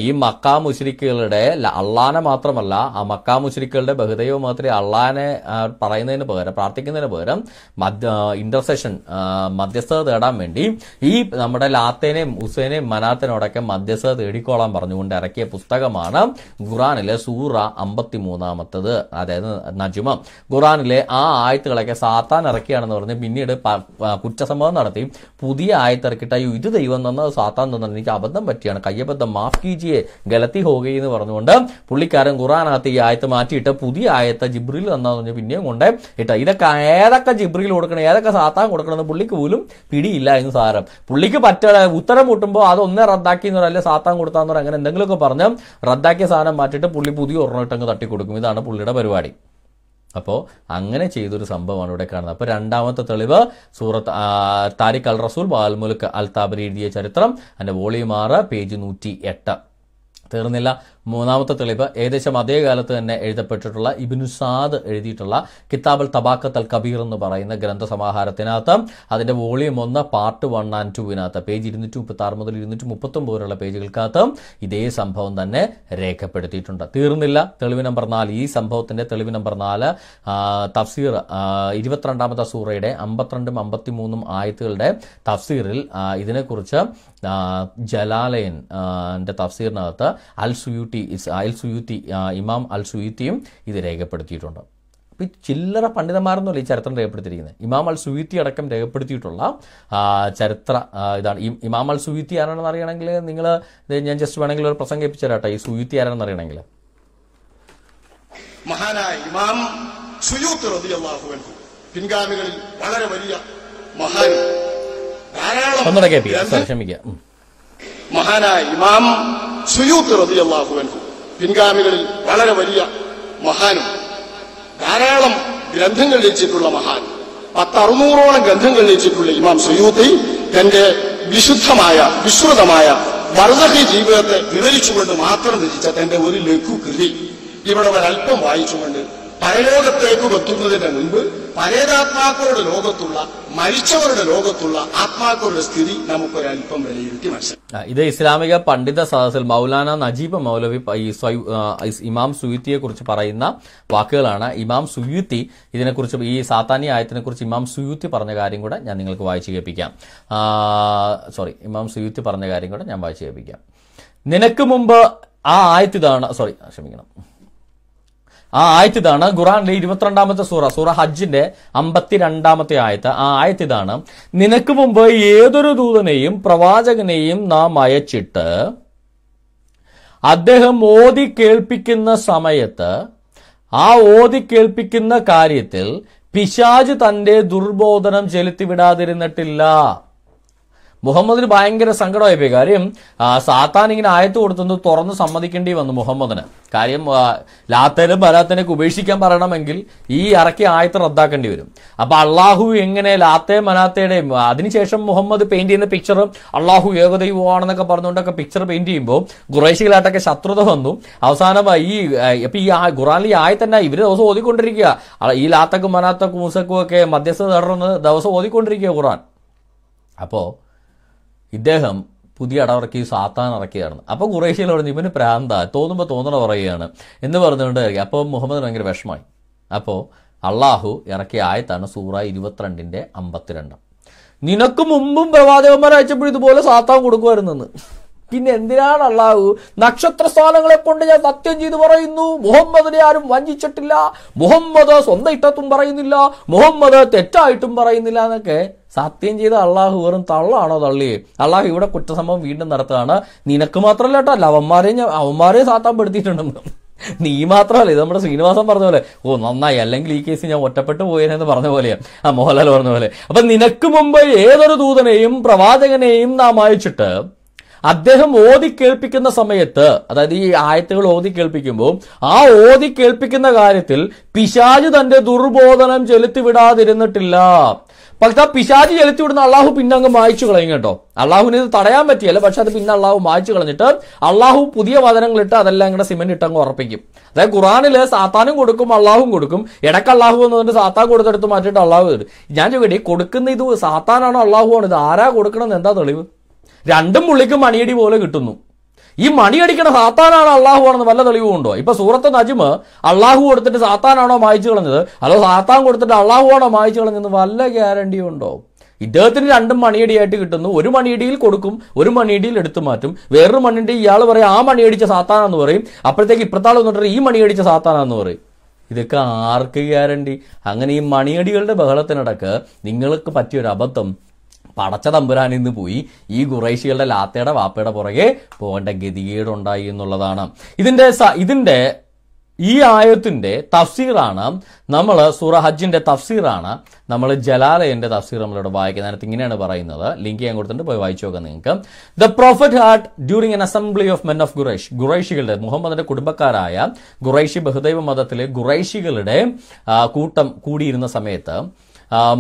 A: ഈ മക്കാ മുശ്രിക്കുകളുടെ അള്ളാനെ മാത്രമല്ല ആ മക്കാ മുശ്രിക്കുകളുടെ ബഹുദൈവം മാത്രമേ അള്ളാനെ പറയുന്നതിന് പകരം പ്രാർത്ഥിക്കുന്നതിന് പകരം മധ്യ ഇന്റർസെഷൻ മധ്യസ്ഥത തേടാൻ വേണ്ടി ഈ നമ്മുടെ ലാത്തേനെയും ഹുസൈനെയും മനാത്തനോടൊക്കെ മധ്യസ്ഥത തേടിക്കോളാൻ പറഞ്ഞുകൊണ്ട് ഇറക്കിയ പുസ്തകമാണ് ഖുറാനിലെ സൂറ അമ്പത്തി മൂന്നാമത്തത് അതായത് നജുമ ഖുറാനിലെ ആ ആയത്തുകളൊക്കെ സാത്താൻ ഇറക്കിയാണെന്ന് പറഞ്ഞ് പിന്നീട് കുറ്റസംഭവം നടത്തി പുതിയ ആയത്തിറക്കിയിട്ട് അയ്യോ ഇത് ദൈവം തന്ന സാത്താൻ തന്നെ എനിക്ക് അബദ്ധം പറ്റിയാണ് കയ്യബദ്ധം മാഫ് കീജിയെ ഗലത്തി ഹോകി എന്ന് പറഞ്ഞുകൊണ്ട് പുള്ളിക്കാരൻ ഖുറാനകത്ത് ഈ ആയത്ത് മാറ്റിയിട്ട് പുതിയ ആയത്ത് ജിബ്രിൽ തന്നാന്ന് പറഞ്ഞ് പിന്നെയും കൊണ്ട് ഇട്ട ഇതൊക്കെ ഏതൊക്കെ ജിബ്രിൽ കൊടുക്കണം ഏതൊക്കെ സാത്താൻ എന്ന് പുള്ളിക്ക് പോലും പിടിയില്ല എന്ന് സാരം പുള്ളിക്ക് പറ്റ ഉത്തരം മുട്ടുമ്പോൾ അതൊന്നേ റദ്ദാക്കി എന്ന് പറഞ്ഞാൽ സാത്താൻ കൊടുത്താന്ന് പറഞ്ഞാൽ അങ്ങനെ എന്തെങ്കിലുമൊക്കെ പറഞ്ഞ് റദ്ദാക്കിയ സാധനം മാറ്റിയിട്ട് പുള്ളി പുതിയ ഒരെണ്ണം ഇട്ടങ്ങ് തട്ടിക്കൊടുക്കും ഇതാണ് പുള്ളി പുള്ളിയുടെ പരിപാടി അപ്പോൾ അങ്ങനെ ചെയ്തൊരു സംഭവമാണ് ഇവിടെ കാണുന്നത് അപ്പോൾ രണ്ടാമത്തെ തെളിവ് സൂറത്ത് താരിഖ് അൽ റസൂൽ ബാൽമുൽക്ക് അൽ എഴുതിയ ചരിത്രം അതിൻ്റെ വോളിയം ആറ് പേജ് നൂറ്റി എട്ട് തീർന്നില്ല മൂന്നാമത്തെ തെളിവ് ഏകദേശം അതേ കാലത്ത് തന്നെ എഴുതപ്പെട്ടിട്ടുള്ള ഇബിനുസാദ് എഴുതിയിട്ടുള്ള കിതാബൽ തബാക്കത്തൽ കബീർ എന്ന് പറയുന്ന ഗ്രന്ഥസമാഹാരത്തിനകത്ത് അതിന്റെ വോളിയം ഒന്ന് പാർട്ട് വൺ ആൻഡ് ടുവിനകത്ത് പേജ് ഇരുന്നൂറ്റി മുപ്പത്തി ആറ് മുതൽ ഇരുന്നൂറ്റി മുപ്പത്തൊമ്പത് വരെയുള്ള പേജുകൾക്കകത്ത് ഇതേ സംഭവം തന്നെ രേഖപ്പെടുത്തിയിട്ടുണ്ട് തീർന്നില്ല തെളിവ് നമ്പർ നാല് ഈ സംഭവത്തിന്റെ തെളിവ് നമ്പർ നാല് തഫ്സീർ ഇരുപത്തിരണ്ടാമത്തെ സൂറയുടെ അമ്പത്തിരണ്ടും അമ്പത്തിമൂന്നും ആയത്തുകളുടെ തഫ്സീറിൽ ഇതിനെക്കുറിച്ച് ജലാലയൻ തഫ്സീറിനകത്ത് അൽ സുയൂട്ടി സുയൂത്തി ഇസ് അയൽ സുയൂത്തി ഇമാം അൽ സുയൂത്തിയും ഇത് രേഖപ്പെടുത്തിയിട്ടുണ്ട് അപ്പോൾ ചില്ലറ പണ്ഡിതന്മാരെന്നല്ല ഈ ചരിത്രം രേഖപ്പെടുത്തിയിരിക്കുന്നത് ഇമാം അൽ സുയൂത്തി അടക്കം രേഖപ്പെടുത്തിയിട്ടുള്ള ചരിത്ര ഇതാണ് ഇമാം അൽ സുയൂത്തി ആരാണെന്ന് അറിയണമെങ്കിൽ നിങ്ങൾ ഞാൻ ജസ്റ്റ് വേണമെങ്കിൽ ഒരു പ്രസംഗം ഏൽപ്പിച്ചു ഈ സുയൂത്തി ആരാണെന്ന് അറിയണമെങ്കിൽ
B: മഹാനായ ഇമാം പിൻഗാമികളിൽ വളരെ വലിയ മഹാൻ
A: ക്ഷമിക്കുക മഹാനായ ഇമാം സുയൂത്ത് റതിയല്ലാഹു അൻഹു പിൻഗാമികളിൽ വളരെ വലിയ മഹാനും ധാരാളം ഗ്രന്ഥങ്ങൾ
B: രചിച്ചിട്ടുള്ള മഹാൻ പത്തറുന്നൂറോളം ഗ്രന്ഥങ്ങൾ രചിച്ചിട്ടുള്ള ഇമാം സുയൂത്തി തന്റെ വിശുദ്ധമായ വിശ്രുതമായ വർദ്ധഹി ജീവിതത്തെ വിവരിച്ചുകൊണ്ട് മാത്രം രചിച്ച തന്റെ ഒരു ലഘു കൃതി ഇവിടെ അല്പം വായിച്ചുകൊണ്ട് പരലോകത്തേക്ക് എത്തുന്നതിന് മുൻപ് പരേതാത്മാക്കളുടെ ലോകത്തുള്ള മരിച്ചവരുടെ ലോകത്തുള്ള ആത്മാക്കളുടെ സ്ഥിതി
C: നമുക്കൊരൽപ്പം വിലയിരുത്തി മനസ്സിലാക്കാം
A: ഇത് ഇസ്ലാമിക പണ്ഡിത സദസ്സിൽ മൗലാന നജീബ് മൗലവി ഇമാം സുയുത്തിയെ കുറിച്ച് പറയുന്ന വാക്കുകളാണ് ഇമാം സുയുത്തി ഇതിനെക്കുറിച്ച് ഈ സാത്താനി ആയത്തിനെ കുറിച്ച് ഇമാം സുയുത്തി പറഞ്ഞ കാര്യം കൂടെ ഞാൻ നിങ്ങൾക്ക് വായിച്ചു കേൾപ്പിക്കാം സോറി ഇമാം സുയുത്തി പറഞ്ഞ കാര്യം കൂടെ ഞാൻ വായിച്ചു കേൾപ്പിക്കാം നിനക്ക് മുമ്പ് ആ ആയത്തിതാണ് സോറി ക്ഷമിക്കണം ആ ആയത് ഇതാണ് ഖുറാന്റെ ഇരുപത്തിരണ്ടാമത്തെ സൂറ സൂറ ഹജ്ജിന്റെ അമ്പത്തിരണ്ടാമത്തെ ആയത്ത് ആ ആയത് ഇതാണ് നിനക്ക് മുമ്പ് ഏതൊരു ദൂതനെയും പ്രവാചകനെയും നാം അയച്ചിട്ട് അദ്ദേഹം ഓതി കേൾപ്പിക്കുന്ന സമയത്ത് ആ ഓതി കേൾപ്പിക്കുന്ന കാര്യത്തിൽ പിശാജ് തന്റെ ദുർബോധനം ചെലുത്തിവിടാതിരുന്നിട്ടില്ല മുഹമ്മദിന് ഭയങ്കര സങ്കടമായിപ്പോയി കാര്യം സാത്താൻ ഇങ്ങനെ ആയത്ത് കൊടുത്തെന്ന് തുറന്ന് സമ്മതിക്കേണ്ടി വന്നു മുഹമ്മദിന് കാര്യം ലാത്തനും ബലാത്തനെ ഉപേക്ഷിക്കാൻ പറയണമെങ്കിൽ ഈ ഇറക്കി ആയത്ത് റദ്ദാക്കേണ്ടി വരും അപ്പൊ അള്ളാഹു എങ്ങനെ ലാത്തെ മനാത്തയുടെയും അതിനുശേഷം മുഹമ്മദ് പെയിന്റ് ചെയ്യുന്ന പിക്ചർ അള്ളാഹു ഏകദൈവമാണെന്നൊക്കെ പറഞ്ഞുകൊണ്ടൊക്കെ പിക്ചർ പെയിന്റ് ചെയ്യുമ്പോൾ ഖുറേശികളായിട്ടൊക്കെ ശത്രുത വന്നു അവസാനം ഈ ഇപ്പൊ ഈ ഖുറാനിൽ ഈ തന്നെ ഇവര് ദിവസം ഓതിക്കൊണ്ടിരിക്കുക ഈ ലാത്തക്കും മനാത്തക്കും മൂസക്കും ഒക്കെ മധ്യസ്ഥ തുടർന്ന് ദിവസം ഓതിക്കൊണ്ടിരിക്കുക ഖുറാൻ അപ്പോൾ ഇദ്ദേഹം പുതിയ അടവിറക്കി സാത്താൻ ഇറക്കിയാണ് അപ്പോൾ കുറേശ്യയിൽ പറഞ്ഞു ഇവന് പ്രാന്ത തോന്നുമ്പോൾ തോന്നണ പറയുകയാണ് എന്ന് പറഞ്ഞുകൊണ്ട് അപ്പോൾ മുഹമ്മദ് ഭയങ്കര വിഷമായി അപ്പോൾ അള്ളാഹു ഇറക്കിയ ആയത്താണ് സൂറ ഇരുപത്തിരണ്ടിൻ്റെ അമ്പത്തിരണ്ട് നിനക്ക് മുമ്പും പ്രവാചകന്മാർ അയച്ചപ്പോൾ ഇതുപോലെ സാത്താൻ കൊടുക്കുമായിരുന്നെന്ന് പിന്നെ എന്തിനാണ് അള്ളാഹു നക്ഷത്ര സ്ഥാനങ്ങളെ കൊണ്ട് ഞാൻ സത്യം ചെയ്ത് പറയുന്നു മുഹമ്മദിനെ ആരും വഞ്ചിച്ചിട്ടില്ല മുഹമ്മദ് സ്വന്തം ഇഷ്ടത്തും പറയുന്നില്ല മുഹമ്മദ് തെറ്റായിട്ടും പറയുന്നില്ല എന്നൊക്കെ സത്യം ചെയ്ത അള്ളാഹു വെറും തള്ളാണോ തള്ളി അള്ളാഹു ഇവിടെ കുറ്റസംഭവം വീണ്ടും നടത്തുകയാണ് നിനക്ക് മാത്രമല്ല കേട്ടോ അല്ല അവന്മാരെയും അവന്മാരെയും സാത്താൻ നീ മാത്രമല്ല ഇത് നമ്മുടെ ശ്രീനിവാസൻ പറഞ്ഞ പോലെ ഓ നന്നായി അല്ലെങ്കിൽ ഈ കേസ് ഞാൻ ഒറ്റപ്പെട്ടു പോയെന്ന് പറഞ്ഞ പോലെയാ ആ മോഹൻലാൽ പറഞ്ഞ പോലെ അപ്പൊ നിനക്ക് മുമ്പ് ഏതൊരു ദൂതനെയും പ്രവാചകനെയും നാം അയച്ചിട്ട് അദ്ദേഹം ഓതി കേൾപ്പിക്കുന്ന സമയത്ത് അതായത് ഈ ആയത്തുകൾ ഓതി കേൾപ്പിക്കുമ്പോൾ ആ ഓതി കേൾപ്പിക്കുന്ന കാര്യത്തിൽ പിശാജ് തന്റെ ദുർബോധനം വിടാതിരുന്നിട്ടില്ല പക്ഷെ ആ പിശാജ് വിടുന്ന അള്ളാഹു പിന്നെ അങ്ങ് മായച്ചു കളയും കേട്ടോ അള്ളാഹുവിന് ഇത് തടയാൻ പറ്റിയല്ല പക്ഷെ അത് പിന്നെ അള്ളാഹു മായച്ചു കളഞ്ഞിട്ട് അള്ളാഹു പുതിയ ഇട്ട് അതെല്ലാം കൂടെ സിമെന്റ് ഇട്ടങ്ങ് ഉറപ്പിക്കും അതായത് ഖുറാനില് സാത്താനും കൊടുക്കും അള്ളാഹും കൊടുക്കും ഇടക്ക് അള്ളാഹു എന്നുകൊണ്ട് സാത്താൻ കൊടുത്തെടുത്ത് മാറ്റിയിട്ട് അള്ളാഹു തരും ഞാൻ ചോദിക്കട്ടെ കൊടുക്കുന്ന ഇത് സാത്താനാണോ അള്ളാഹു ആണ് ഇത് ആരാ കൊടുക്കണം എന്താ തെളിവ് രണ്ടും പുള്ളിക്ക് മണിയടി പോലെ കിട്ടുന്നു ഈ മണിയടിക്കണ സാത്താനാണോ അള്ളാഹു ആണെന്ന് വല്ല തെളിവുണ്ടോ ഇപ്പൊ സൂറത്ത് നജിമ് അള്ളാഹു കൊടുത്തിട്ട് സാത്താനാണോ മായിച്ചു കളഞ്ഞത് അതോ സാത്താൻ കൊടുത്തിട്ട് അള്ളാഹു ആണോ മായിച്ചു കളഞ്ഞത് വല്ല ഗ്യാരണ്ടി ഉണ്ടോ ഇദ്ദേഹത്തിന് രണ്ടും മണിയടിയായിട്ട് കിട്ടുന്നു ഒരു മണിയടിയിൽ കൊടുക്കും ഒരു മണിയടിയിൽ എടുത്തു മാറ്റും വേറൊരു മണിയടി ഇയാൾ പറയും ആ മണിയടിച്ച സാത്താനാന്ന് പറയും അപ്പോഴത്തേക്ക് ഇപ്പുറത്താൾ വന്നിട്ട് ഈ മണിയടിച്ച സാത്താനാന്ന് പറയും ഇതൊക്കെ ആർക്ക് ഗ്യാരണ്ടി അങ്ങനെ ഈ മണിയടികളുടെ ബഹളത്തിനിടക്ക് നിങ്ങൾക്ക് പറ്റിയൊരു അബദ്ധം പടച്ച തമ്പുരാൻ ഇന്ന് പോയി ഈ ഖുറൈശികളുടെ ലാത്തയുടെ വാപ്പയുടെ പുറകെ പോകേണ്ട ഗതികേടുണ്ടായി എന്നുള്ളതാണ് ഇതിന്റെ ഇതിന്റെ ഈ ആയത്തിന്റെ തഫ്സീറാണ് നമ്മൾ സൂറ ഹജ്ജിന്റെ തഫ്സീറാണ് നമ്മൾ ജലാലയന്റെ തഫ്സീർ നമ്മളിവിടെ വായിക്കുന്നത് അതിനകത്ത് ഇങ്ങനെയാണ് പറയുന്നത് ലിങ്ക് ഞാൻ കൊടുത്തിട്ട് പോയി വായിച്ചു നോക്കാം നിങ്ങൾക്ക് the prophet heart during an assembly of men of Quraysh ഗുറൈഷികളുടെ മുഹമ്മദിന്റെ കുടുംബക്കാരായ ഗുറൈഷി ബഹുദൈവ മതത്തിലെ ഗുറൈഷികളുടെ കൂട്ടം കൂടിയിരുന്ന സമയത്ത്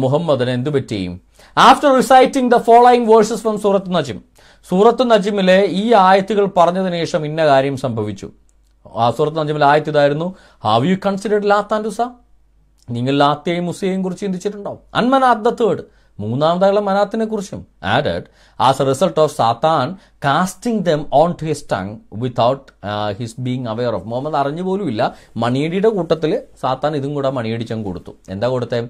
A: മുഹമ്മദിന് എന്തുപറ്റിയും after reciting the following verses from സൂറത്ത് നജിം സൂറത്ത് നജിമിലെ ഈ ആയത്തുകൾ പറഞ്ഞതിന് ശേഷം ഇന്ന കാര്യം സംഭവിച്ചു ആ സൂറത്ത് നജിമിലെ ആയത്ത് ഇതായിരുന്നു have you considered Lat and Uzza നിങ്ങൾ ലാത്തയും മുസയെയും കുറിച്ച് ചിന്തിച്ചിട്ടുണ്ടാവും അൻമനാത്ത് ദ തേർഡ് മൂന്നാമതായുള്ള മനാത്തിനെ കുറിച്ചും added as a result of Satan casting them on to his tongue without his being aware of Muhammad അറിഞ്ഞു പോലുമില്ല മണിയടിയുടെ കൂട്ടത്തിൽ സാത്താൻ ഇതും കൂടെ മണിയടിച്ചും കൊടുത്തു എന്താ കൊടുത്തേ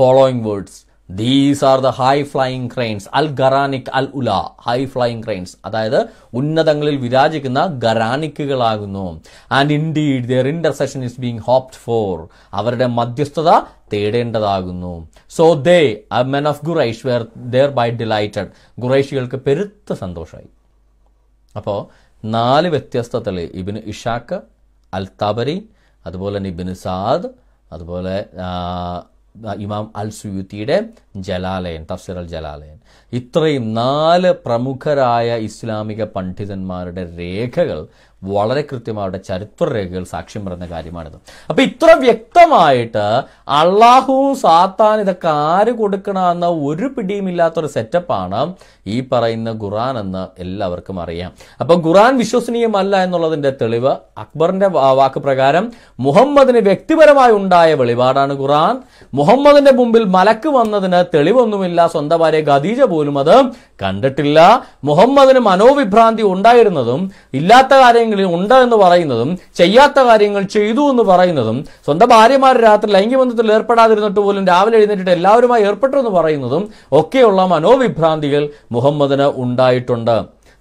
A: following words these are the high flying cranes അൽ ഗറാനിക് അൽ ഉല ഹൈ ഫ്ലൈയിങ് ക്രെയിൻസ് അതായത് ഉന്നതങ്ങളിൽ വിരാജിക്കുന്ന ഗറാനിക്കുകളാകുന്നു and indeed their intercession is being hoped for അവരുടെ മധ്യസ്ഥത തേടേണ്ടതാകുന്നു so the a men of Quraysh were thereby delighted ഗുറൈഷികൾക്ക് പെരുത്ത സന്തോഷമായി അപ്പോ നാല് വ്യത്യസ്തത്തിൽ ഇബിന് ഇഷാക്ക് അൽ തബരി അതുപോലെ തന്നെ ഇബിന് സാദ് അതുപോലെ ഇമാം അൽ സുയൂത്തിയുടെ ജലാലയൻ തഫ്സിർ അൽ ജലാലയൻ ഇത്രയും നാല് പ്രമുഖരായ ഇസ്ലാമിക പണ്ഡിതന്മാരുടെ രേഖകൾ വളരെ കൃത്യമായ ചരിത്ര ചരിത്രരേഖകൾ സാക്ഷ്യം പറയുന്ന കാര്യമാണിത് അപ്പൊ ഇത്ര വ്യക്തമായിട്ട് അള്ളാഹു സാത്താൻ ഇതൊക്കെ ആര് കൊടുക്കണമെന്ന ഒരു ഇല്ലാത്തൊരു സെറ്റപ്പാണ് ഈ പറയുന്ന ഖുറാൻ എന്ന് എല്ലാവർക്കും അറിയാം അപ്പൊ ഖുറാൻ വിശ്വസനീയമല്ല എന്നുള്ളതിന്റെ തെളിവ് അക്ബറിന്റെ വാക്ക് പ്രകാരം മുഹമ്മദിന് വ്യക്തിപരമായി ഉണ്ടായ വെളിപാടാണ് ഖുറാൻ മുഹമ്മദിന്റെ മുമ്പിൽ മലക്ക് വന്നതിന് തെളിവൊന്നുമില്ല സ്വന്തം ഭാര്യ ഖദീജ പോലും അത് കണ്ടിട്ടില്ല മുഹമ്മദിന് മനോവിഭ്രാന്തി ഉണ്ടായിരുന്നതും ഇല്ലാത്ത കാര്യം കാര്യങ്ങളിൽ ഉണ്ട് എന്ന് പറയുന്നതും ചെയ്യാത്ത കാര്യങ്ങൾ ചെയ്തു എന്ന് പറയുന്നതും സ്വന്തം ഭാര്യമാർ രാത്രി ലൈംഗികബന്ധത്തിൽ ഏർപ്പെടാതിരുന്നിട്ട് പോലും രാവിലെ എഴുന്നേറ്റിട്ട് എല്ലാവരുമായി ഏർപ്പെട്ടു എന്ന് പറയുന്നതും ഒക്കെയുള്ള മനോവിഭ്രാന്തികൾ മുഹമ്മദിന് ഉണ്ടായിട്ടുണ്ട്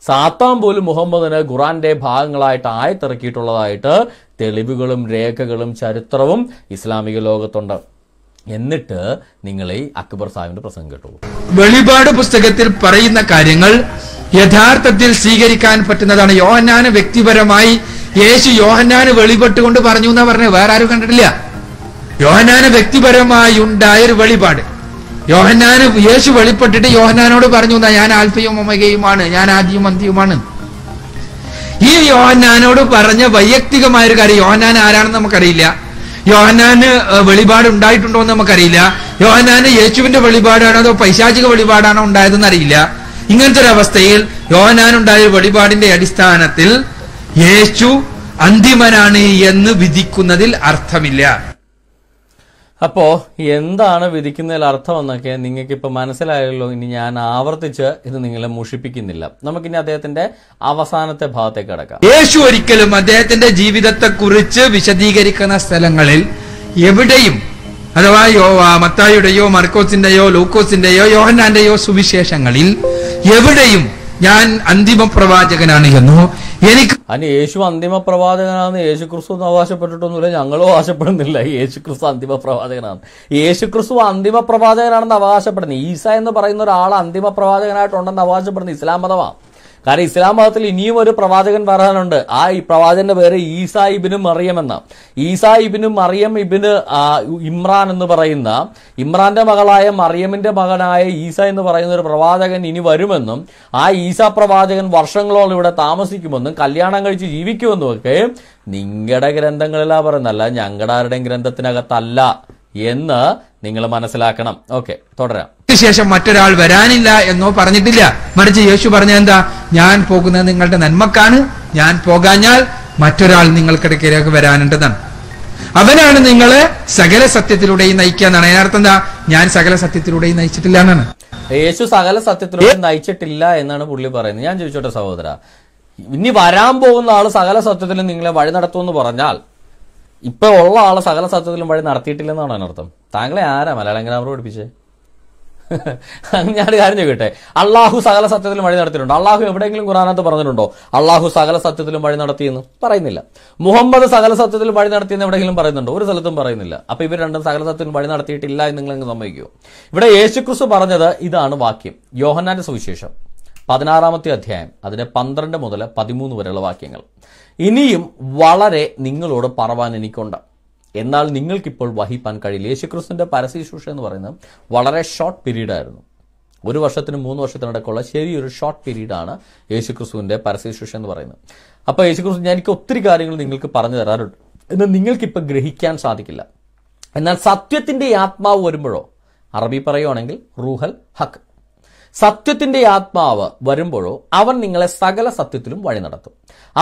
A: സാത്താൻ പോലും മുഹമ്മദിന് ഖുറാന്റെ ഭാഗങ്ങളായിട്ട് ആയത്തിറക്കിയിട്ടുള്ളതായിട്ട് തെളിവുകളും രേഖകളും ചരിത്രവും ഇസ്ലാമിക ലോകത്തുണ്ട് എന്നിട്ട് നിങ്ങൾ ഈ അക്ബർ സാഹിബിന്റെ പ്രസംഗം കേട്ടു
C: വെളിപാട് പുസ്തകത്തിൽ പറയുന്ന കാര്യങ്ങൾ യഥാർത്ഥത്തിൽ സ്വീകരിക്കാൻ പറ്റുന്നതാണ് യോഹന്നാന് വ്യക്തിപരമായി യേശു യോഹന്നാന് വെളിപ്പെട്ടുകൊണ്ട് പറഞ്ഞു എന്നാ പറഞ്ഞത് വേറെ ആരും കണ്ടിട്ടില്ല യോഹന്നാന് വ്യക്തിപരമായി ഉണ്ടായ ഒരു വെളിപാട് യോഹന്നാന് യേശു വെളിപ്പെട്ടിട്ട് യോഹന്നാനോട് പറഞ്ഞു എന്നാ ഞാൻ ആൽഫയും ഒമകയുമാണ് ഞാൻ ആദ്യം അന്ത്യവുമാണ് ഈ യോഹന്നാനോട് പറഞ്ഞ വൈയക്തികമായ ഒരു കാര്യം യോഹന്നാൻ ആരാണെന്ന് നമുക്കറിയില്ല യോഹന്നാന് വെളിപാട് ഉണ്ടായിട്ടുണ്ടോ എന്ന് നമുക്കറിയില്ല യോഹന്നാന് യേശുവിന്റെ വെളിപാടാണോ അതോ പൈശാചിക വെളിപാടാണോ ഉണ്ടായതെന്ന് അറിയില്ല ഇങ്ങനത്തെ ഒരു അവസ്ഥയിൽ യോനാനുണ്ടായ വഴിപാടിന്റെ അടിസ്ഥാനത്തിൽ യേശു അന്തിമനാണ് എന്ന് വിധിക്കുന്നതിൽ
A: അർത്ഥമില്ല അപ്പോ എന്താണ് വിധിക്കുന്നതിൽ അർത്ഥമെന്നൊക്കെ നിങ്ങൾക്ക് ഇപ്പൊ മനസ്സിലായല്ലോ ഇനി ഞാൻ ആവർത്തിച്ച് ഇത് നിങ്ങളെ മുഷിപ്പിക്കുന്നില്ല നമുക്കിനി അദ്ദേഹത്തിന്റെ അവസാനത്തെ ഭാഗത്തേക്ക് കടക്കാം
C: യേശു ഒരിക്കലും അദ്ദേഹത്തിന്റെ ജീവിതത്തെ കുറിച്ച് വിശദീകരിക്കുന്ന സ്ഥലങ്ങളിൽ എവിടെയും അഥവാ യോ മത്തായുടെയോ മർക്കോസിന്റെയോ ലൂക്കോസിന്റെയോ യോഹന്നാന്റെയോ സുവിശേഷങ്ങളിൽ എവിടെയും
A: ഞാൻ അന്തിമ പ്രവാചകനാണ് എന്നോ എനിക്ക് അതിന് യേശു അന്തിമ പ്രവാചകനാണെന്ന് യേശു ക്രിസ്തു ഒന്നും അവകാശപ്പെട്ടിട്ടൊന്നുമില്ല ഞങ്ങളും അവകാശപ്പെടുന്നില്ല യേശു ക്രിസ്തു അന്തിമ പ്രവാചകനാണ് യേശു ക്രിസ്തു അന്തിമ പ്രവാചകനാണെന്ന് അവകാശപ്പെടുന്നത് ഈസ എന്ന് പറയുന്ന ഒരാൾ അന്തിമ പ്രവാചകനായിട്ടുണ്ടെന്ന് അവകാശപ്പെടുന്നത് ഇസ്ലാം മതമാണ് കാരണം ഇസ്ലാം മതത്തിൽ ഇനിയും ഒരു പ്രവാചകൻ വരാനുണ്ട് ആ ഈ പ്രവാചകന്റെ പേര് ഈസാ ഇബിനും മറിയം എന്ന ഈസാ ഇബിനും മറിയം ഇബിന് ഇമ്രാൻ എന്ന് പറയുന്ന ഇമ്രാന്റെ മകളായ മറിയമിന്റെ മകനായ ഈസ എന്ന് പറയുന്ന ഒരു പ്രവാചകൻ ഇനി വരുമെന്നും ആ ഈസ പ്രവാചകൻ വർഷങ്ങളോളം ഇവിടെ താമസിക്കുമെന്നും കല്യാണം കഴിച്ച് ജീവിക്കുമെന്നും ഒക്കെ നിങ്ങളുടെ ഗ്രന്ഥങ്ങളിലാ പറയുന്നല്ല ഞങ്ങളുടെ ആരുടെയും ഗ്രന്ഥത്തിനകത്തല്ല എന്ന് നിങ്ങൾ മനസ്സിലാക്കണം ഓക്കെ തുടരാം
C: ശേഷം മറ്റൊരാൾ വരാനില്ല എന്നോ പറഞ്ഞിട്ടില്ല മറിച്ച് യേശു പറഞ്ഞ എന്താ ഞാൻ പോകുന്നത് നിങ്ങളുടെ നന്മക്കാണ് ഞാൻ പോകാഞ്ഞാൽ മറ്റൊരാൾ നിങ്ങൾക്കിടയ്ക്കിലേക്ക് വരാനുണ്ടെന്നാണ് അവനാണ് നിങ്ങളെ സകല സത്യത്തിലൂടെയും നയിക്കുക എന്നാണ് അതിനർത്ഥം എന്താ ഞാൻ സകല സത്യത്തിലൂടെയും നയിച്ചിട്ടില്ല എന്നാണ്
A: യേശു സകല സത്യത്തിലൂടെ നയിച്ചിട്ടില്ല എന്നാണ് പുള്ളി പറയുന്നത് ഞാൻ ചോദിച്ചോട്ടെ സഹോദര ഇനി വരാൻ പോകുന്ന ആള് സകല സത്യത്തിലും നിങ്ങളെ വഴി നടത്തുമെന്ന് പറഞ്ഞാൽ ഇപ്പൊ ഉള്ള ആളെ സകല സത്യത്തിലും വഴി നടത്തിയിട്ടില്ലെന്നാണ് അതിനർത്ഥം താങ്കളെ ആരാ മലയാളം ഗ്രാമർ പഠിപ്പിച്ചേ ഞാൻ കാര്യം ചോദിക്കട്ടെ അള്ളാഹു സകല സത്യത്തിലും വഴി നടത്തിയിട്ടുണ്ടോ അള്ളാഹു എവിടെയെങ്കിലും ഖുറാനത്ത് പറഞ്ഞിട്ടുണ്ടോ അള്ളാഹു സകല സത്യത്തിലും വഴി നടത്തിയെന്ന് പറയുന്നില്ല മുഹമ്മദ് സകല സത്യത്തിലും വഴി നടത്തിയെന്ന് എവിടെയെങ്കിലും പറയുന്നുണ്ടോ ഒരു സ്ഥലത്തും പറയുന്നില്ല അപ്പൊ ഇവർ രണ്ടും സകല സത്യത്തിലും വഴി നടത്തിയിട്ടില്ല എന്ന് നിങ്ങൾ സമ്മതിക്കുമോ ഇവിടെ യേശുക്രിസ്തു പറഞ്ഞത് ഇതാണ് വാക്യം യോഹന്നാന്റെ സുവിശേഷം പതിനാറാമത്തെ അധ്യായം അതിന്റെ പന്ത്രണ്ട് മുതൽ പതിമൂന്ന് വരെയുള്ള വാക്യങ്ങൾ ഇനിയും വളരെ നിങ്ങളോട് പറവാൻ എനിക്കുണ്ട് എന്നാൽ നിങ്ങൾക്കിപ്പോൾ വഹിപ്പാൻ കഴിയില്ല യേശുക്രിസ്തുവിൻ്റെ പരശുശൂഷ എന്ന് പറയുന്നത് വളരെ ഷോർട്ട് പീരീഡ് ആയിരുന്നു ഒരു വർഷത്തിനും മൂന്ന് വർഷത്തിനിടയ്ക്കുള്ള ശരിയൊരു ഷോർട്ട് പീരീഡാണ് യേശുക്രിസ്തുവിന്റെ പരശുശൂഷ എന്ന് പറയുന്നത് അപ്പോൾ യേശുക്രിസ്തു ഞാൻ എനിക്ക് ഒത്തിരി കാര്യങ്ങൾ നിങ്ങൾക്ക് പറഞ്ഞു തരാറുണ്ട് എന്ന് നിങ്ങൾക്കിപ്പോൾ ഗ്രഹിക്കാൻ സാധിക്കില്ല എന്നാൽ സത്യത്തിന്റെ ആത്മാവ് വരുമ്പോഴോ അറബി പറയുവാണെങ്കിൽ റൂഹൽ ഹക്ക് സത്യത്തിന്റെ ആത്മാവ് വരുമ്പോഴോ അവൻ നിങ്ങളെ സകല സത്യത്തിലും വഴി നടത്തും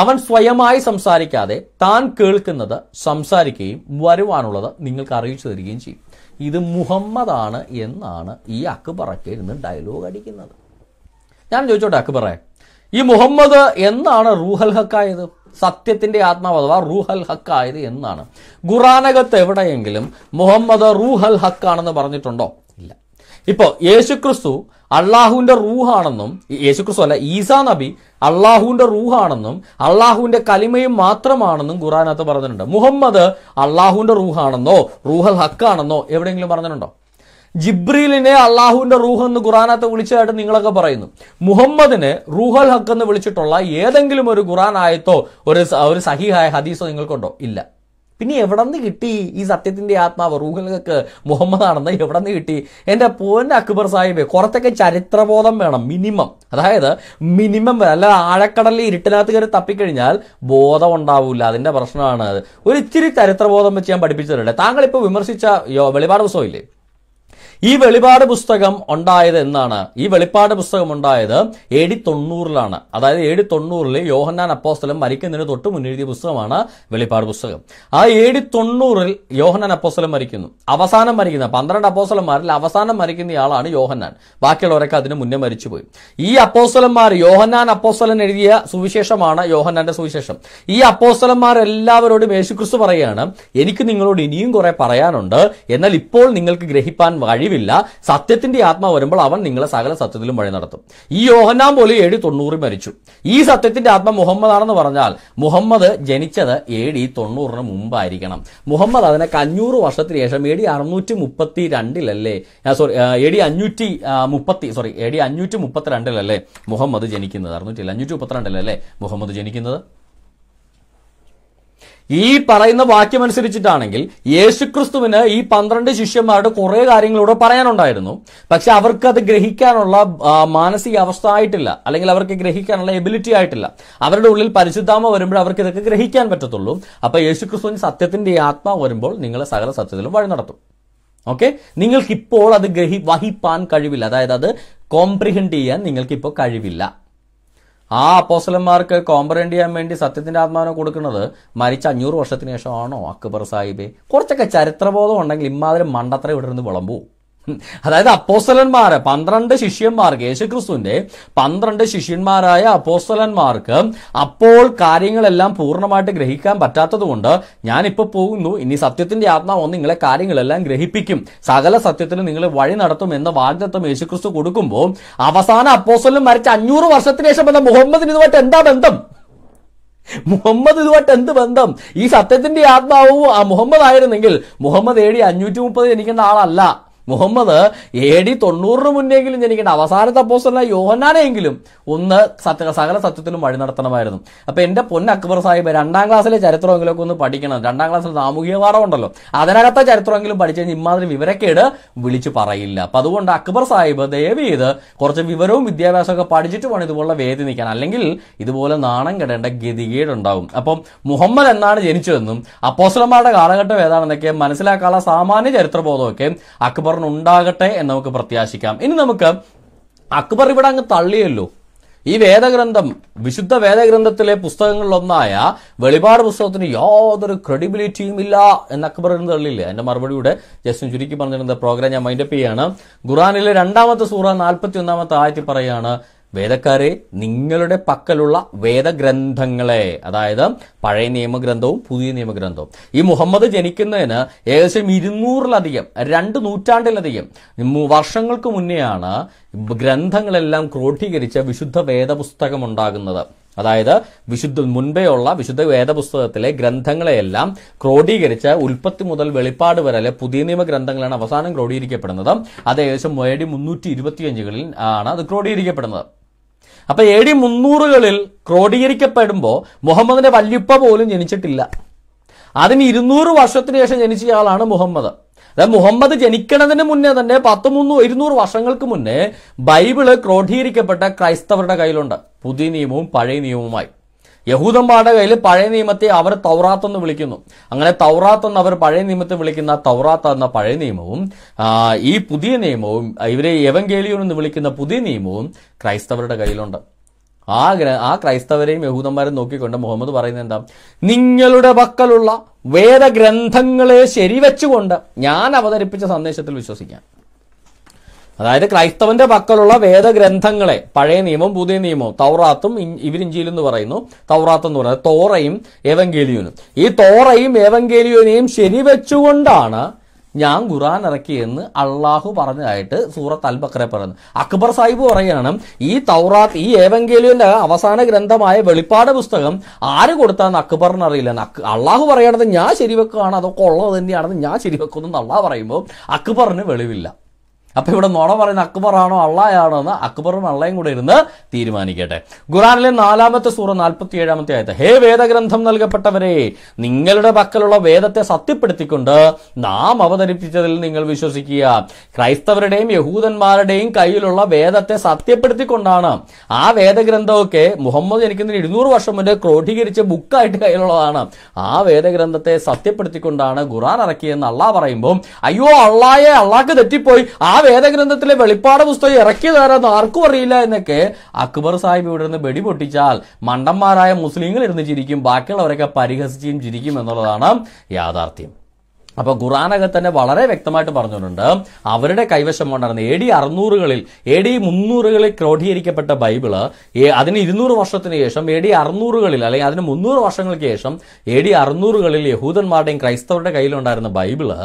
A: അവൻ സ്വയമായി സംസാരിക്കാതെ താൻ കേൾക്കുന്നത് സംസാരിക്കുകയും വരുവാനുള്ളത് നിങ്ങൾക്ക് അറിയിച്ചു തരികയും ചെയ്യും ഇത് മുഹമ്മദാണ് എന്നാണ് ഈ അക്ബറൊക്കെ ഇരുന്ന് ഡയലോഗ് അടിക്കുന്നത് ഞാൻ ചോദിച്ചോട്ടെ അക്ബറെ ഈ മുഹമ്മദ് എന്നാണ് റൂഹൽ ഹക്കായത് സത്യത്തിന്റെ ആത്മാവ് അഥവാ റൂഹൽ ഹക്കായത് എന്നാണ് ഖുറാനകത്ത് എവിടെയെങ്കിലും മുഹമ്മദ് റൂഹൽ ഹക്കാണെന്ന് പറഞ്ഞിട്ടുണ്ടോ ഇല്ല ഇപ്പോ യേശുക്രിസ്തു അള്ളാഹുവിന്റെ റൂഹാണെന്നും യേശുക്രിസ്തു അല്ല ഈസാ നബി അള്ളാഹുവിന്റെ റൂഹാണെന്നും അള്ളാഹുവിന്റെ കലിമയും മാത്രമാണെന്നും ഖുറാനകത്ത് പറഞ്ഞിട്ടുണ്ട് മുഹമ്മദ് അള്ളാഹുവിന്റെ റൂഹാണെന്നോ റൂഹൽ ഹക്കാണെന്നോ എവിടെയെങ്കിലും പറഞ്ഞിട്ടുണ്ടോ ജിബ്രീലിനെ അള്ളാഹുവിന്റെ റൂഹ് എന്ന് ഖുറാനകത്ത് വിളിച്ചതായിട്ട് നിങ്ങളൊക്കെ പറയുന്നു മുഹമ്മദിനെ റൂഹൽ ഹക്ക് എന്ന് വിളിച്ചിട്ടുള്ള ഏതെങ്കിലും ഒരു ഖുറാൻ ആയത്തോ ഒരു ഒരു സഹിഹായ ഹദീസോ നിങ്ങൾക്കുണ്ടോ ഇല്ല പിന്നെ എവിടെ നിന്ന് കിട്ടി ഈ സത്യത്തിന്റെ ആത്മാവ് റൂഹുൽക്ക് മുഹമ്മദ് ആണെന്ന് എവിടെ നിന്ന് കിട്ടി എൻ്റെ പോൻ അക്ബർ സാഹിബ് കുറച്ചൊക്കെ ചരിത്രബോധം വേണം മിനിമം അതായത് മിനിമം അല്ല ആഴക്കടലിൽ ഇരുട്ടിനകത്ത് കയറി തപ്പിക്കഴിഞ്ഞാൽ ബോധം ഉണ്ടാവില്ല അതിൻ്റെ പ്രശ്നമാണ് ഒരു ഇത്തിരി ചരിത്രബോധം വെച്ച് ഞാൻ പഠിപ്പിച്ചിട്ടുണ്ട് താങ്കളിപ്പോൾ വിമർശിച്ച വെളിപാട് ഇല്ലേ ഈ വെളിപാട് പുസ്തകം ഉണ്ടായത് എന്നാണ് ഈ വെളിപ്പാട് പുസ്തകം ഉണ്ടായത് എ ഡി തൊണ്ണൂറിലാണ് അതായത് എ ഡി തൊണ്ണൂറിൽ യോഹന്നാൻ അപ്പോസ്തലം മരിക്കുന്നതിന് തൊട്ട് മുന്നെഴുതിയ പുസ്തകമാണ് വെളിപ്പാട് പുസ്തകം ആ എ ഡി തൊണ്ണൂറിൽ യോഹന്നാൻ അപ്പോസ്തലം മരിക്കുന്നു അവസാനം മരിക്കുന്ന പന്ത്രണ്ട് അപ്പോസ്തലന്മാരിൽ അവസാനം മരിക്കുന്ന ആളാണ് യോഹന്നാൻ ബാക്കിയുള്ളവരൊക്കെ അതിന് മുന്നേ മരിച്ചുപോയി ഈ അപ്പോസ്തലന്മാർ യോഹന്നാൻ അപ്പോസ്തലൻ എഴുതിയ സുവിശേഷമാണ് യോഹന്നാന്റെ സുവിശേഷം ഈ അപ്പോസ്തലന്മാരെല്ലാവരോടും യേശുക്രിസ്തു പറയുകയാണ് എനിക്ക് നിങ്ങളോട് ഇനിയും കുറെ പറയാനുണ്ട് എന്നാൽ ഇപ്പോൾ നിങ്ങൾക്ക് ഗ്രഹിപ്പാൻ വഴി അറിവില്ല സത്യത്തിന്റെ ആത്മാ വരുമ്പോൾ അവൻ നിങ്ങളെ സകല സത്യത്തിലും വഴി നടത്തും ഈ യോഹന്നാൻ പോലെ എ ഡി തൊണ്ണൂറിൽ മരിച്ചു ഈ സത്യത്തിന്റെ ആത്മ മുഹമ്മദ് ആണെന്ന് പറഞ്ഞാൽ മുഹമ്മദ് ജനിച്ചത് എ തൊണ്ണൂറിന് മുമ്പായിരിക്കണം മുഹമ്മദ് അതിനെ അഞ്ഞൂറ് വർഷത്തിന് ശേഷം ഏടി അറുന്നൂറ്റി മുപ്പത്തി രണ്ടിലല്ലേ സോറി ഏടി അഞ്ഞൂറ്റി മുപ്പത്തി സോറി ഏടി അഞ്ഞൂറ്റി മുപ്പത്തിരണ്ടിലല്ലേ മുഹമ്മദ് ജനിക്കുന്നത് അറുന്നൂറ്റി അഞ്ഞൂറ്റി മുപ്പത്തിരണ്ടിലല്ലേ മുഹമ്മദ് ജനിക്കുന്നത് ഈ പറയുന്ന വാക്യമനുസരിച്ചിട്ടാണെങ്കിൽ യേശുക്രിസ്തുവിന് ഈ പന്ത്രണ്ട് ശിഷ്യന്മാരുടെ കുറെ കാര്യങ്ങളൂടെ പറയാനുണ്ടായിരുന്നു പക്ഷെ അവർക്ക് അത് ഗ്രഹിക്കാനുള്ള മാനസിക അവസ്ഥ ആയിട്ടില്ല അല്ലെങ്കിൽ അവർക്ക് ഗ്രഹിക്കാനുള്ള എബിലിറ്റി ആയിട്ടില്ല അവരുടെ ഉള്ളിൽ പരിശുദ്ധാമ വരുമ്പോൾ അവർക്ക് ഇതൊക്കെ ഗ്രഹിക്കാൻ പറ്റത്തുള്ളൂ അപ്പൊ യേശുക്രിസ്തുവിന് സത്യത്തിന്റെ ആത്മാവ് വരുമ്പോൾ നിങ്ങളെ സകല സത്യത്തിലും വഴി നടത്തും ഓക്കെ നിങ്ങൾക്ക് ഇപ്പോൾ അത് ഗ്രഹി വഹിപ്പാൻ കഴിവില്ല അതായത് അത് കോംപ്രിഹെൻഡ് ചെയ്യാൻ നിങ്ങൾക്ക് ഇപ്പോൾ കഴിവില്ല ആ അപ്പോസലന്മാർക്ക് കോംപ്രഹെൻഡ് ചെയ്യാൻ വേണ്ടി സത്യത്തിന്റെ ആത്മാവിനെ കൊടുക്കുന്നത് മരിച്ച അഞ്ഞൂറ് വർഷത്തിന് ശേഷമാണോ അക്ബർ സാഹിബ് കുറച്ചൊക്കെ ചരിത്രബോധം ഉണ്ടെങ്കിൽ ഇമ്മാതിരി മണ്ടത്ര ഇവിടെ നിന്ന് വിളമ്പൂ അതായത് അപ്പോസ്തലന്മാരെ പന്ത്രണ്ട് ശിഷ്യന്മാർക്ക് യേശുക്രിസ്തുവിന്റെ പന്ത്രണ്ട് ശിഷ്യന്മാരായ അപ്പോസ്തലന്മാർക്ക് അപ്പോൾ കാര്യങ്ങളെല്ലാം പൂർണ്ണമായിട്ട് ഗ്രഹിക്കാൻ പറ്റാത്തതുകൊണ്ട് ഞാനിപ്പോ പോകുന്നു ഇനി സത്യത്തിന്റെ ആത്മാവ് നിങ്ങളെ കാര്യങ്ങളെല്ലാം ഗ്രഹിപ്പിക്കും സകല സത്യത്തിന് നിങ്ങൾ വഴി നടത്തും എന്ന വാഗ്ദത്വം യേശുക്രിസ്തു കൊടുക്കുമ്പോൾ അവസാന അപ്പോസ്തലൻ മരിച്ച അഞ്ഞൂറ് വർഷത്തിന് ശേഷം മുഹമ്മദിന് ഇതുമായിട്ട് എന്താ ബന്ധം മുഹമ്മദ് ഇതുമായിട്ട് എന്ത് ബന്ധം ഈ സത്യത്തിന്റെ ആത്മാവ് മുഹമ്മദ് ആയിരുന്നെങ്കിൽ മുഹമ്മദ് ഏടി അഞ്ഞൂറ്റി മുപ്പത് ജനിക്കുന്ന ആളല്ല മുഹമ്മദ് എ ഡി തൊണ്ണൂറിന് മുന്നെങ്കിലും ജനിക്കേണ്ട അവസാനത്തെ അപ്പോസ്റ്റല യോഹന്നാനെങ്കിലും ഒന്ന് സത്യ സകല സത്യത്തിലും വഴി നടത്തണമായിരുന്നു അപ്പൊ എന്റെ പൊന്ന അക്ബർ സാഹിബ് രണ്ടാം ക്ലാസ്സിലെ ഒക്കെ ഒന്ന് പഠിക്കണം രണ്ടാം ക്ലാസ്സിൽ സാമൂഹിക പാഠം ഉണ്ടല്ലോ അതിനകത്തെ ചരിത്രമെങ്കിലും പഠിച്ചു കഴിഞ്ഞാൽ ഇമാതിരി വിവരക്കേട് വിളിച്ചു പറയില്ല അപ്പൊ അതുകൊണ്ട് അക്ബർ സാഹിബ് ദയവ് ചെയ്ത് കുറച്ച് വിവരവും ഒക്കെ പഠിച്ചിട്ട് വേണം ഇതുപോലെ വേദി നിൽക്കാൻ അല്ലെങ്കിൽ ഇതുപോലെ നാണം കെടേണ്ട ഗതികേടുണ്ടാവും അപ്പം മുഹമ്മദ് എന്നാണ് ജനിച്ചതെന്നും അപ്പോസ്റ്റലന്മാരുടെ കാലഘട്ടം ഏതാണെന്നൊക്കെ മനസ്സിലാക്കാനുള്ള സാമാന്യ ചരിത്രബോധമൊക്കെ അക്ബർ ഉണ്ടാകട്ടെ എന്ന് നമുക്ക് പ്രത്യാശിക്കാം ഇനി നമുക്ക് അക്ബർ ഇവിടെ അങ്ങ് തള്ളിയല്ലോ ഈ വേദഗ്രന്ഥം വിശുദ്ധ വേദഗ്രന്ഥത്തിലെ പുസ്തകങ്ങളിലൊന്നായ വെളിപാട് പുസ്തകത്തിന് യാതൊരു ക്രെഡിബിലിറ്റിയും ഇല്ല എന്ന് അക്ബർ എന്ന് തള്ളിയില്ലേ അതിന്റെ മറുപടിയുടെ ജസ്റ്റിൻ ചുരുക്കി പറഞ്ഞിരുന്ന പ്രോഗ്രാം ഞാൻ മൈൻഡപ്പ് ചെയ്യാണ് ഖുറാനിലെ രണ്ടാമത്തെ സൂറ നാൽപ്പത്തി ഒന്നാമത്തെ ആയത്തിൽ പറയാണ് വേദക്കാരെ നിങ്ങളുടെ പക്കലുള്ള വേദഗ്രന്ഥങ്ങളെ അതായത് പഴയ നിയമഗ്രന്ഥവും പുതിയ നിയമഗ്രന്ഥവും ഈ മുഹമ്മദ് ജനിക്കുന്നതിന് ഏകദേശം ഇരുന്നൂറിലധികം രണ്ട് നൂറ്റാണ്ടിലധികം വർഷങ്ങൾക്ക് മുന്നെയാണ് ഗ്രന്ഥങ്ങളെല്ലാം ക്രോഡീകരിച്ച വിശുദ്ധ വേദപുസ്തകം ഉണ്ടാകുന്നത് അതായത് വിശുദ്ധ മുൻപേയുള്ള വിശുദ്ധ വേദപുസ്തകത്തിലെ ഗ്രന്ഥങ്ങളെയെല്ലാം ക്രോഡീകരിച്ച് ഉൽപ്പത്തി മുതൽ വെളിപ്പാട് വരെ പുതിയ നിയമ ഗ്രന്ഥങ്ങളാണ് അവസാനം ക്രോഡീകരിക്കപ്പെടുന്നത് അത് ഏകദേശം ഏടി മുന്നൂറ്റി ഇരുപത്തിയഞ്ചുകളിൽ ആണ് അത് ക്രോഡീകരിക്കപ്പെടുന്നത് അപ്പൊ എ ഡി മുന്നൂറുകളിൽ ക്രോഡീകരിക്കപ്പെടുമ്പോൾ മുഹമ്മദിന്റെ വല്യുപ്പ പോലും ജനിച്ചിട്ടില്ല അതിന് ഇരുന്നൂറ് വർഷത്തിന് ശേഷം ജനിച്ചയാളാണ് മുഹമ്മദ് അതായത് മുഹമ്മദ് ജനിക്കണതിന് മുന്നേ തന്നെ പത്ത് മുന്നൂ ഇരുന്നൂറ് വർഷങ്ങൾക്ക് മുന്നേ ബൈബിള് ക്രോഡീകരിക്കപ്പെട്ട ക്രൈസ്തവരുടെ കയ്യിലുണ്ട് പുതിയ നിയമവും പഴയ നിയമവുമായി യഹൂദന്മാരുടെ കയ്യിൽ പഴയ നിയമത്തെ അവർ തൗറാത്ത് എന്ന് വിളിക്കുന്നു അങ്ങനെ തൗറാത്ത് എന്ന് അവർ പഴയ നിയമത്തെ വിളിക്കുന്ന തൗറാത്ത് എന്ന പഴയ നിയമവും ഈ പുതിയ നിയമവും ഇവരെ എവങ്കേലിയോൻ എന്ന് വിളിക്കുന്ന പുതിയ നിയമവും ക്രൈസ്തവരുടെ കയ്യിലുണ്ട് ആ ആ ക്രൈസ്തവരെയും യഹൂദന്മാരെയും നോക്കിക്കൊണ്ട് മുഹമ്മദ് പറയുന്നത് എന്താ നിങ്ങളുടെ പക്കലുള്ള വേദഗ്രന്ഥങ്ങളെ ശരിവെച്ചുകൊണ്ട് ഞാൻ അവതരിപ്പിച്ച സന്ദേശത്തിൽ വിശ്വസിക്കാം അതായത് ക്രൈസ്തവന്റെ പക്കലുള്ള വേദഗ്രന്ഥങ്ങളെ പഴയ നിയമവും പുതിയ നിയമവും തൗറാത്തും ഇവരിഞ്ചിയിൽ എന്ന് പറയുന്നു തൗറാത്ത് എന്ന് പറയുന്നത് തോറയും ഏവങ്കേലിയോനും ഈ തോറയും ശരി വെച്ചുകൊണ്ടാണ് ഞാൻ ഖുറാൻ ഇറക്കിയെന്ന് അള്ളാഹു പറഞ്ഞതായിട്ട് സൂറത്ത് അൽബക്കറെ പറയുന്നു അക്ബർ സാഹിബ് പറയുകയാണ് ഈ തൗറാത്ത് ഈ ഏവങ്കേലിയുടെ അവസാന ഗ്രന്ഥമായ വെളിപ്പാട് പുസ്തകം ആര് കൊടുത്താന്ന് അക്ബറിന് അറിയില്ല അള്ളാഹു പറയണത് ഞാൻ ശരിവെക്കുകയാണ് അതൊക്കെ ഉള്ളത് തന്നെയാണെന്ന് ഞാൻ ശരിവെക്കുന്നു എന്ന് അള്ളാഹ് പറയുമ്പോൾ അക്ബറിന് വെളിവില്ല അപ്പൊ ഇവിടെ നുണ പറയുന്ന അക്ബറാണോ അള്ളായാണോ എന്ന് അക്ബറും അള്ളയും കൂടെ ഇരുന്ന് തീരുമാനിക്കട്ടെ ഖുറാനിലെ നാലാമത്തെ സൂറ നാൽപ്പത്തി ഏഴാമത്തെ ആയത്ത് ഹേ വേദഗ്രന്ഥം നൽകപ്പെട്ടവരെ നിങ്ങളുടെ പക്കലുള്ള വേദത്തെ സത്യപ്പെടുത്തിക്കൊണ്ട് നാം അവതരിപ്പിച്ചതിൽ നിങ്ങൾ വിശ്വസിക്കുക ക്രൈസ്തവരുടെയും യഹൂദന്മാരുടെയും കയ്യിലുള്ള വേദത്തെ സത്യപ്പെടുത്തിക്കൊണ്ടാണ് ആ വേദഗ്രന്ഥമൊക്കെ മുഹമ്മദ് ജനിക്കുന്നതിന് ഇരുന്നൂറ് വർഷം മുന്നേ ക്രോഡീകരിച്ച ബുക്കായിട്ട് കയ്യിലുള്ളതാണ് ആ വേദഗ്രന്ഥത്തെ സത്യപ്പെടുത്തിക്കൊണ്ടാണ് ഖുറാൻ ഇറക്കിയെന്ന് അള്ളാഹ് പറയുമ്പോൾ അയ്യോ അള്ളായെ അള്ളാക്ക് തെറ്റിപ്പോയി ആ വേദഗ്രന്ഥത്തിലെ വെളിപ്പാട് പുസ്തകം ഇറക്കിയതാരെന്ന് ആർക്കും അറിയില്ല എന്നൊക്കെ അക്ബർ സാഹിബ് ഇവിടെ നിന്ന് വെടി പൊട്ടിച്ചാൽ മണ്ടന്മാരായ മുസ്ലിങ്ങൾ ഇരുന്ന് ചിരിക്കും ബാക്കിയുള്ളവരൊക്കെ പരിഹസിച്ചും ചിരിക്കും എന്നുള്ളതാണ് യാഥാർത്ഥ്യം അപ്പോൾ ഖുറാനകെ തന്നെ വളരെ വ്യക്തമായിട്ട് പറഞ്ഞിട്ടുണ്ട് അവരുടെ കൈവശം കൊണ്ടാണ് എ ഡി അറുന്നൂറുകളിൽ എ ഡി മുന്നൂറുകളിൽ ക്രോഡീകരിക്കപ്പെട്ട ബൈബിള് അതിന് ഇരുന്നൂറ് വർഷത്തിന് ശേഷം എ ഡി അറുന്നൂറുകളിൽ അല്ലെങ്കിൽ അതിന് മുന്നൂറ് വർഷങ്ങൾക്ക് ശേഷം എ ഡി അറുന്നൂറുകളിൽ യഹൂദന്മാരുടെയും ക്രൈസ്തവരുടെ കയ്യിലുണ്ടായിരുന്ന ബൈബിള്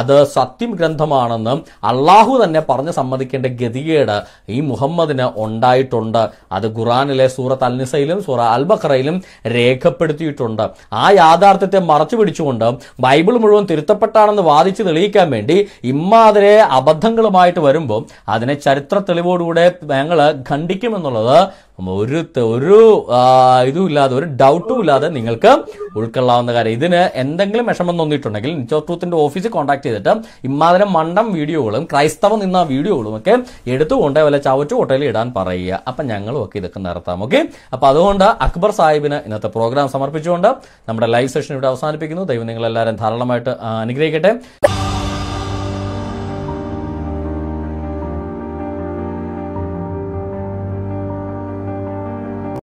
A: അത് സത്യം ഗ്രന്ഥമാണെന്ന് അള്ളാഹു തന്നെ പറഞ്ഞ് സമ്മതിക്കേണ്ട ഗതികേട് ഈ മുഹമ്മദിന് ഉണ്ടായിട്ടുണ്ട് അത് ഖുറാനിലെ സൂറത്ത് അൽനിസയിലും സൂറ അൽബഖറയിലും രേഖപ്പെടുത്തിയിട്ടുണ്ട് ആ യാഥാർത്ഥ്യത്തെ മറച്ചു പിടിച്ചുകൊണ്ട് ബൈബിൾ മുഴുവൻ തിരുത്ത പൊരുത്തപ്പെട്ടാണെന്ന് വാദിച്ച് തെളിയിക്കാൻ വേണ്ടി ഇമ്മാതിരെ അബദ്ധങ്ങളുമായിട്ട് വരുമ്പോൾ അതിനെ ചരിത്ര തെളിവോടുകൂടെ ഞങ്ങൾ ഖണ്ഡിക്കുമെന്നുള്ളത് ഒരു ഒരു ഇതും ഇല്ലാതെ ഒരു ഡൗട്ടും ഇല്ലാതെ നിങ്ങൾക്ക് ഉൾക്കൊള്ളാവുന്ന കാര്യം ഇതിന് എന്തെങ്കിലും വിഷമം തോന്നിയിട്ടുണ്ടെങ്കിൽ നിച്ചോ ട്രൂത്തിന്റെ ഓഫീസിൽ കോൺടാക്ട് ചെയ്തിട്ട് ഇമാതിരം മണ്ടം വീഡിയോകളും ക്രൈസ്തവ നിന്ന വീഡിയോകളും ഒക്കെ എടുത്തുകൊണ്ട് വല്ല ഹോട്ടലിൽ ഇടാൻ പറയുക അപ്പൊ ഞങ്ങളും ഒക്കെ ഇതൊക്കെ നടത്താം ഓക്കെ അപ്പൊ അതുകൊണ്ട് അക്ബർ സാഹിബിന് ഇന്നത്തെ പ്രോഗ്രാം സമർപ്പിച്ചുകൊണ്ട് നമ്മുടെ ലൈവ് സെഷൻ ഇവിടെ അവസാനിപ്പിക്കുന്നു ദൈവം നിങ്ങളെല്ലാവരും ധാരാളമായിട്ട് അനുഗ്രഹിക്കട്ടെ